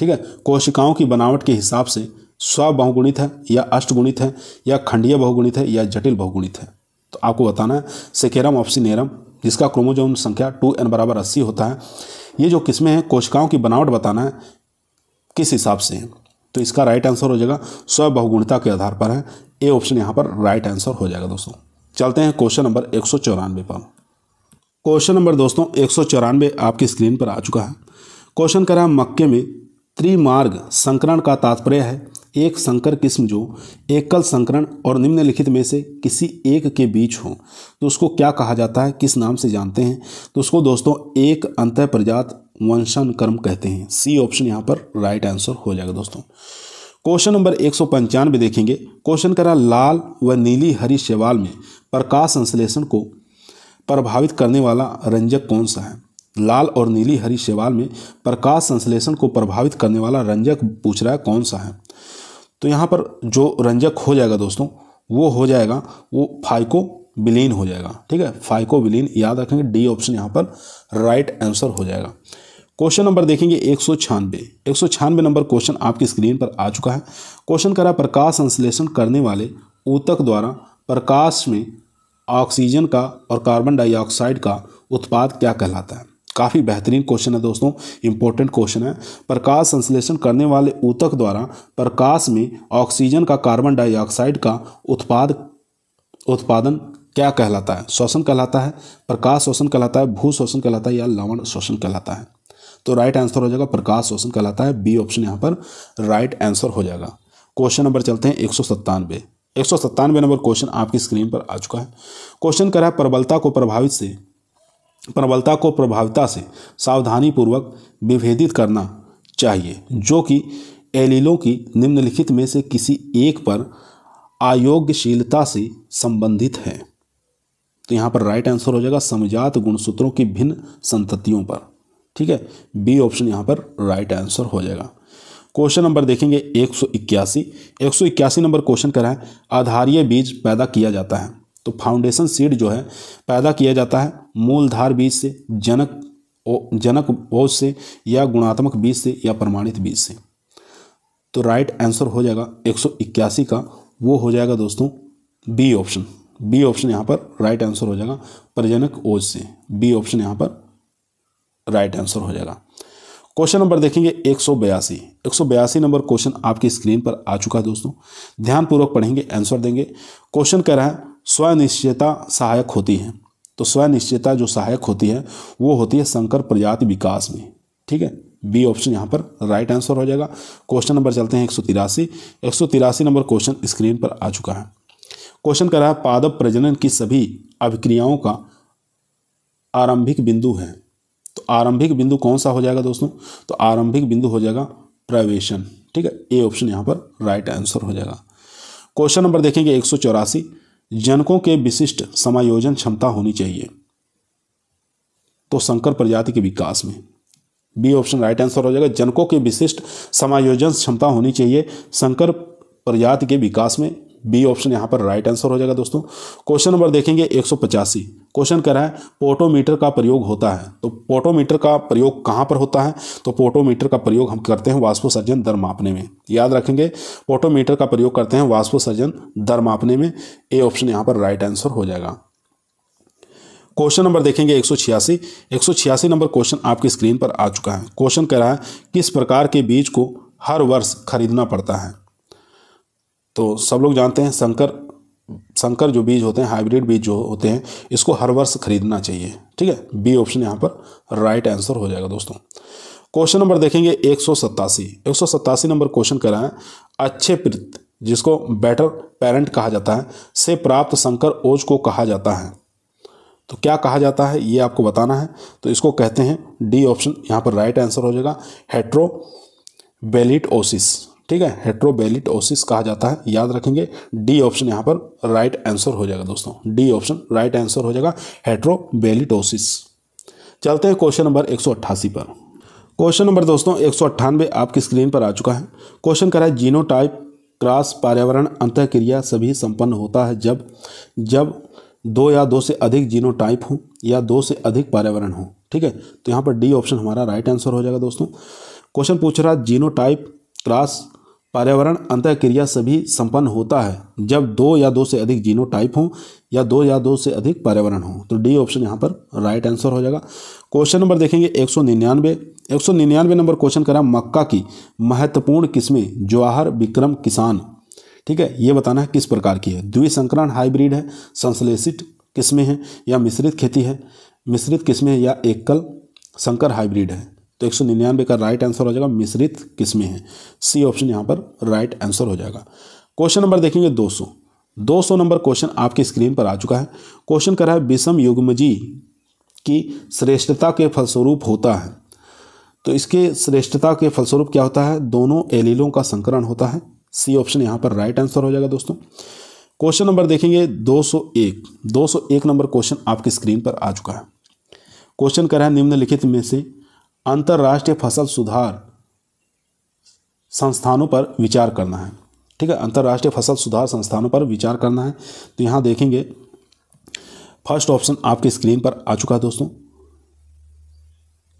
ठीक है कोशिकाओं की बनावट के हिसाब से स्वबहुगुणित है या अष्टगुणित है या खंडीय बहुगुणित है या जटिल बहुगुणित है तो आपको बताना है सेकेरम ऑप्सीनेरम जिसका क्रोमोजोम संख्या टू एन बराबर अस्सी होता है ये जो किस्में हैं कोशिकाओं की बनावट बताना है किस हिसाब से है तो इसका राइट आंसर हो जाएगा स्वबहुगुणता के आधार पर है ए ऑप्शन यहाँ पर राइट आंसर हो जाएगा दोस्तों चलते हैं क्वेश्चन नंबर एक पर क्वेश्चन नंबर दोस्तों एक आपकी स्क्रीन पर आ चुका है क्वेश्चन करा मक्के में त्रिमार्ग संकरण का तात्पर्य है एक संकर किस्म जो एकल संकरण और निम्नलिखित में से किसी एक के बीच हो तो उसको क्या कहा जाता है किस नाम से जानते हैं तो उसको दोस्तों एक अंत प्रजात वंशन कर्म कहते हैं सी ऑप्शन यहाँ पर राइट आंसर हो जाएगा दोस्तों क्वेश्चन नंबर एक सौ पंचानवे देखेंगे क्वेश्चन करा लाल व नीली हरी शैवाल में प्रकाश संश्लेषण को प्रभावित करने वाला रंजक कौन सा है लाल और नीली हरी शैवाल में प्रकाश संश्लेषण को प्रभावित करने वाला रंजक पूछ रहा है कौन सा है तो यहाँ पर जो रंजक हो जाएगा दोस्तों वो हो जाएगा वो फाइको विलीन हो जाएगा ठीक है फाइको विलीन याद रखेंगे डी ऑप्शन यहाँ पर राइट आंसर हो जाएगा क्वेश्चन नंबर देखेंगे एक सौ छियानबे एक सौ छियानबे नंबर क्वेश्चन आपकी स्क्रीन पर आ चुका है क्वेश्चन करा प्रकाश संश्लेषण करने वाले ऊतक द्वारा प्रकाश में ऑक्सीजन का और कार्बन डाइऑक्साइड का उत्पाद क्या कहलाता है काफ़ी बेहतरीन क्वेश्चन है दोस्तों इंपॉर्टेंट क्वेश्चन है प्रकाश संश्लेषण करने वाले ऊतक द्वारा प्रकाश में ऑक्सीजन का कार्बन डाइऑक्साइड का उत्पाद उत्पादन क्या कहलाता है श्वसन कहलाता है प्रकाश शोषण कहलाता है भू शोषण कहलाता है या लवण श्वसन कहलाता है तो राइट आंसर हो जाएगा प्रकाश शोषण कहलाता है बी ऑप्शन यहाँ पर राइट आंसर हो जाएगा क्वेश्चन नंबर चलते हैं एक सौ सत्तानवे एक सौ सत्तानवे नंबर क्वेश्चन आपकी स्क्रीन पर आ चुका है क्वेश्चन करा है प्रबलता को प्रभावित से प्रबलता को प्रभाविता से सावधानी पूर्वक विभेदित करना चाहिए जो कि एलीलों की निम्नलिखित में से किसी एक पर अयोग्यशीलता से संबंधित है तो यहाँ पर राइट आंसर हो जाएगा समजात गुणसूत्रों की भिन्न संततियों पर ठीक है बी ऑप्शन यहाँ पर राइट आंसर हो जाएगा क्वेश्चन नंबर देखेंगे एक सौ इक्यासी एक सौ इक्यासी नंबर क्वेश्चन करा है आधारीय बीज पैदा किया जाता है तो फाउंडेशन सीड जो है पैदा किया जाता है मूलधार बीज से जनक ओ जनक बोझ से या गुणात्मक बीज से या प्रमाणित बीज से तो राइट आंसर हो जाएगा एक का वो हो जाएगा दोस्तों बी ऑप्शन बी ऑप्शन यहाँ पर राइट आंसर हो जाएगा प्रजनक ओज से बी ऑप्शन यहाँ पर राइट आंसर हो जाएगा क्वेश्चन नंबर देखेंगे एक सौ बयासी एक सौ बयासी नंबर क्वेश्चन आपकी स्क्रीन पर आ चुका है दोस्तों ध्यानपूर्वक पढ़ेंगे आंसर देंगे क्वेश्चन कह रहा है स्वनिश्चयता सहायक होती है तो स्वनिश्चयता जो सहायक होती है वो होती है संकर प्रजाति विकास में ठीक है बी ऑप्शन यहाँ पर राइट आंसर हो जाएगा क्वेश्चन नंबर चलते हैं एक सौ तिरासी एक सौ तिरासी नंबर क्वेश्चन स्क्रीन पर आ चुका है क्वेश्चन कह रहा है पादप प्रजनन की सभी अभिक्रियाओं का आरंभिक बिंदु है आरंभिक बिंदु कौन सा हो जाएगा दोस्तों तो आरंभिक बिंदु हो जाएगा प्रवेशन ठीक है ए ऑप्शन यहाँ पर राइट आंसर हो जाएगा क्वेश्चन नंबर देखेंगे एक सौ चौरासी जनकों के विशिष्ट समायोजन क्षमता होनी चाहिए तो संकर प्रजाति के विकास में बी ऑप्शन राइट आंसर हो जाएगा जनकों के विशिष्ट समायोजन क्षमता होनी चाहिए संकर प्रजाति के विकास में बी ऑप्शन यहाँ पर राइट आंसर हो जाएगा दोस्तों क्वेश्चन नंबर देखेंगे एक क्वेश्चन कह रहा है पोटोमीटर का प्रयोग होता है तो पोटोमीटर का प्रयोग कहाँ पर होता है तो पोटोमीटर का प्रयोग हम करते हैं वाष्पोसर्जन दर मापने में याद रखेंगे पोटोमीटर का प्रयोग करते हैं वाष्पोसर्जन दर मापने में ए ऑप्शन यहाँ पर राइट आंसर हो जाएगा क्वेश्चन नंबर देखेंगे एक सौ नंबर क्वेश्चन आपकी स्क्रीन पर आ चुका है क्वेश्चन कह रहा है किस प्रकार के बीज को हर वर्ष खरीदना पड़ता है तो सब लोग जानते हैं संकर संकर जो बीज होते हैं हाइब्रिड बीज जो होते हैं इसको हर वर्ष खरीदना चाहिए ठीक है बी ऑप्शन यहाँ पर राइट आंसर हो जाएगा दोस्तों क्वेश्चन नंबर देखेंगे एक सौ सत्तासी एक सौ सत्तासी नंबर क्वेश्चन रहा है अच्छे प्रित जिसको बेटर पेरेंट कहा जाता है से प्राप्त संकर ओज को कहा जाता है तो क्या कहा जाता है ये आपको बताना है तो इसको कहते हैं डी ऑप्शन यहाँ पर राइट आंसर हो जाएगा हेट्रो ओसिस ठीक है हेट्रोबेलिटोसिस ओसिस कहा जाता है याद रखेंगे डी ऑप्शन यहाँ पर राइट आंसर हो जाएगा दोस्तों डी ऑप्शन राइट आंसर हो जाएगा हेट्रोबेलिटोसिस चलते हैं क्वेश्चन नंबर एक पर क्वेश्चन नंबर दोस्तों एक आपकी स्क्रीन पर आ चुका है क्वेश्चन करा है जीनोटाइप क्रॉस पर्यावरण क्रिया सभी संपन्न होता है जब जब दो या दो से अधिक जीनोटाइप हो या दो से अधिक पर्यावरण हो ठीक है तो यहाँ पर डी ऑप्शन हमारा राइट आंसर हो जाएगा दोस्तों क्वेश्चन पूछ रहा है जीनोटाइप त्रास पर्यावरण अंत क्रिया सभी संपन्न होता है जब दो या दो से अधिक जीनो टाइप हों या दो या दो से अधिक पर्यावरण हों तो डी ऑप्शन यहाँ पर राइट आंसर हो जाएगा क्वेश्चन नंबर देखेंगे एक सौ निन्यानवे एक सौ निन्यानवे नंबर क्वेश्चन करा मक्का की महत्वपूर्ण किस्में ज्वाहर विक्रम किसान ठीक है ये बताना है किस प्रकार की है द्विसंकरण हाइब्रिड है संश्लेषित किस्में हैं या मिश्रित खेती है मिश्रित किस्में या एकल संकर हाइब्रिड है तो एक का राइट आंसर हो जाएगा मिश्रित किस्में हैं सी ऑप्शन यहाँ पर राइट आंसर हो जाएगा क्वेश्चन नंबर देखेंगे दो 200 नंबर क्वेश्चन आपकी स्क्रीन पर आ चुका है क्वेश्चन करा है विषम युग्मजी की श्रेष्ठता के फलस्वरूप होता है तो इसके श्रेष्ठता के फलस्वरूप क्या होता है दोनों एलीलों का संकरण होता है सी ऑप्शन यहां पर राइट आंसर हो जाएगा दोस्तों क्वेश्चन नंबर देखेंगे 201 201 नंबर क्वेश्चन आपकी स्क्रीन पर आ चुका है क्वेश्चन कह रहा है निम्नलिखित में से अंतर्राष्ट्रीय फसल सुधार संस्थानों पर विचार करना है ठीक है अंतर्राष्ट्रीय फसल सुधार संस्थानों पर विचार करना है तो यहाँ देखेंगे फर्स्ट ऑप्शन आपके स्क्रीन पर आ चुका है दोस्तों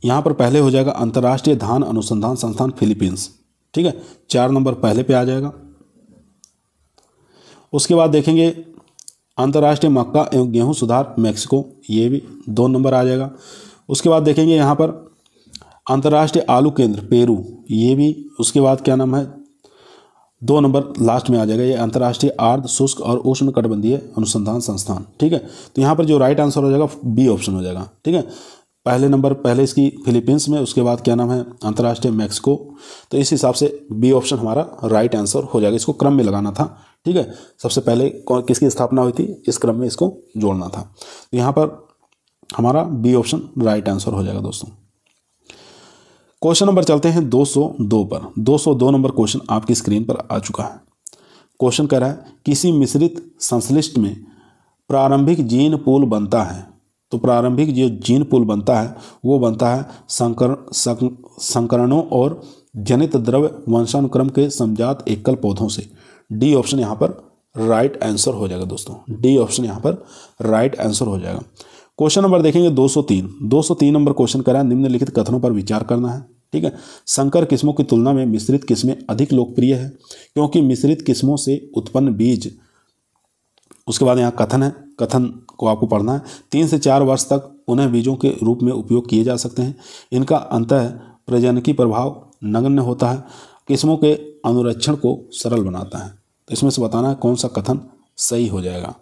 यहाँ पर पहले हो जाएगा अंतर्राष्ट्रीय धान अनुसंधान संस्थान फिलीपींस ठीक है चार नंबर पहले पे आ जाएगा उसके बाद देखेंगे अंतर्राष्ट्रीय मक्का एवं गेहूं सुधार मेक्सिको ये भी दो नंबर आ जाएगा उसके बाद देखेंगे यहाँ पर अंतर्राष्ट्रीय आलू केंद्र पेरू ये भी उसके बाद क्या नाम है दो नंबर लास्ट में आ जाएगा ये अंतर्राष्ट्रीय आर्द्र शुष्क और उष्ण कटबंधीय अनुसंधान संस्थान ठीक है तो यहाँ पर जो राइट आंसर हो जाएगा बी ऑप्शन हो जाएगा ठीक है पहले नंबर पहले इसकी फिलीपींस में उसके बाद क्या नाम है अंतर्राष्ट्रीय मैक्सिको तो इस हिसाब से बी ऑप्शन हमारा राइट आंसर हो जाएगा इसको क्रम में लगाना था ठीक है सबसे पहले कौन किसकी स्थापना हुई थी इस क्रम में इसको जोड़ना था तो यहाँ पर हमारा बी ऑप्शन राइट आंसर हो जाएगा दोस्तों क्वेश्चन नंबर चलते हैं 202 पर 202 नंबर क्वेश्चन आपकी स्क्रीन पर आ चुका है क्वेश्चन कह रहा है किसी मिश्रित संश्लिष्ट में प्रारंभिक जीन पूल बनता है तो प्रारंभिक जो जीन पूल बनता है वो बनता है संकर संकरणों और जनित द्रव्य वंशानुक्रम के समझात एकल पौधों से डी ऑप्शन यहाँ पर राइट आंसर हो जाएगा दोस्तों डी ऑप्शन यहाँ पर राइट आंसर हो जाएगा क्वेश्चन नंबर देखेंगे 203 203 नंबर क्वेश्चन करा निम्नलिखित कथनों पर विचार करना है ठीक है संकर किस्मों की तुलना में मिश्रित किस्में अधिक लोकप्रिय है क्योंकि मिश्रित किस्मों से उत्पन्न बीज उसके बाद यहाँ कथन है कथन को आपको पढ़ना है तीन से चार वर्ष तक उन्हें बीजों के रूप में उपयोग किए जा सकते हैं इनका अंत प्रजनकी प्रभाव नगण्य होता है किस्मों के अनुरक्षण को सरल बनाता है तो इसमें से बताना है कौन सा कथन सही हो जाएगा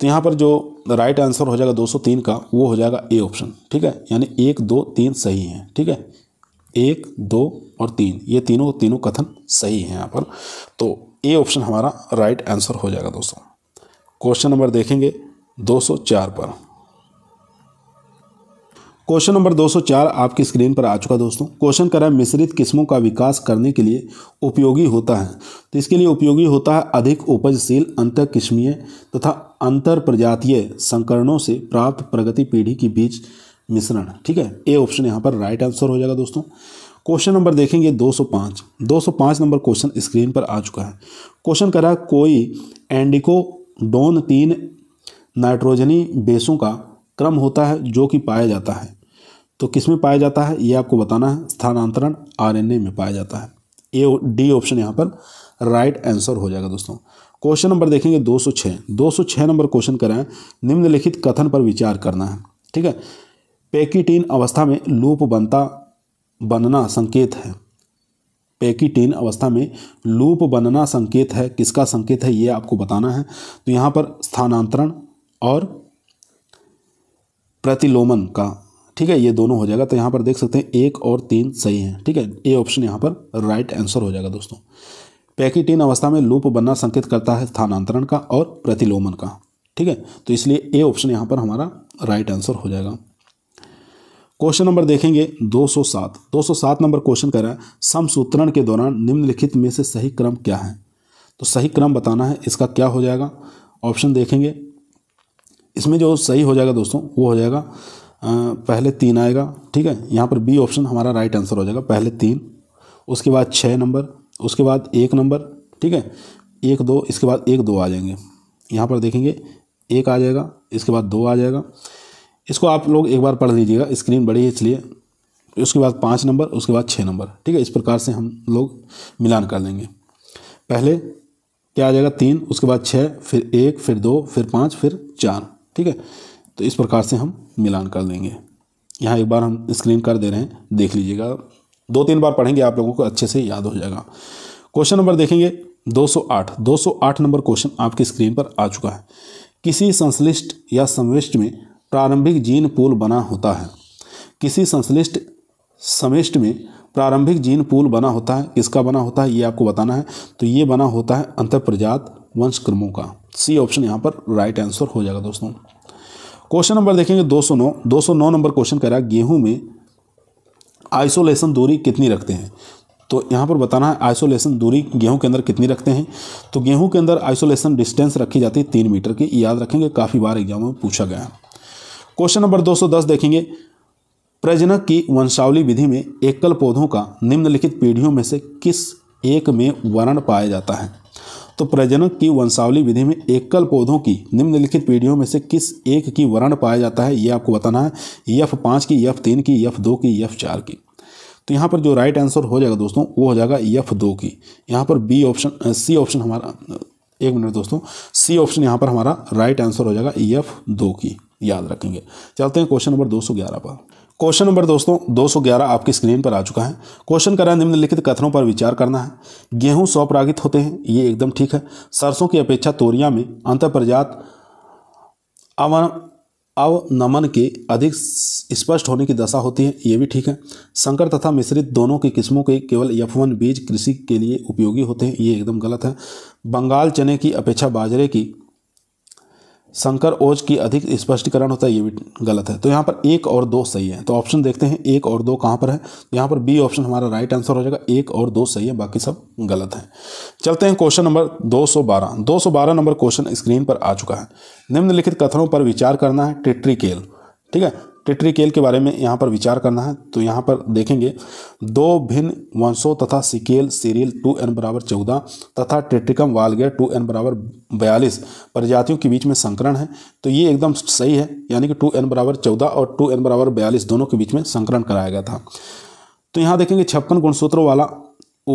तो यहाँ पर जो राइट आंसर हो जाएगा 203 का वो हो जाएगा ए ऑप्शन ठीक है यानी एक दो तीन सही हैं ठीक है एक दो और तीन ये तीनों तीनों कथन सही हैं यहाँ पर तो ए ऑप्शन हमारा राइट आंसर हो जाएगा दोस्तों क्वेश्चन नंबर देखेंगे 204 पर क्वेश्चन नंबर 204 आपकी स्क्रीन पर आ चुका दोस्तों क्वेश्चन करा मिश्रित किस्मों का विकास करने के लिए उपयोगी होता है तो इसके लिए उपयोगी होता है अधिक उपजशील अंतर किस्मीय तथा अंतर प्रजातीय संकरणों से प्राप्त प्रगति पीढ़ी के बीच मिश्रण ठीक है ए ऑप्शन यहाँ पर राइट आंसर हो जाएगा दोस्तों क्वेश्चन नंबर देखेंगे 205 205 नंबर क्वेश्चन स्क्रीन पर आ चुका है क्वेश्चन करा कोई एंडिको डोन तीन नाइट्रोजनी बेसों का क्रम होता है जो कि पाया जाता है तो किस में पाया जाता है ये आपको बताना है स्थानांतरण आरएनए में पाया जाता है ए डी ऑप्शन यहाँ पर राइट आंसर हो जाएगा दोस्तों क्वेश्चन नंबर देखेंगे 206 206 नंबर क्वेश्चन करें निम्नलिखित कथन पर विचार करना है ठीक है पैकिटीन अवस्था में लूप बनता बनना संकेत है पैकीटीन अवस्था में लूप बनना संकेत है किसका संकेत है ये आपको बताना है तो यहाँ पर स्थानांतरण और प्रतिलोमन का ठीक है ये दोनों हो जाएगा तो यहाँ पर देख सकते हैं एक और तीन सही हैं ठीक है ए ऑप्शन यहाँ पर राइट आंसर हो जाएगा दोस्तों पैकिटीन अवस्था में लूप बनना संकेत करता है स्थानांतरण का और प्रतिलोमन का ठीक है तो इसलिए ए ऑप्शन यहाँ पर हमारा राइट आंसर हो जाएगा क्वेश्चन नंबर देखेंगे 207 207 नंबर क्वेश्चन कह रहा है समसूत्रण के दौरान निम्नलिखित में से सही क्रम क्या है तो सही क्रम बताना है इसका क्या हो जाएगा ऑप्शन देखेंगे इसमें जो सही हो जाएगा दोस्तों वो हो जाएगा पहले तीन आएगा ठीक है यहाँ पर बी ऑप्शन हमारा राइट आंसर हो जाएगा पहले तीन उसके बाद छः नंबर उसके बाद एक नंबर ठीक है एक दो इसके बाद एक दो आ जाएंगे यहाँ पर देखेंगे एक आ जाएगा इसके बाद दो आ जाएगा इसको आप लोग एक बार पढ़ लीजिएगा स्क्रीन बड़ी है इसलिए उसके बाद पाँच नंबर उसके बाद छः नंबर ठीक है इस प्रकार से हम लोग मिलान कर लेंगे पहले क्या आ जाएगा तीन उसके बाद छः फिर एक फिर दो फिर पाँच फिर चार ठीक है तो इस प्रकार से हम मिलान कर लेंगे यहाँ एक बार हम स्क्रीन कर दे रहे हैं देख लीजिएगा दो तीन बार पढ़ेंगे आप लोगों को अच्छे से याद हो जाएगा क्वेश्चन नंबर देखेंगे 208 208 नंबर क्वेश्चन आपकी स्क्रीन पर आ चुका है किसी संश्लिष्ट या समविष्ट में प्रारंभिक जीन पूल बना होता है किसी संश्लिष्ट समिष्ट में प्रारंभिक जीन पूल बना होता है किसका बना होता है ये आपको बताना है तो ये बना होता है अंतर वंश क्रमों का सी ऑप्शन यहाँ पर राइट आंसर हो जाएगा दोस्तों क्वेश्चन नंबर देखेंगे 209 209 नंबर क्वेश्चन कह रहा है गेहूँ में आइसोलेशन दूरी कितनी रखते हैं तो यहाँ पर बताना है आइसोलेशन दूरी गेहूं के अंदर कितनी रखते हैं तो गेहूं के अंदर आइसोलेशन डिस्टेंस रखी जाती है तीन मीटर की याद रखेंगे काफ़ी बार एग्जाम में पूछा गया है क्वेश्चन नंबर 210 देखेंगे प्रजनक की वंशावली विधि में एकल पौधों का निम्नलिखित पीढ़ियों में से किस एक में वर्ण पाया जाता है तो प्रजनन की वंशावली विधि में एकल पौधों की निम्नलिखित पीढ़ियों में से किस एक की वर्ण पाया जाता है ये आपको बताना है यफ पाँच की यफ तीन की यफ दो की यफ चार की तो यहाँ पर जो राइट आंसर हो जाएगा दोस्तों वो हो जाएगा यफ दो की यहाँ पर बी ऑप्शन सी ऑप्शन हमारा एक मिनट दोस्तों सी ऑप्शन यहाँ पर हमारा राइट आंसर हो जाएगा यफ दो की याद रखेंगे चलते हैं क्वेश्चन नंबर दो सौ ग्यारह पर क्वेश्चन नंबर दोस्तों 211 आपकी स्क्रीन पर आ चुका है क्वेश्चन कर हैं निम्नलिखित कथनों पर विचार करना है गेहूं स्वपरागित होते हैं ये एकदम ठीक है सरसों की अपेक्षा तोरिया में अंतर्प्रजात प्रजात अवनमन के अधिक स्पष्ट होने की दशा होती है ये भी ठीक है संकर तथा मिश्रित दोनों की किस्मों के केवल यफवन बीज कृषि के लिए उपयोगी होते हैं ये एकदम गलत है बंगाल चने की अपेक्षा बाजरे की शंकर ओज की अधिक स्पष्टीकरण होता है ये भी गलत है तो यहाँ पर एक और दो सही है तो ऑप्शन देखते हैं एक और दो कहाँ पर है तो यहाँ पर बी ऑप्शन हमारा राइट आंसर हो जाएगा एक और दो सही है बाकी सब गलत है चलते हैं question number 212 212 number question screen पर आ चुका है निम्नलिखित कथनों पर विचार करना है टिट्रिकेल ठीक है टिट्रिकेल के बारे में यहाँ पर विचार करना है तो यहाँ पर देखेंगे दो भिन्न वंशों तथा सिकेल सीरियल टू एन बराबर चौदह तथा टेट्रिकम वालगेर टू एन बराबर बयालीस प्रजातियों के बीच में संकरण है तो ये एकदम सही है यानी कि टू एन बराबर चौदह और टू एन बराबर बयालीस दोनों के बीच में संकरण कराया गया था तो यहाँ देखेंगे छप्पन गुणसूत्रों वाला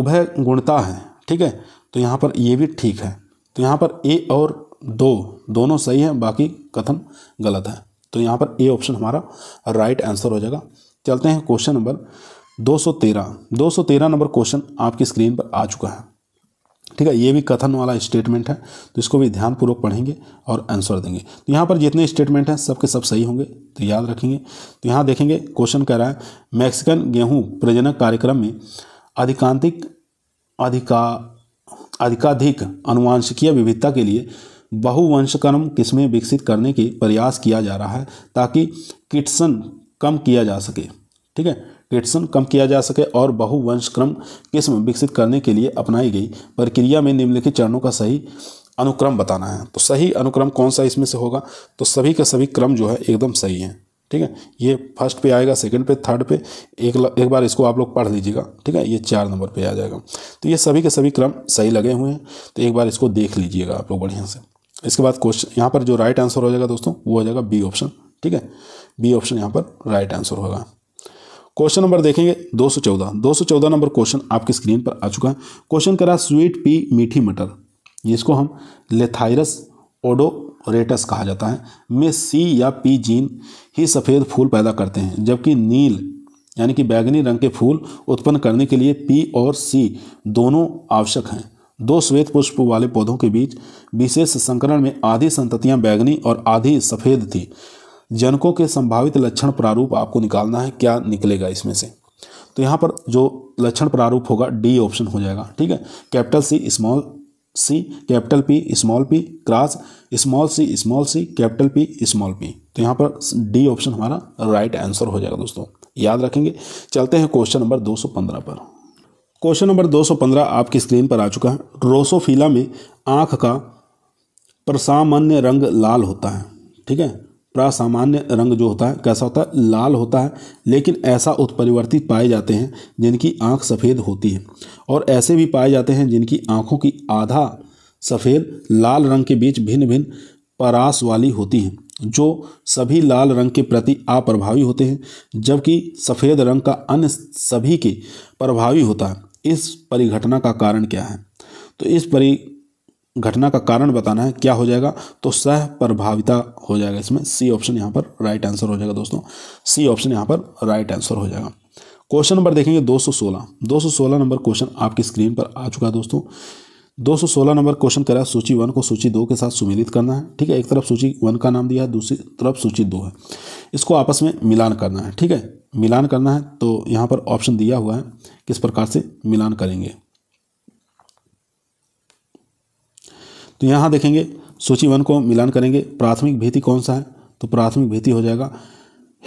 उभय गुणता है ठीक है तो यहाँ पर ये भी ठीक है तो यहाँ पर ए और दो दोनों सही हैं बाकी कथन गलत है तो यहाँ पर ए ऑप्शन हमारा राइट आंसर हो जाएगा चलते हैं क्वेश्चन नंबर 213 213 नंबर क्वेश्चन आपकी स्क्रीन पर आ चुका है ठीक है ये भी कथन वाला स्टेटमेंट है तो इसको भी ध्यानपूर्वक पढ़ेंगे और आंसर देंगे तो यहाँ पर जितने स्टेटमेंट हैं सबके सब सही होंगे तो याद रखेंगे तो यहाँ देखेंगे क्वेश्चन कह रहा है मैक्सिकन गेहूँ प्रजनक कार्यक्रम में अधिकांतिक अधिका अधिकाधिक अनुवांशिकीय विविधता के लिए बहुवंशक्रम किस्में विकसित करने के प्रयास किया जा रहा है ताकि किट्सन कम किया जा सके ठीक है किट्सन कम किया जा सके और बहुवंशक्रम किस्म विकसित करने के लिए अपनाई गई प्रक्रिया में निम्नलिखित चरणों का सही अनुक्रम बताना है तो सही अनुक्रम कौन सा इसमें से होगा तो सभी का सभी क्रम जो है एकदम सही है ठीक है ये फर्स्ट पे आएगा सेकंड पे थर्ड पे एक एक बार इसको आप लोग पढ़ लीजिएगा ठीक है ये चार नंबर पे आ जाएगा तो ये सभी के सभी क्रम सही लगे हुए हैं तो एक बार इसको देख लीजिएगा आप लोग बढ़िया से इसके बाद क्वेश्चन यहाँ पर जो राइट आंसर हो जाएगा दोस्तों वो हो जाएगा बी ऑप्शन ठीक है बी ऑप्शन यहाँ पर राइट आंसर होगा क्वेश्चन नंबर देखेंगे 214 214 नंबर क्वेश्चन आपकी स्क्रीन पर आ चुका है क्वेश्चन करा स्वीट पी मीठी मटर जिसको हम लेथाइरस ओडोरेटस कहा जाता है में सी या पी जीन ही सफ़ेद फूल पैदा करते हैं जबकि नील यानी कि बैगनी रंग के फूल उत्पन्न करने के लिए पी और सी दोनों आवश्यक हैं दो श्वेत पुष्प वाले पौधों के बीच विशेष संकरण में आधी संततियां बैगनी और आधी सफ़ेद थी जनकों के संभावित लक्षण प्रारूप आपको निकालना है क्या निकलेगा इसमें से तो यहाँ पर जो लक्षण प्रारूप होगा डी ऑप्शन हो जाएगा ठीक है capital C small C capital P small P cross small C small C capital P small P तो यहाँ पर डी ऑप्शन हमारा राइट आंसर हो जाएगा दोस्तों याद रखेंगे चलते हैं क्वेश्चन नंबर 215 पर क्वेश्चन नंबर 215 आपकी स्क्रीन पर आ चुका है रोसोफीला में आँख का प्रसामान्य रंग लाल होता है ठीक है प्रासामान्य रंग जो होता है कैसा होता है लाल होता है लेकिन ऐसा उत्परिवर्तित पाए जाते हैं जिनकी आंख सफ़ेद होती है और ऐसे भी पाए जाते हैं जिनकी आंखों की आधा सफ़ेद लाल रंग के बीच भिन्न भिन्न परास वाली होती हैं जो सभी लाल रंग के प्रति अप्रभावी होते हैं जबकि सफ़ेद रंग का अन्य सभी के प्रभावी होता है इस परिघटना का कारण क्या है तो इस परिघटना घटना का कारण बताना है क्या हो जाएगा तो सह प्रभाविता हो जाएगा इसमें सी ऑप्शन यहाँ पर राइट आंसर हो जाएगा दोस्तों सी ऑप्शन यहाँ पर राइट आंसर हो जाएगा क्वेश्चन नंबर देखेंगे 216 216 नंबर क्वेश्चन आपकी स्क्रीन पर आ चुका है दोस्तों 216 नंबर क्वेश्चन करा सूची वन को सूची दो के साथ सुमिलित करना है ठीक है एक तरफ सूची वन का नाम दिया है दूसरी तरफ सूची दो है इसको आपस में मिलान करना है ठीक है मिलान करना है तो यहाँ पर ऑप्शन दिया हुआ है किस प्रकार से मिलान करेंगे तो यहाँ देखेंगे सूची वन को मिलान करेंगे प्राथमिक भीति कौन सा है तो प्राथमिक भीति हो जाएगा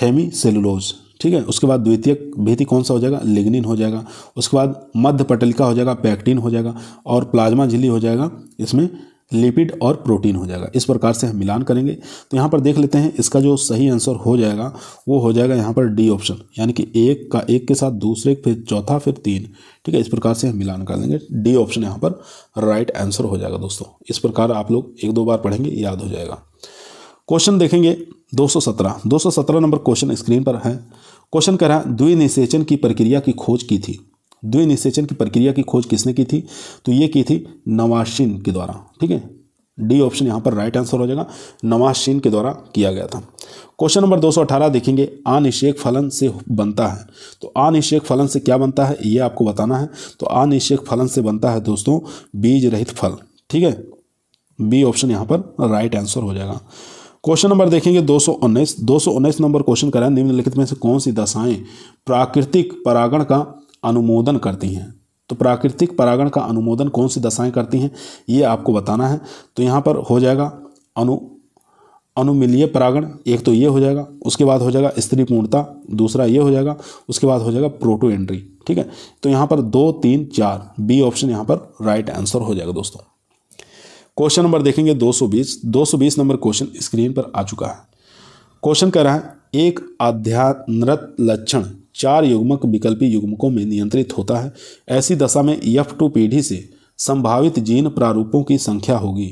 हेमी सेलुलोज ठीक है उसके बाद द्वितीय भीति कौन सा हो जाएगा लिग्निन हो जाएगा उसके बाद मध्य पटलिका हो जाएगा पैक्टिन हो जाएगा और प्लाज्मा झिल्ली हो जाएगा इसमें लिपिड और प्रोटीन हो जाएगा इस प्रकार से हम मिलान करेंगे तो यहाँ पर देख लेते हैं इसका जो सही आंसर हो जाएगा वो हो जाएगा यहाँ पर डी ऑप्शन यानी कि एक का एक के साथ दूसरे फिर चौथा फिर तीन ठीक है इस प्रकार से हम मिलान कर देंगे डी ऑप्शन यहाँ पर राइट आंसर हो जाएगा दोस्तों इस प्रकार आप लोग एक दो बार पढ़ेंगे याद हो जाएगा क्वेश्चन देखेंगे दो सौ नंबर क्वेश्चन स्क्रीन पर है क्वेश्चन कह रहा है द्विनिषेचन की प्रक्रिया की खोज की थी द्विनिषेचन की प्रक्रिया की खोज किसने की थी तो ये की थी नवाशिन के द्वारा ठीक है डी ऑप्शन यहाँ पर राइट आंसर हो जाएगा नवाशिन के द्वारा किया गया था क्वेश्चन नंबर 218 देखेंगे अनिषेक फलन से बनता है तो अनिषेक फलन से क्या बनता है ये आपको बताना है तो अनिषेक फलन से बनता है दोस्तों बीज रहित फल ठीक है बी ऑप्शन यहाँ पर राइट आंसर हो जाएगा क्वेश्चन नंबर देखेंगे 219 219 नंबर क्वेश्चन कराया निम्नलिखित में से कौन सी दशाएं प्राकृतिक परागण का अनुमोदन करती हैं तो प्राकृतिक परागण का अनुमोदन कौन सी दशाएं करती हैं ये आपको बताना है तो यहाँ पर हो जाएगा अनु अनुमिलीय परागण एक तो ये हो जाएगा उसके बाद हो जाएगा स्त्री पूर्णता दूसरा ये हो जाएगा उसके बाद हो जाएगा प्रोटो एंट्री ठीक है तो यहाँ पर दो तीन चार बी ऑप्शन यहाँ पर राइट आंसर हो जाएगा दोस्तों क्वेश्चन नंबर देखेंगे 220 220 नंबर क्वेश्चन स्क्रीन पर आ चुका है क्वेश्चन कह रहा है एक आध्यात्मरत लक्षण चार युग्मक विकल्पी युग्मकों में नियंत्रित होता है ऐसी दशा में यफ टू पीढ़ी से संभावित जीन प्रारूपों की संख्या होगी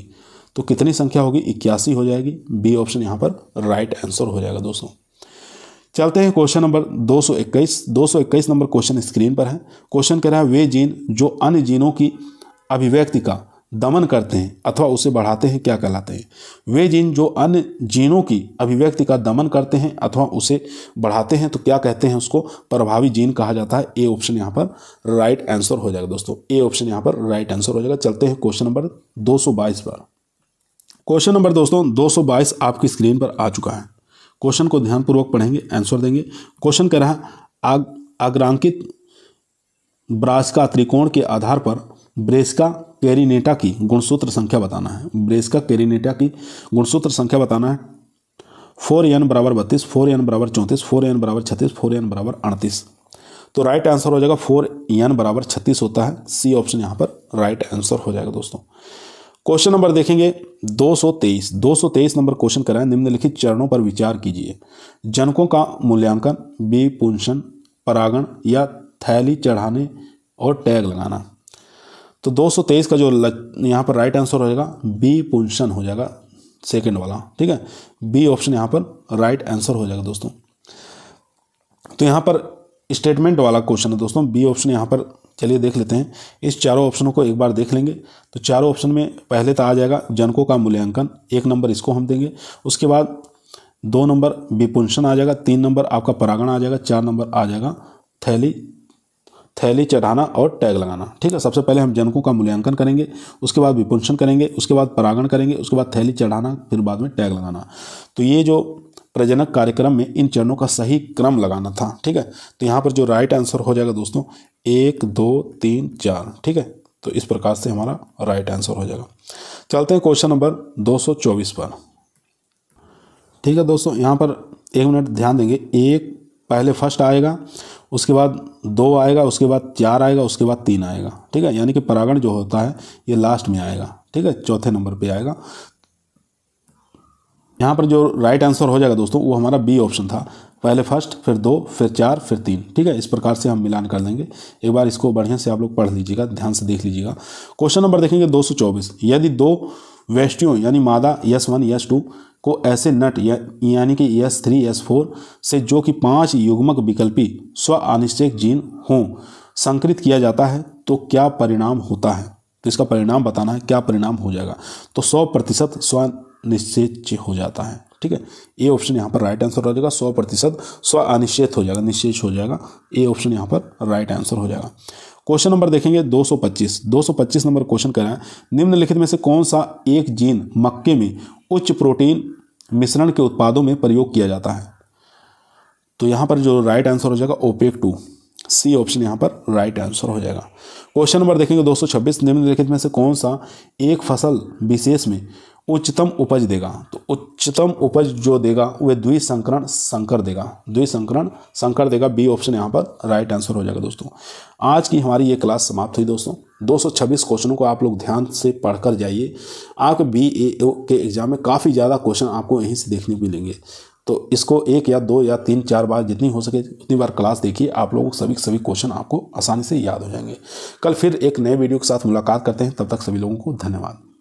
तो कितनी संख्या होगी इक्यासी हो जाएगी बी ऑप्शन यहाँ पर राइट आंसर हो जाएगा दोस्तों चलते हैं question number 221 221 number question screen पर है क्वेश्चन कह रहा है वे जीन जो अन्य जीनों की अभिव्यक्ति का दमन करते हैं अथवा उसे बढ़ाते हैं क्या कहलाते हैं वे जिन जो अन्य जीनों की अभिव्यक्ति का दमन करते हैं अथवा उसे बढ़ाते हैं तो क्या कहते हैं उसको प्रभावी जीन कहा जाता है ए ऑप्शन यहाँ पर राइट आंसर हो जाएगा दोस्तों ए ऑप्शन यहाँ पर राइट आंसर हो जाएगा चलते हैं क्वेश्चन नंबर दो पर क्वेश्चन नंबर दोस्तों दो आपकी स्क्रीन पर आ चुका है क्वेश्चन को ध्यानपूर्वक पढ़ेंगे आंसर देंगे क्वेश्चन कह रहा है अग्रांकित ब्रास का त्रिकोण के आधार पर ब्रेस का कैरिनेटा की गुणसूत्र संख्या बताना है ब्रेस का कैरिनेटा की गुणसूत्र संख्या बताना है फोर एन बराबर बत्तीस फोर एन बराबर चौंतीस फोर एन बराबर छत्तीस फोर एन बराबर अड़तीस तो राइट आंसर हो जाएगा फोर एन बराबर छत्तीस होता है सी ऑप्शन यहाँ पर राइट आंसर हो जाएगा दोस्तों क्वेश्चन नंबर देखेंगे 223 223 नंबर क्वेश्चन कराएं निम्नलिखित चरणों पर विचार कीजिए जनकों का मूल्यांकन बी पुंशन परागण या थैली चढ़ाने और टैग लगाना तो 223 का जो यहाँ पर राइट आंसर हो जाएगा बी पोजिशन हो जाएगा सेकेंड वाला ठीक है बी ऑप्शन यहाँ पर राइट आंसर हो जाएगा दोस्तों तो यहाँ पर स्टेटमेंट वाला क्वेश्चन है दोस्तों बी ऑप्शन यहाँ पर चलिए देख लेते हैं इस चारों ऑप्शनों को एक बार देख लेंगे तो चारों ऑप्शन में पहले तो आ जाएगा जनकों का मूल्यांकन एक नंबर इसको हम देंगे उसके बाद दो नंबर विपुंशन आ जाएगा तीन नंबर आपका परागण आ जाएगा चार नंबर आ जाएगा थैली थैली चढ़ाना और टैग लगाना ठीक है सबसे पहले हम जनकों का मूल्यांकन करेंगे उसके बाद विपुंशन करेंगे उसके बाद परागण करेंगे उसके बाद थैली चढ़ाना फिर बाद में टैग लगाना तो ये जो प्रजनक कार्यक्रम में इन चरणों का सही क्रम लगाना था ठीक है तो यहाँ पर जो राइट आंसर हो जाएगा दोस्तों एक दो तीन चार ठीक है तो इस प्रकार से हमारा राइट आंसर हो जाएगा चलते हैं क्वेश्चन नंबर 224 पर ठीक है दोस्तों यहाँ पर एक मिनट ध्यान देंगे एक पहले फर्स्ट आएगा उसके बाद दो आएगा उसके बाद चार आएगा उसके बाद तीन आएगा ठीक है यानी कि परागण जो होता है ये लास्ट में आएगा ठीक है चौथे नंबर पे आएगा यहाँ पर जो राइट आंसर हो जाएगा दोस्तों वो हमारा बी ऑप्शन था पहले फर्स्ट फिर दो फिर चार फिर तीन ठीक है इस प्रकार से हम मिलान कर देंगे एक बार इसको बढ़िया से आप लोग पढ़ लीजिएगा ध्यान से देख लीजिएगा क्वेश्चन नंबर देखेंगे दो यदि दो वेस्टियों यानी मादा यस वन यस टू को ऐसे नट या, यानी कि एस थ्री एस फोर से जो कि पांच युग्मक विकल्पी स्व अनिश्चयक जीन हों संकृत किया जाता है तो क्या परिणाम होता है तो इसका परिणाम बताना है क्या परिणाम हो जाएगा तो सौ प्रतिशत स्व हो जाता है ठीक है ए ऑप्शन यहाँ पर राइट आंसर हो जाएगा सौ प्रतिशत स्व अनिश्चित हो जाएगा निश्चित हो जाएगा ए ऑप्शन यहाँ पर राइट आंसर हो जाएगा क्वेश्चन नंबर देखेंगे 225 225 नंबर क्वेश्चन कर रहे हैं निम्नलिखित में से कौन सा एक जीन मक्के में उच्च प्रोटीन मिश्रण के उत्पादों में प्रयोग किया जाता है तो यहाँ पर जो राइट आंसर हो जाएगा ओपेक टू सी ऑप्शन यहाँ पर राइट आंसर हो जाएगा क्वेश्चन नंबर देखेंगे 226 निम्नलिखित में से कौन सा एक फसल विशेष में उच्चतम उपज देगा तो उच्चतम उपज जो देगा वह द्विसंकरण संकर देगा द्विसंकरण संकर देगा बी ऑप्शन यहाँ पर राइट आंसर हो जाएगा दोस्तों आज की हमारी ये क्लास समाप्त हुई दोस्तों 226 क्वेश्चनों को आप लोग ध्यान से पढ़कर जाइए आपके बी ए के एग्जाम में काफ़ी ज़्यादा क्वेश्चन आपको यहीं से देखने को मिलेंगे तो इसको एक या दो या तीन चार बार जितनी हो सके उतनी बार क्लास देखिए आप लोगों को सभी सभी क्वेश्चन आपको आसानी से याद हो जाएंगे कल फिर एक नए वीडियो के साथ मुलाकात करते हैं तब तक सभी लोगों को धन्यवाद